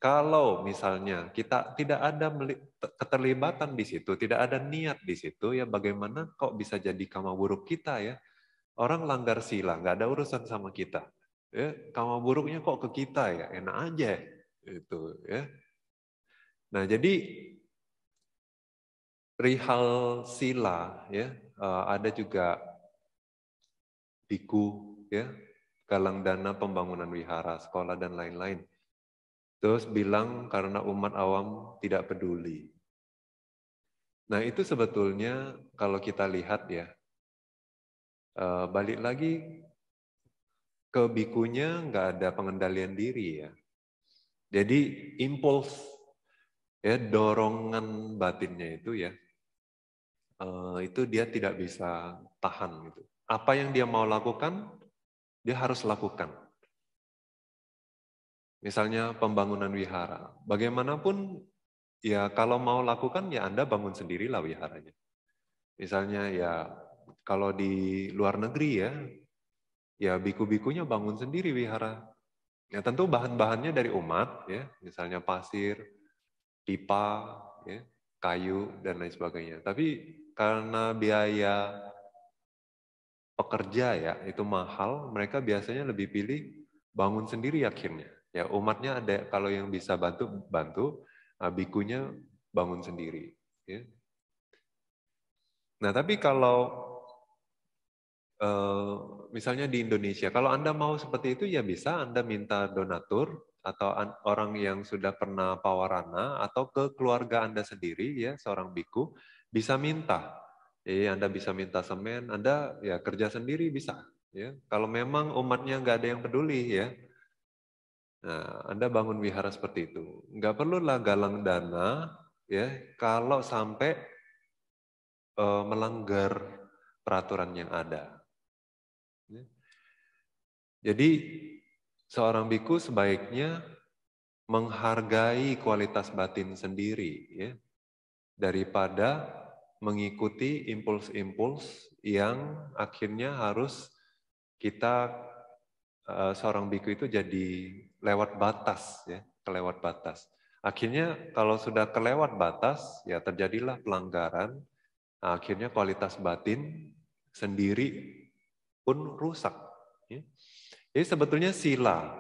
kalau misalnya kita tidak ada keterlibatan di situ, tidak ada niat di situ, ya bagaimana kok bisa jadi kama buruk kita ya? Orang langgar sila, nggak ada urusan sama kita. Ya, kama buruknya kok ke kita ya, enak aja itu ya. Nah jadi rihal sila ya, eh, ada juga biku ya, galang dana pembangunan wihara, sekolah dan lain-lain Terus bilang karena umat awam tidak peduli. Nah itu sebetulnya kalau kita lihat ya, eh, balik lagi ke bikunya nggak ada pengendalian diri ya. Jadi impuls ya dorongan batinnya itu ya eh, itu dia tidak bisa tahan gitu. Apa yang dia mau lakukan, dia harus lakukan Misalnya pembangunan wihara. Bagaimanapun ya kalau mau lakukan ya Anda bangun sendirilah wiharanya. Misalnya ya kalau di luar negeri ya ya biku-bikunya bangun sendiri wihara. Ya tentu bahan-bahannya dari umat ya, misalnya pasir, pipa, ya, kayu dan lain sebagainya. Tapi karena biaya pekerja ya itu mahal, mereka biasanya lebih pilih bangun sendiri akhirnya. Ya umatnya ada kalau yang bisa bantu bantu, uh, bikunya bangun sendiri. Ya. Nah tapi kalau uh, misalnya di Indonesia, kalau anda mau seperti itu ya bisa anda minta donatur atau orang yang sudah pernah pawarana atau ke keluarga anda sendiri ya seorang biku bisa minta ya anda bisa minta semen anda ya kerja sendiri bisa ya kalau memang umatnya nggak ada yang peduli ya Nah, Anda bangun wihara seperti itu. Nggak lah galang dana ya kalau sampai uh, melanggar peraturan yang ada. Ya. Jadi seorang biku sebaiknya menghargai kualitas batin sendiri ya daripada mengikuti impuls-impuls yang akhirnya harus kita eh, seorang biku itu jadi lewat batas ya, kelewat batas. Akhirnya kalau sudah kelewat batas ya terjadilah pelanggaran, akhirnya kualitas batin sendiri pun rusak. Ya. Jadi sebetulnya sila,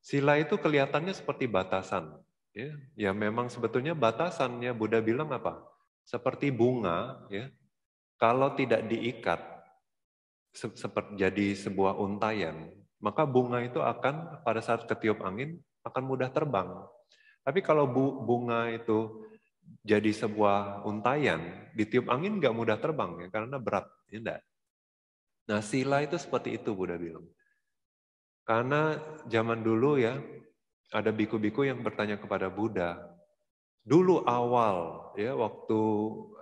sila itu kelihatannya seperti batasan. Ya, ya memang sebetulnya batasannya Buddha bilang apa? Seperti bunga, ya, kalau tidak diikat, seperti jadi sebuah untayan, maka bunga itu akan pada saat ketiup angin akan mudah terbang. Tapi kalau bu, bunga itu jadi sebuah untayan, ditiup angin nggak mudah terbang ya, karena berat, ya enggak. Nah sila itu seperti itu Buddha bilang. Karena zaman dulu ya, ada biku-biku yang bertanya kepada Buddha, dulu awal ya waktu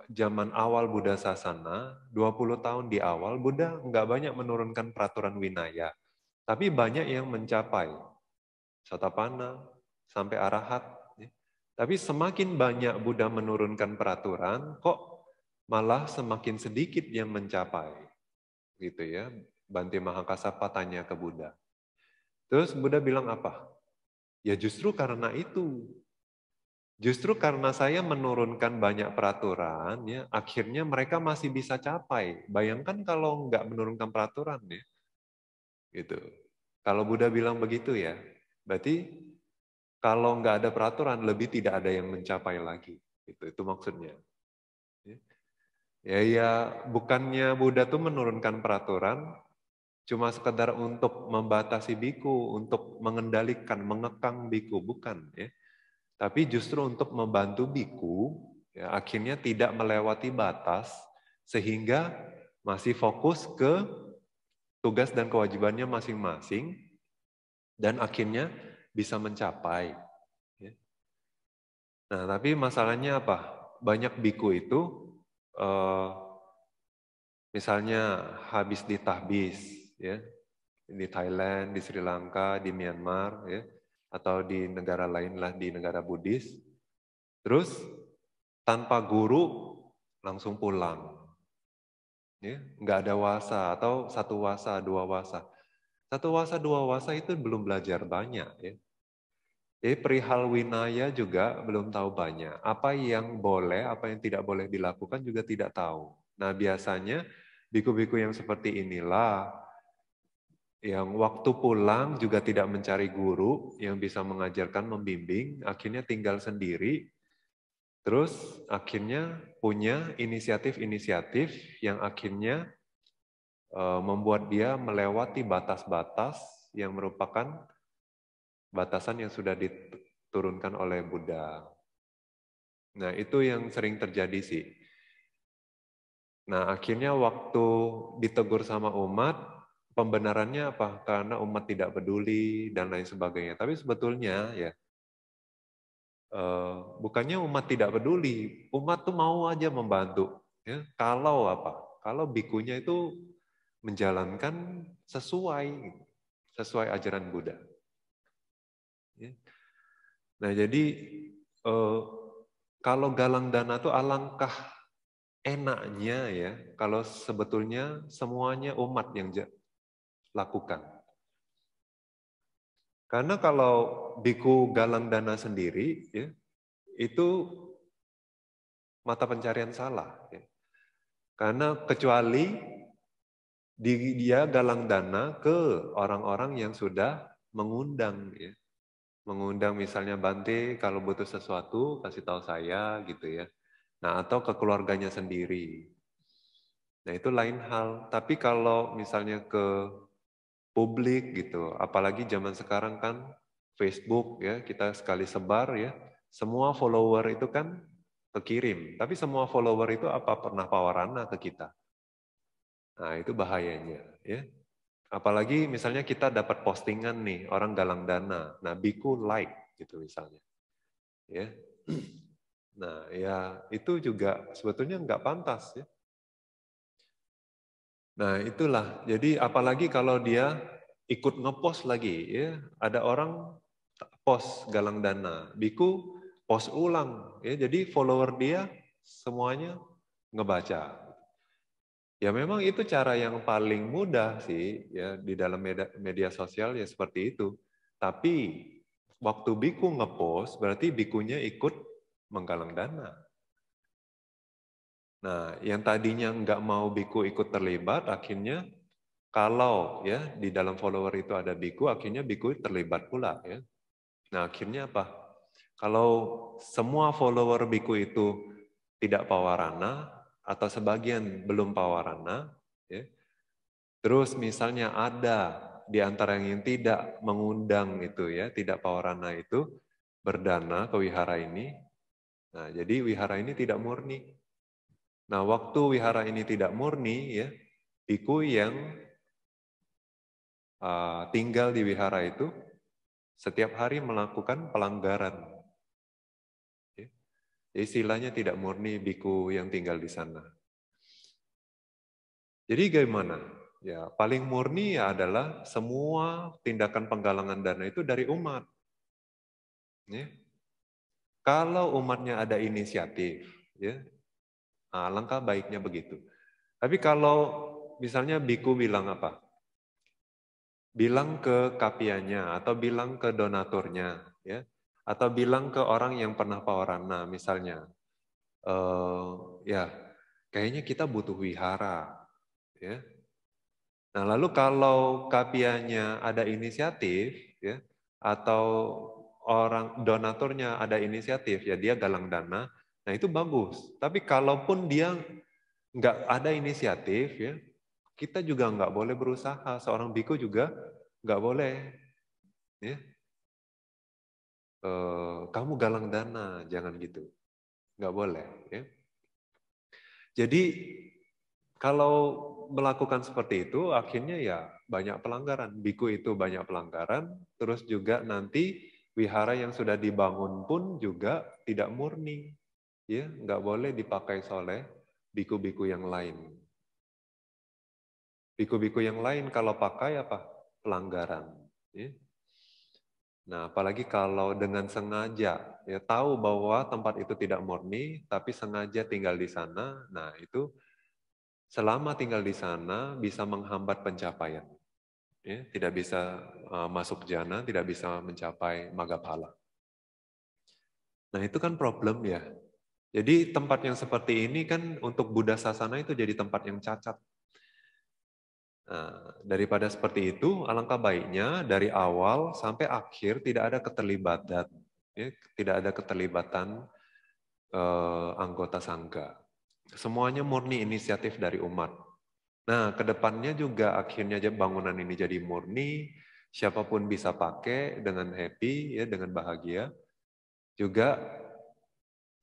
zaman awal Buddha Sasana, 20 tahun di awal Buddha nggak banyak menurunkan peraturan winaya. Tapi banyak yang mencapai satapana sampai arahat. Ya. Tapi semakin banyak Buddha menurunkan peraturan, kok malah semakin sedikit yang mencapai. Gitu ya. Bante Mahakasapa tanya ke Buddha. Terus Buddha bilang apa? Ya justru karena itu. Justru karena saya menurunkan banyak peraturan, ya, akhirnya mereka masih bisa capai. Bayangkan kalau nggak menurunkan peraturan, ya, Gitu. Kalau Buddha bilang begitu ya, berarti kalau nggak ada peraturan lebih tidak ada yang mencapai lagi. Itu itu maksudnya. Ya, ya ya bukannya Buddha tuh menurunkan peraturan cuma sekedar untuk membatasi biku, untuk mengendalikan, mengekang biku, bukan ya. Tapi justru untuk membantu biku ya, akhirnya tidak melewati batas sehingga masih fokus ke tugas dan kewajibannya masing-masing dan akhirnya bisa mencapai. Ya. Nah, tapi masalahnya apa? Banyak biku itu eh, misalnya habis ditahbis ya di Thailand, di Sri Lanka, di Myanmar ya atau di negara lain lah di negara Buddhis. Terus tanpa guru langsung pulang ya nggak ada wasa atau satu wasa dua wasa satu wasa dua wasa itu belum belajar banyak ya jadi perihal winaya juga belum tahu banyak apa yang boleh apa yang tidak boleh dilakukan juga tidak tahu nah biasanya biku-biku yang seperti inilah yang waktu pulang juga tidak mencari guru yang bisa mengajarkan, membimbing, akhirnya tinggal sendiri, Terus akhirnya punya inisiatif-inisiatif yang akhirnya e, membuat dia melewati batas-batas yang merupakan batasan yang sudah diturunkan oleh Buddha. Nah, itu yang sering terjadi sih. Nah, akhirnya waktu ditegur sama umat, pembenarannya apa? Karena umat tidak peduli dan lain sebagainya. Tapi sebetulnya ya, Eh, bukannya umat tidak peduli, umat tuh mau aja membantu. Ya, kalau apa? Kalau bikunya itu menjalankan sesuai sesuai ajaran Buddha. Ya. Nah jadi uh, kalau galang dana itu alangkah enaknya ya kalau sebetulnya semuanya umat yang lakukan karena kalau biku galang dana sendiri, ya, itu mata pencarian salah. Ya. Karena kecuali dia galang dana ke orang-orang yang sudah mengundang. Ya. Mengundang misalnya Bante kalau butuh sesuatu kasih tahu saya gitu ya. Nah atau ke keluarganya sendiri. Nah itu lain hal. Tapi kalau misalnya ke publik gitu. Apalagi zaman sekarang kan Facebook ya, kita sekali sebar ya, semua follower itu kan kekirim. Tapi semua follower itu apa pernah pawarana ke kita? Nah, itu bahayanya ya. Apalagi misalnya kita dapat postingan nih orang galang dana. Nah, biku like gitu misalnya. Ya. Nah, ya itu juga sebetulnya nggak pantas ya. Nah, itulah. Jadi apalagi kalau dia ikut ngepost lagi ya, ada orang post galang dana, biku post ulang ya. Jadi follower dia semuanya ngebaca. Ya memang itu cara yang paling mudah sih ya di dalam media, media sosial ya seperti itu. Tapi waktu biku ngepost berarti bikunya ikut menggalang dana. Nah, yang tadinya nggak mau biku ikut terlibat, akhirnya kalau ya di dalam follower itu ada biku, akhirnya biku terlibat pula ya. Nah, akhirnya apa? Kalau semua follower biku itu tidak pawarana atau sebagian belum pawarana, ya, terus misalnya ada di antara yang tidak mengundang itu ya, tidak pawarana itu berdana ke wihara ini. Nah, jadi wihara ini tidak murni Nah, waktu wihara ini tidak murni, ya, biku yang uh, tinggal di wihara itu setiap hari melakukan pelanggaran. Ya. istilahnya tidak murni biku yang tinggal di sana. Jadi gimana? Ya, paling murni adalah semua tindakan penggalangan dana itu dari umat. Ya. Kalau umatnya ada inisiatif, ya, Nah, langkah baiknya begitu. Tapi kalau misalnya biku bilang apa? Bilang ke kapiannya atau bilang ke donaturnya, ya, atau bilang ke orang yang pernah pawarana nah, misalnya, e, ya, kayaknya kita butuh wihara, ya. Nah lalu kalau kapiannya ada inisiatif, ya, atau orang donaturnya ada inisiatif, ya dia galang dana, Nah itu bagus. Tapi kalaupun dia nggak ada inisiatif, ya kita juga nggak boleh berusaha. Seorang biku juga nggak boleh. Ya. E, kamu galang dana, jangan gitu. Nggak boleh. Ya. Jadi kalau melakukan seperti itu, akhirnya ya banyak pelanggaran. Biku itu banyak pelanggaran, terus juga nanti wihara yang sudah dibangun pun juga tidak murni ya nggak boleh dipakai soleh biku-biku yang lain. Biku-biku yang lain kalau pakai apa? Pelanggaran. Ya. Nah, apalagi kalau dengan sengaja ya tahu bahwa tempat itu tidak murni, tapi sengaja tinggal di sana. Nah, itu selama tinggal di sana bisa menghambat pencapaian. Ya, tidak bisa uh, masuk jana, tidak bisa mencapai magapala. Nah, itu kan problem ya. Jadi tempat yang seperti ini kan untuk Buddha Sasana itu jadi tempat yang cacat. Nah, daripada seperti itu, alangkah baiknya dari awal sampai akhir tidak ada keterlibatan, ya, tidak ada keterlibatan eh, anggota sangga. Semuanya murni inisiatif dari umat. Nah, kedepannya juga akhirnya bangunan ini jadi murni, siapapun bisa pakai dengan happy, ya, dengan bahagia. Juga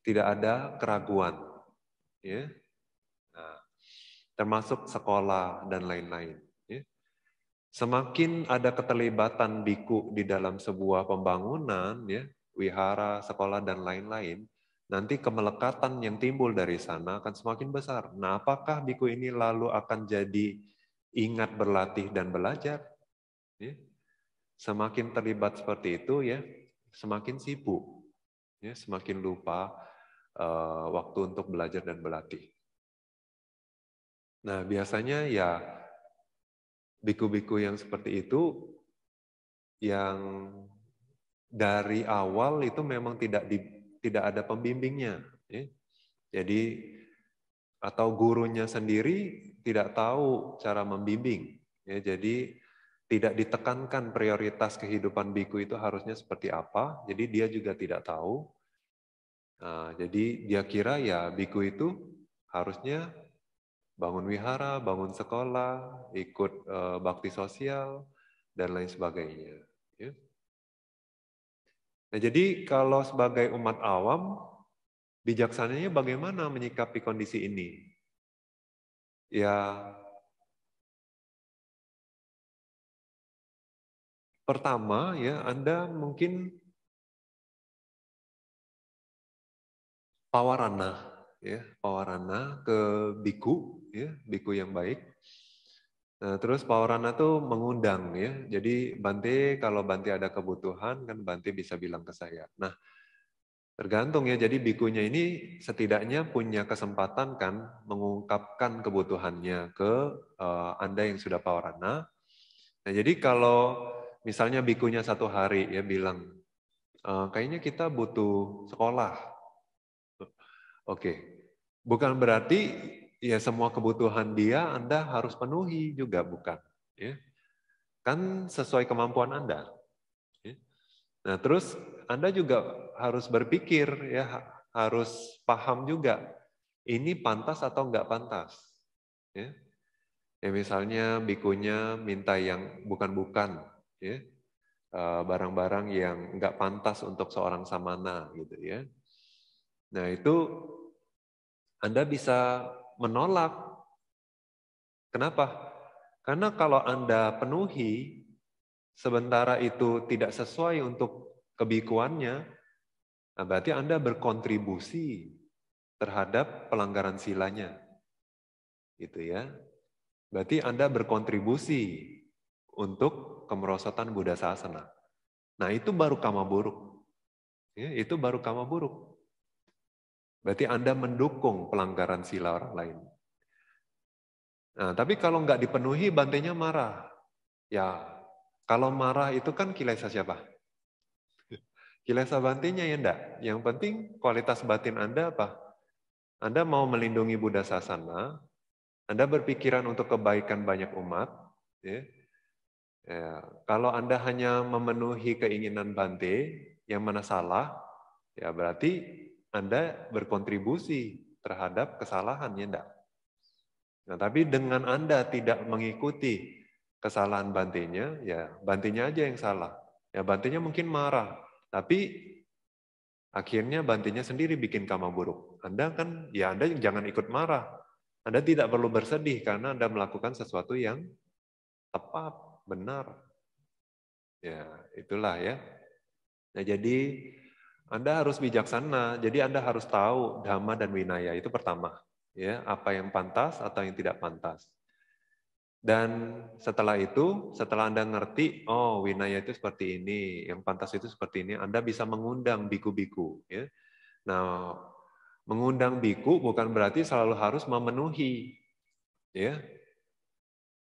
tidak ada keraguan. Ya. Nah, termasuk sekolah dan lain-lain. Ya. Semakin ada keterlibatan biku di dalam sebuah pembangunan, ya, wihara, sekolah, dan lain-lain, nanti kemelekatan yang timbul dari sana akan semakin besar. Nah, apakah biku ini lalu akan jadi ingat berlatih dan belajar? Ya. Semakin terlibat seperti itu ya, semakin sibuk, ya, semakin lupa Eh, waktu untuk belajar dan berlatih. Nah, biasanya ya biku-biku yang seperti itu yang dari awal itu memang tidak di, tidak ada pembimbingnya. Ya. Jadi atau gurunya sendiri tidak tahu cara membimbing. Ya, jadi tidak ditekankan prioritas kehidupan biku itu harusnya seperti apa. Jadi dia juga tidak tahu. Nah, jadi dia kira ya biku itu harusnya bangun wihara, bangun sekolah, ikut e, bakti sosial, dan lain sebagainya. Ya. Nah, jadi kalau sebagai umat awam, bijaksananya bagaimana menyikapi kondisi ini? Ya, pertama ya Anda mungkin pawarana ya pawarana ke biku ya biku yang baik nah, terus pawarana tuh mengundang ya jadi Bante kalau Bante ada kebutuhan kan Bante bisa bilang ke saya nah tergantung ya jadi bikunya ini setidaknya punya kesempatan kan mengungkapkan kebutuhannya ke uh, anda yang sudah pawarana nah jadi kalau misalnya bikunya satu hari ya bilang uh, kayaknya kita butuh sekolah Oke, bukan berarti ya semua kebutuhan dia Anda harus penuhi juga bukan, ya. Kan sesuai kemampuan Anda. Ya. Nah, terus Anda juga harus berpikir ya, harus paham juga ini pantas atau enggak pantas. Ya. Ya misalnya bikunya minta yang bukan-bukan, ya. Eh, barang-barang yang enggak pantas untuk seorang samana gitu ya Nah, itu Anda bisa menolak. Kenapa? Karena kalau Anda penuhi, sementara itu tidak sesuai untuk kebikuannya, nah berarti Anda berkontribusi terhadap pelanggaran silanya. Gitu ya. Berarti Anda berkontribusi untuk kemerosotan Buddha Sasana. Nah, itu baru kama buruk. Ya, itu baru kama buruk. Berarti Anda mendukung pelanggaran sila orang lain. Nah, tapi kalau nggak dipenuhi, bantainya marah. Ya, kalau marah itu kan kilesa siapa? Kilesa bantainya ya enggak. Yang penting kualitas batin Anda apa? Anda mau melindungi Buddha Sasana, Anda berpikiran untuk kebaikan banyak umat, ya. Ya, kalau Anda hanya memenuhi keinginan Bante, yang mana salah, ya berarti anda berkontribusi terhadap kesalahan, ya enggak? Nah, tapi dengan Anda tidak mengikuti kesalahan bantinya, ya bantinya aja yang salah. Ya bantinya mungkin marah, tapi akhirnya bantinya sendiri bikin kamu buruk. Anda kan, ya Anda jangan ikut marah. Anda tidak perlu bersedih karena Anda melakukan sesuatu yang tepat, benar. Ya, itulah ya. Nah, jadi anda harus bijaksana. Jadi Anda harus tahu dhamma dan winaya itu pertama, ya, apa yang pantas atau yang tidak pantas. Dan setelah itu, setelah Anda ngerti, oh winaya itu seperti ini, yang pantas itu seperti ini, Anda bisa mengundang biku-biku. Ya. Nah, mengundang biku bukan berarti selalu harus memenuhi. Ya,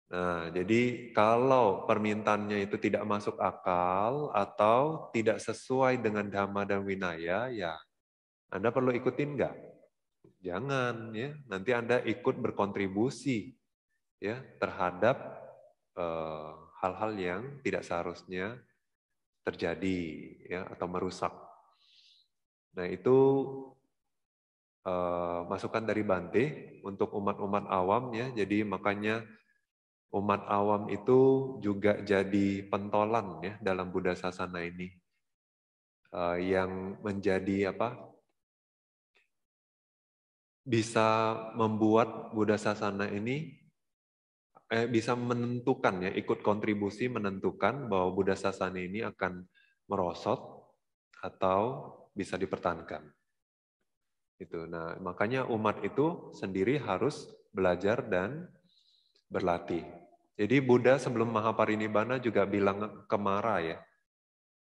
Nah, jadi kalau permintaannya itu tidak masuk akal atau tidak sesuai dengan dhamma dan winaya, ya Anda perlu ikutin nggak? Jangan ya, nanti Anda ikut berkontribusi ya terhadap eh, hal-hal eh, yang tidak seharusnya terjadi ya atau merusak. Nah, itu eh, masukan dari Bante untuk umat-umat awam ya. Jadi makanya umat awam itu juga jadi pentolan ya dalam Buddha Sasana ini uh, yang menjadi apa bisa membuat Buddha Sasana ini eh, bisa menentukan ya ikut kontribusi menentukan bahwa Buddha Sasana ini akan merosot atau bisa dipertahankan itu nah makanya umat itu sendiri harus belajar dan berlatih. Jadi Buddha sebelum Mahaparinibbana juga bilang ke ya,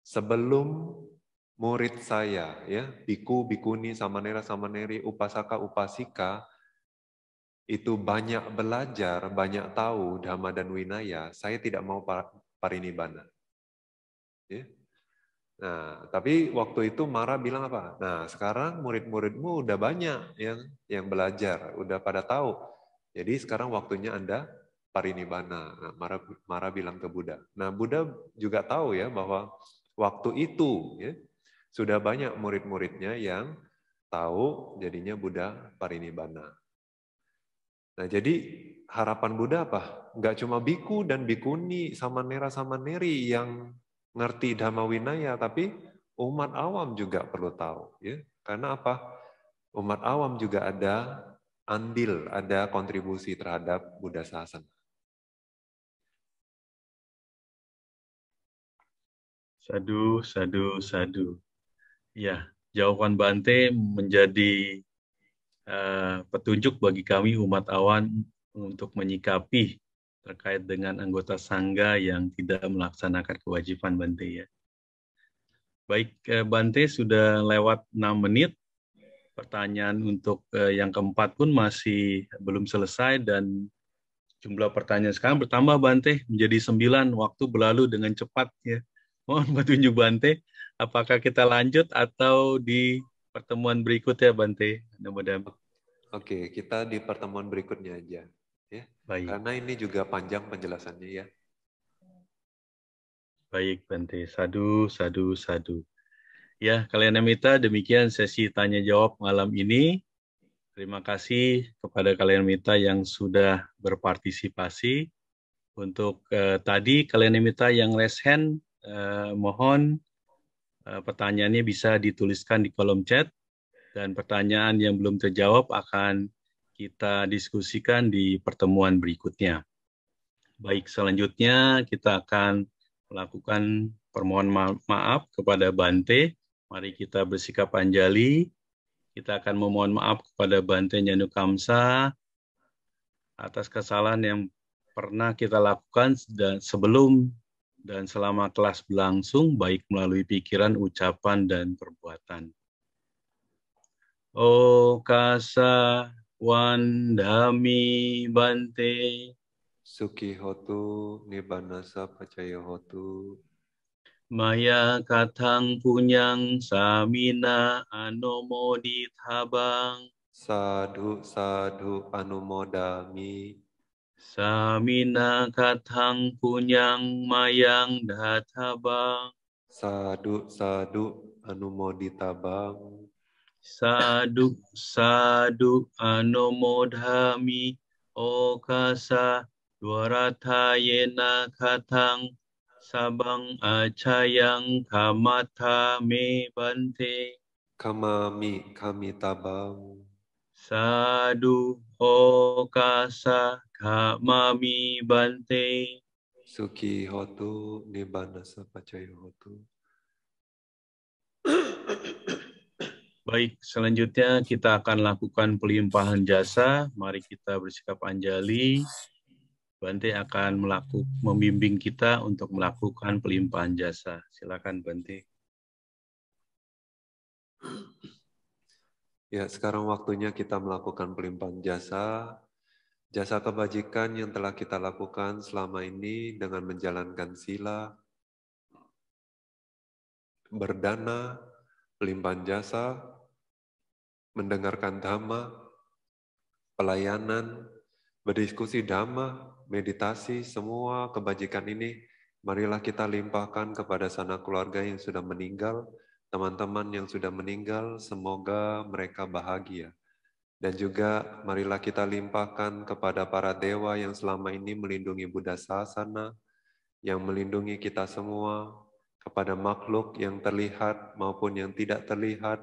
sebelum murid saya ya, biku, bikuni, sama nera sama neri, upasaka, upasika itu banyak belajar, banyak tahu dhamma dan winaya, saya tidak mau parinibbana. Ya. Nah, tapi waktu itu Mara bilang apa? Nah, sekarang murid-muridmu udah banyak yang yang belajar, udah pada tahu. Jadi sekarang waktunya Anda parinibbana. Nah, Mara, Mara bilang ke Buddha. Nah, Buddha juga tahu ya bahwa waktu itu ya, sudah banyak murid-muridnya yang tahu jadinya Buddha parinibbana. Nah, jadi harapan Buddha apa? Gak cuma biku dan bikuni, sama nera sama neri yang ngerti Dhamma Winaya, tapi umat awam juga perlu tahu. Ya. Karena apa? Umat awam juga ada andil, ada kontribusi terhadap Buddha Sasana? Sadu, sadu, sadu. Ya, jawaban Bante menjadi uh, petunjuk bagi kami umat awan untuk menyikapi terkait dengan anggota sangga yang tidak melaksanakan kewajiban Bante ya. Baik, eh, Bante sudah lewat 6 menit pertanyaan untuk eh, yang keempat pun masih belum selesai dan jumlah pertanyaan sekarang bertambah Bante menjadi sembilan. Waktu berlalu dengan cepat ya. Mohon petunjuk Bante, apakah kita lanjut atau di pertemuan berikutnya Bante? Mudah-mudahan. Oke, kita di pertemuan berikutnya aja. Ya. Baik. Karena ini juga panjang penjelasannya ya. Baik Bante, sadu, sadu, sadu. Ya, kalian Mita, demikian sesi tanya jawab malam ini. Terima kasih kepada kalian Mita yang sudah berpartisipasi. Untuk eh, tadi kalian Mita yang raise hand, eh, mohon eh, pertanyaannya bisa dituliskan di kolom chat dan pertanyaan yang belum terjawab akan kita diskusikan di pertemuan berikutnya. Baik, selanjutnya kita akan melakukan permohon ma maaf kepada Bante Mari kita bersikap anjali. Kita akan memohon maaf kepada Bante Janu Kamsa atas kesalahan yang pernah kita lakukan dan sebelum dan selama kelas berlangsung, baik melalui pikiran, ucapan, dan perbuatan. Oh, kasa wandami bante, suki hotu nibanasa pacaya hotu, Maya katang punyang samina tabang. Sadhu sadhu anumodami. Samina katang punyang mayang databang. Sadhu sadhu anumoditabang. Sadhu sadhu dua Okasa yena katang sabang acayang kamata me bante kamami kami tabang sadu okasa kamami bante suki hotu nibbana sapacaya hotu Baik, selanjutnya kita akan lakukan pelimpahan jasa. Mari kita bersikap anjali. Bante akan melaku membimbing kita untuk melakukan pelimpahan jasa. Silakan Bante. Ya, sekarang waktunya kita melakukan pelimpahan jasa. Jasa kebajikan yang telah kita lakukan selama ini dengan menjalankan sila, berdana, pelimpahan jasa, mendengarkan dhamma, pelayanan, berdiskusi dhamma, meditasi semua kebajikan ini, marilah kita limpahkan kepada sanak keluarga yang sudah meninggal, teman-teman yang sudah meninggal, semoga mereka bahagia. Dan juga marilah kita limpahkan kepada para dewa yang selama ini melindungi Buddha Sasana, yang melindungi kita semua, kepada makhluk yang terlihat maupun yang tidak terlihat,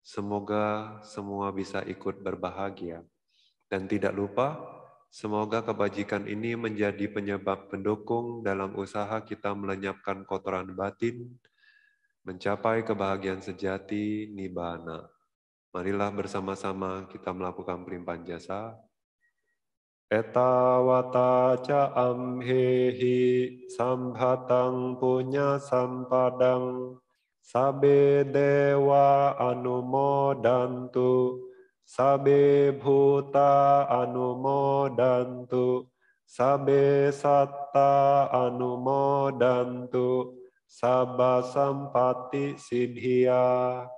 semoga semua bisa ikut berbahagia. Dan tidak lupa, Semoga kebajikan ini menjadi penyebab pendukung dalam usaha kita melenyapkan kotoran batin, mencapai kebahagiaan sejati nibana. Marilah bersama-sama kita melakukan perimpan jasa. Eta wata ca amhehi sambhatang punya sampadang sabe dewa anumodantu Sabe bhuta anumodantu. Sabe satta anumodantu. Sabba sampati sidhya.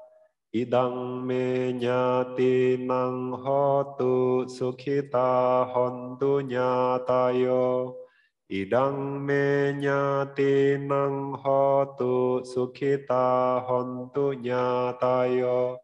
Idang menyati nang hotu sukhita hontu nyatayo. Idang menyati nang hotu sukhita hontu nyatayo.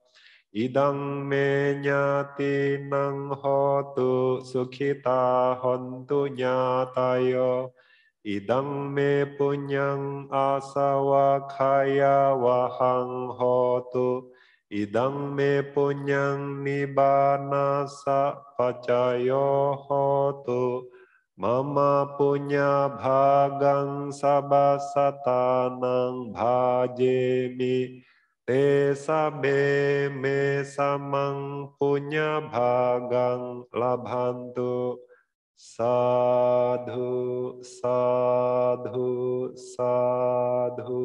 Idang menyati nang hotu sukita hontu nyatayo. Idang me punyang asawa kaya wahang hotu. Idang me punyang nibana sa pacayo hotu. Mama punya bhagang sabasatanang bhajemi. Tesabe me samang punya bhagang labhantu sadhu sadhu sadhu.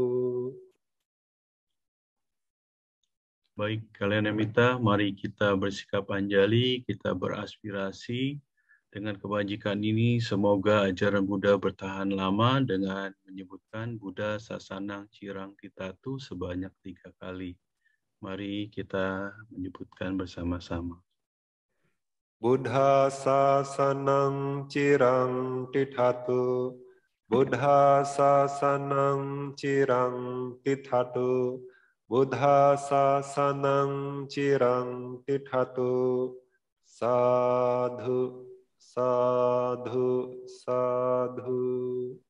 Baik, kalian yang minta, mari kita bersikap anjali, kita beraspirasi, dengan kebajikan ini, semoga ajaran Buddha bertahan lama dengan menyebutkan Buddha Sasanang Cirang Titatu sebanyak tiga kali. Mari kita menyebutkan bersama-sama. Buddha Sasanang Cirang Titatu Buddha Sasanang Cirang Titatu Buddha Sasanang Cirang Titatu Sadhu Sadhu Sadhu